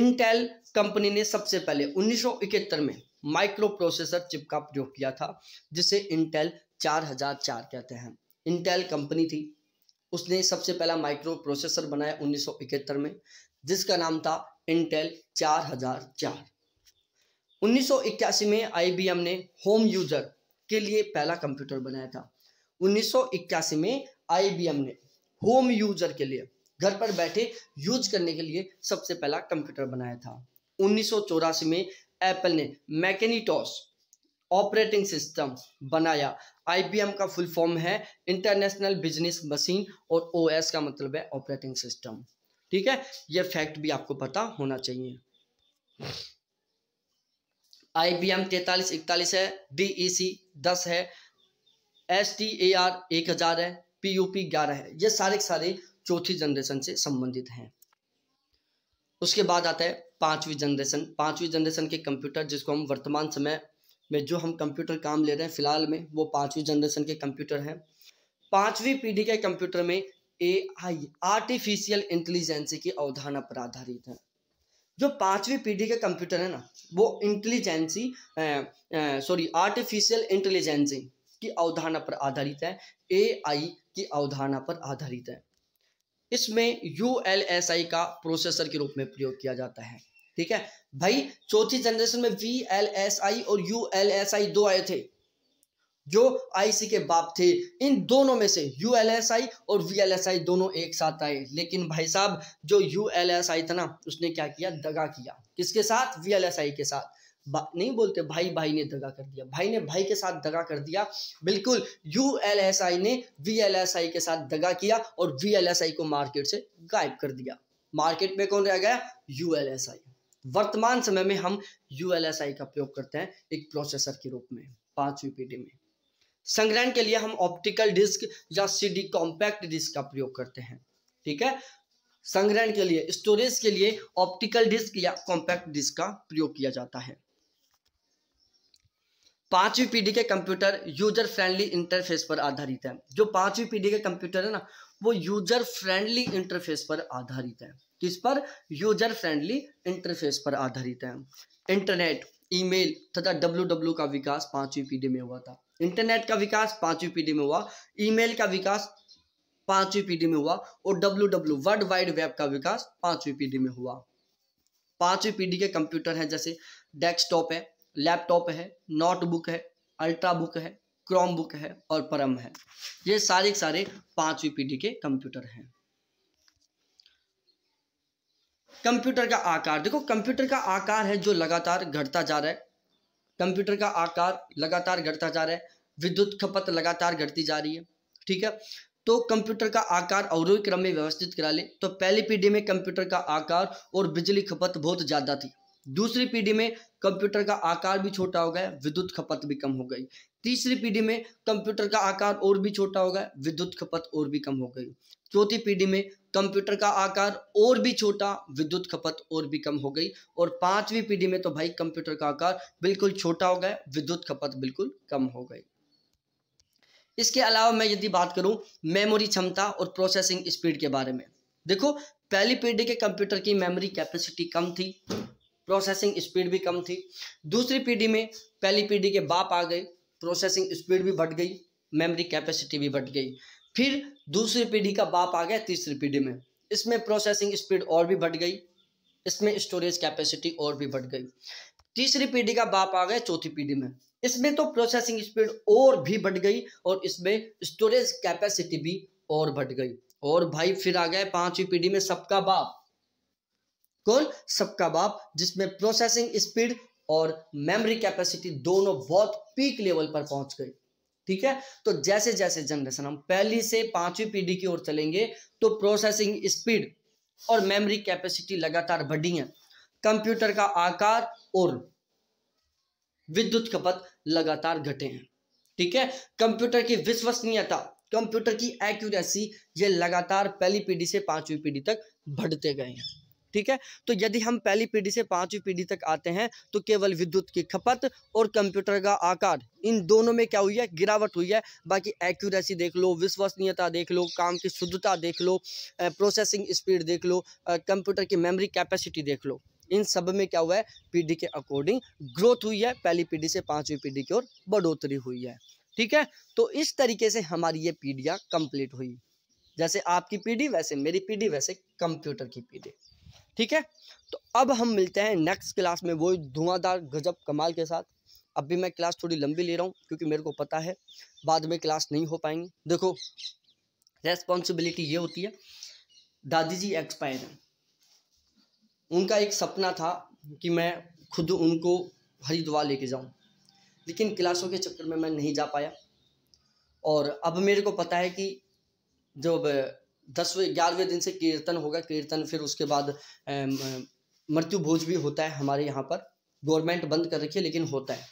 इंटेल कंपनी ने सबसे पहले 1971 में माइक्रो प्रोसेसर चिप का प्रयोग किया था जिसे इंटेल 4004 कहते हैं इंटेल कंपनी थी उसने सबसे पहला माइक्रो प्रोसेसर बनाया 1971 में जिसका नाम था इंटेल 4004 1981 में आईबीएम ने होम यूजर के लिए पहला कंप्यूटर बनाया था 1981 में आईबीएम ने होम यूजर के लिए घर पर बैठे यूज करने के लिए सबसे पहला कंप्यूटर बनाया था उन्नीस में एप्पल ने मैकेनिटॉस ऑपरेटिंग सिस्टम बनाया आईबीएम का फुल फॉर्म है इंटरनेशनल बिजनेस मशीन और ओएस का मतलब है ऑपरेटिंग सिस्टम ठीक है ये फैक्ट भी आपको पता होना चाहिए आई बी एम तैतालीस इकतालीस है डी ई सी दस है एस टी ए आर एक हज़ार है पी यू पी ग्यारह है ये सारे के सारे चौथी जनरेशन से संबंधित हैं उसके बाद आता है पांचवी जनरेशन पांचवी जनरेशन के कंप्यूटर जिसको हम वर्तमान समय में जो हम कंप्यूटर काम ले रहे हैं फिलहाल में वो पांचवी जनरेशन के कंप्यूटर हैं पांचवी पीढ़ी के कंप्यूटर में एआई आर्टिफिशियल इंटेलिजेंसी की अवधारणा पर आधारित है जो पांचवी पीढ़ी के कंप्यूटर है ना वो इंटेलिजेंसी सॉरी आर्टिफिशियल इंटेलिजेंसी की अवधारणा पर आधारित है एआई की अवधारणा पर आधारित है इसमें यू एल एस आई का प्रोसेसर के रूप में प्रयोग किया जाता है ठीक है भाई चौथी जनरेशन में वी एल एस आई और यू एल एस आई दो आए थे जो आईसी के बाप थे इन दोनों में से यूएलएसआई और वीएलएसआई दोनों एक साथ आए लेकिन भाई साहब जो यूएलएसआई था ना उसने क्या किया दगा किया किसके साथ वीएलएसआई के साथ नहीं बोलते भाई भाई ने दगा कर दिया भाई ने भाई के साथ दगा कर दिया बिल्कुल यू एल एस आई ने वी एल एस आई के साथ दगा किया और वी एल एस आई को मार्केट से गायब कर दिया मार्केट में कौन रह गया यू एल एस आई वर्तमान समय में हम यू एल एस आई का प्रयोग करते हैं एक प्रोसेसर के रूप में पांचवी पीढ़ी में संग्रहण के लिए हम ऑप्टिकल डिस्क या सीडी कॉम्पैक्ट डिस्क का प्रयोग करते हैं ठीक है संग्रहण के लिए स्टोरेज के लिए ऑप्टिकल डिस्क या कॉम्पैक्ट डिस्क का प्रयोग किया जाता है पांचवी पीढ़ी के कंप्यूटर यूजर फ्रेंडली इंटरफेस पर आधारित है जो पांचवी पीढ़ी के कंप्यूटर है ना वो यूजर फ्रेंडली इंटरफेस पर आधारित है किस पर यूजर फ्रेंडली इंटरफेस पर आधारित है इंटरनेट ईमेल तथा डब्ल्यू का विकास पांचवी पीढ़ी में हुआ था इंटरनेट का विकास पांचवी पीढ़ी में हुआ ईमेल का विकास पांचवी पीढ़ी में हुआ और W W world wide web का विकास पांचवी पीढ़ी में हुआ पांचवी पीढ़ी के कंप्यूटर हैं जैसे डेस्कटॉप है लैपटॉप है नोटबुक है अल्ट्रा बुक है क्रोम बुक है और परम है ये सारे सारे पांचवी पीढ़ी के कंप्यूटर हैं कंप्यूटर का आकार देखो कंप्यूटर का आकार है जो लगातार घटता जा रहा है कंप्यूटर का आकार लगातार घटता जा रहा है विद्युत खपत लगातार घटती जा रही है ठीक है तो कंप्यूटर का आकार अवरोह क्रम में व्यवस्थित करा ले तो पहली पीढ़ी में कंप्यूटर का आकार और बिजली खपत बहुत ज़्यादा थी दूसरी पीढ़ी में कंप्यूटर का आकार भी छोटा हो गया विद्युत खपत भी कम हो गई तीसरी पीढ़ी में कंप्यूटर का आकार और भी छोटा हो गया विद्युत खपत और भी कम हो गई चौथी पीढ़ी में कंप्यूटर का आकार और भी छोटा विद्युत खपत और भी कम हो गई और पांचवी पीढ़ी में तो भाई कंप्यूटर का आकार बिल्कुल छोटा हो गया विद्युत खपत बिल्कुल कम हो गई इसके अलावा मैं यदि बात करूं मेमोरी क्षमता और प्रोसेसिंग स्पीड के बारे में देखो पहली पीढ़ी के कंप्यूटर की मेमोरी कैपेसिटी कम थी प्रोसेसिंग स्पीड भी कम थी दूसरी पीढ़ी में पहली पीढ़ी के बाप आ गए प्रोसेसिंग स्पीड भी बढ़ गई मेमोरी कैपेसिटी भी बढ़ गई फिर दूसरी पीढ़ी का बाप आ गया तीसरी पीढ़ी में इसमें प्रोसेसिंग स्पीड और भी बढ़ गई इसमें स्टोरेज कैपेसिटी और भी बढ़ गई तीसरी पीढ़ी का बाप आ गया चौथी पीढ़ी में इसमें तो प्रोसेसिंग स्पीड और भी बढ़ गई और इसमें स्टोरेज कैपेसिटी भी और बढ़ गई और भाई फिर आ गए पांचवी पीढ़ी में सबका बाप कौन सबका बाप जिसमें प्रोसेसिंग स्पीड और मेमोरी कैपेसिटी दोनों बहुत पीक लेवल पर पहुंच गई ठीक है तो जैसे जैसे जनरेशन हम पहली से पांचवी पीढ़ी की ओर चलेंगे तो प्रोसेसिंग स्पीड और मेमोरी कैपेसिटी लगातार बढ़ी है कंप्यूटर का आकार और विद्युत खपत लगातार घटे हैं ठीक है कंप्यूटर की विश्वसनीयता कंप्यूटर की एक्यूरेसी ये लगातार पहली पीढ़ी से पांचवी पीढ़ी तक बढ़ते गए हैं ठीक है तो यदि हम पहली पीढ़ी से पांचवी पीढ़ी तक आते हैं तो केवल विद्युत की खपत और कंप्यूटर का आकार इन दोनों में क्या हुई है गिरावट हुई है बाकी एक्यूरेसी देख लो विश्वसनीयता देख लो काम की शुद्धता देख लो प्रोसेसिंग स्पीड देख लो कंप्यूटर की मेमोरी कैपेसिटी देख लो इन सब में क्या हुआ है पीढ़ी के अकॉर्डिंग ग्रोथ हुई है पहली पीढ़ी से पाँचवीं पीढ़ी की ओर बढ़ोतरी हुई है ठीक है तो इस तरीके से हमारी ये पीढ़ियाँ कंप्लीट हुई जैसे आपकी पीढ़ी वैसे मेरी पीढ़ी वैसे कंप्यूटर की पीढ़ी ठीक है तो अब हम मिलते हैं नेक्स्ट क्लास में वो धुआंधार गजब कमाल के साथ अब भी मैं क्लास थोड़ी लंबी ले रहा हूँ क्योंकि मेरे को पता है बाद में क्लास नहीं हो पाएंगी देखो रेस्पॉन्सिबिलिटी ये होती है दादी जी एक्सपायर हैं उनका एक सपना था कि मैं खुद उनको हरिद्वार लेके जाऊं लेकिन क्लासों के चक्कर में मैं नहीं जा पाया और अब मेरे को पता है कि जब दसवें ग्यारहवें दिन से कीर्तन होगा कीर्तन फिर उसके बाद मृत्यु भोज भी होता है हमारे यहाँ पर गवर्नमेंट बंद कर रखी है लेकिन होता है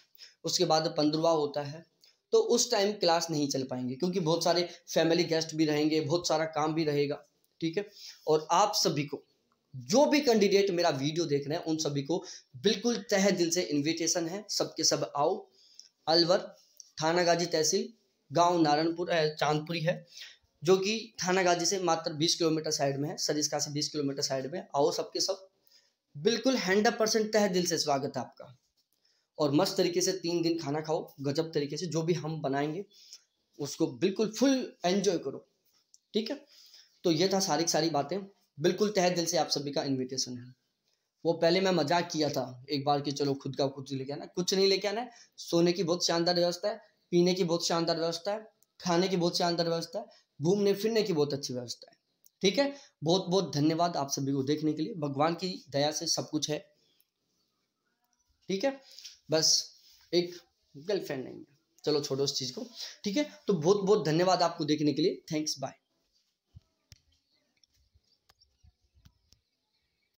उसके बाद पंद्रवा होता है तो उस टाइम क्लास नहीं चल पाएंगे क्योंकि बहुत सारे फैमिली गेस्ट भी रहेंगे बहुत सारा काम भी रहेगा ठीक है और आप सभी को जो भी कैंडिडेट मेरा वीडियो देख रहे हैं उन सभी को बिल्कुल तह दिल से इनविटेशन है सबके सब आओ अलवर थाना गाजी तहसील गांव नारायणपुर चांदपुरी है जो कि थाना गाजी से मात्र 20 किलोमीटर साइड में है सरिस्का से 20 किलोमीटर साइड में आओ सबके सब बिल्कुल हंड्रेड परसेंट तह दिल से स्वागत है आपका और मस्त तरीके से तीन दिन खाना खाओ गजब तरीके से जो भी हम बनाएंगे उसको बिल्कुल फुल एंजॉय करो ठीक है तो ये था सारी सारी बातें बिल्कुल तह दिल से आप सभी का इन्विटेशन है वो पहले मैं मजाक किया था एक बार कि चलो खुद का कुछ लेके आना कुछ नहीं लेके आना है सोने की बहुत शानदार व्यवस्था है पीने की बहुत शानदार व्यवस्था है खाने की बहुत शानदार व्यवस्था है घूमने फिरने की बहुत अच्छी व्यवस्था है ठीक है बहुत बहुत धन्यवाद आप सभी को देखने के लिए भगवान की दया से सब कुछ है ठीक है बस एक गर्लफ्रेंड नहीं है चलो छोड़ो उस चीज़ को ठीक है तो बहुत बहुत धन्यवाद आपको देखने के लिए थैंक्स बाय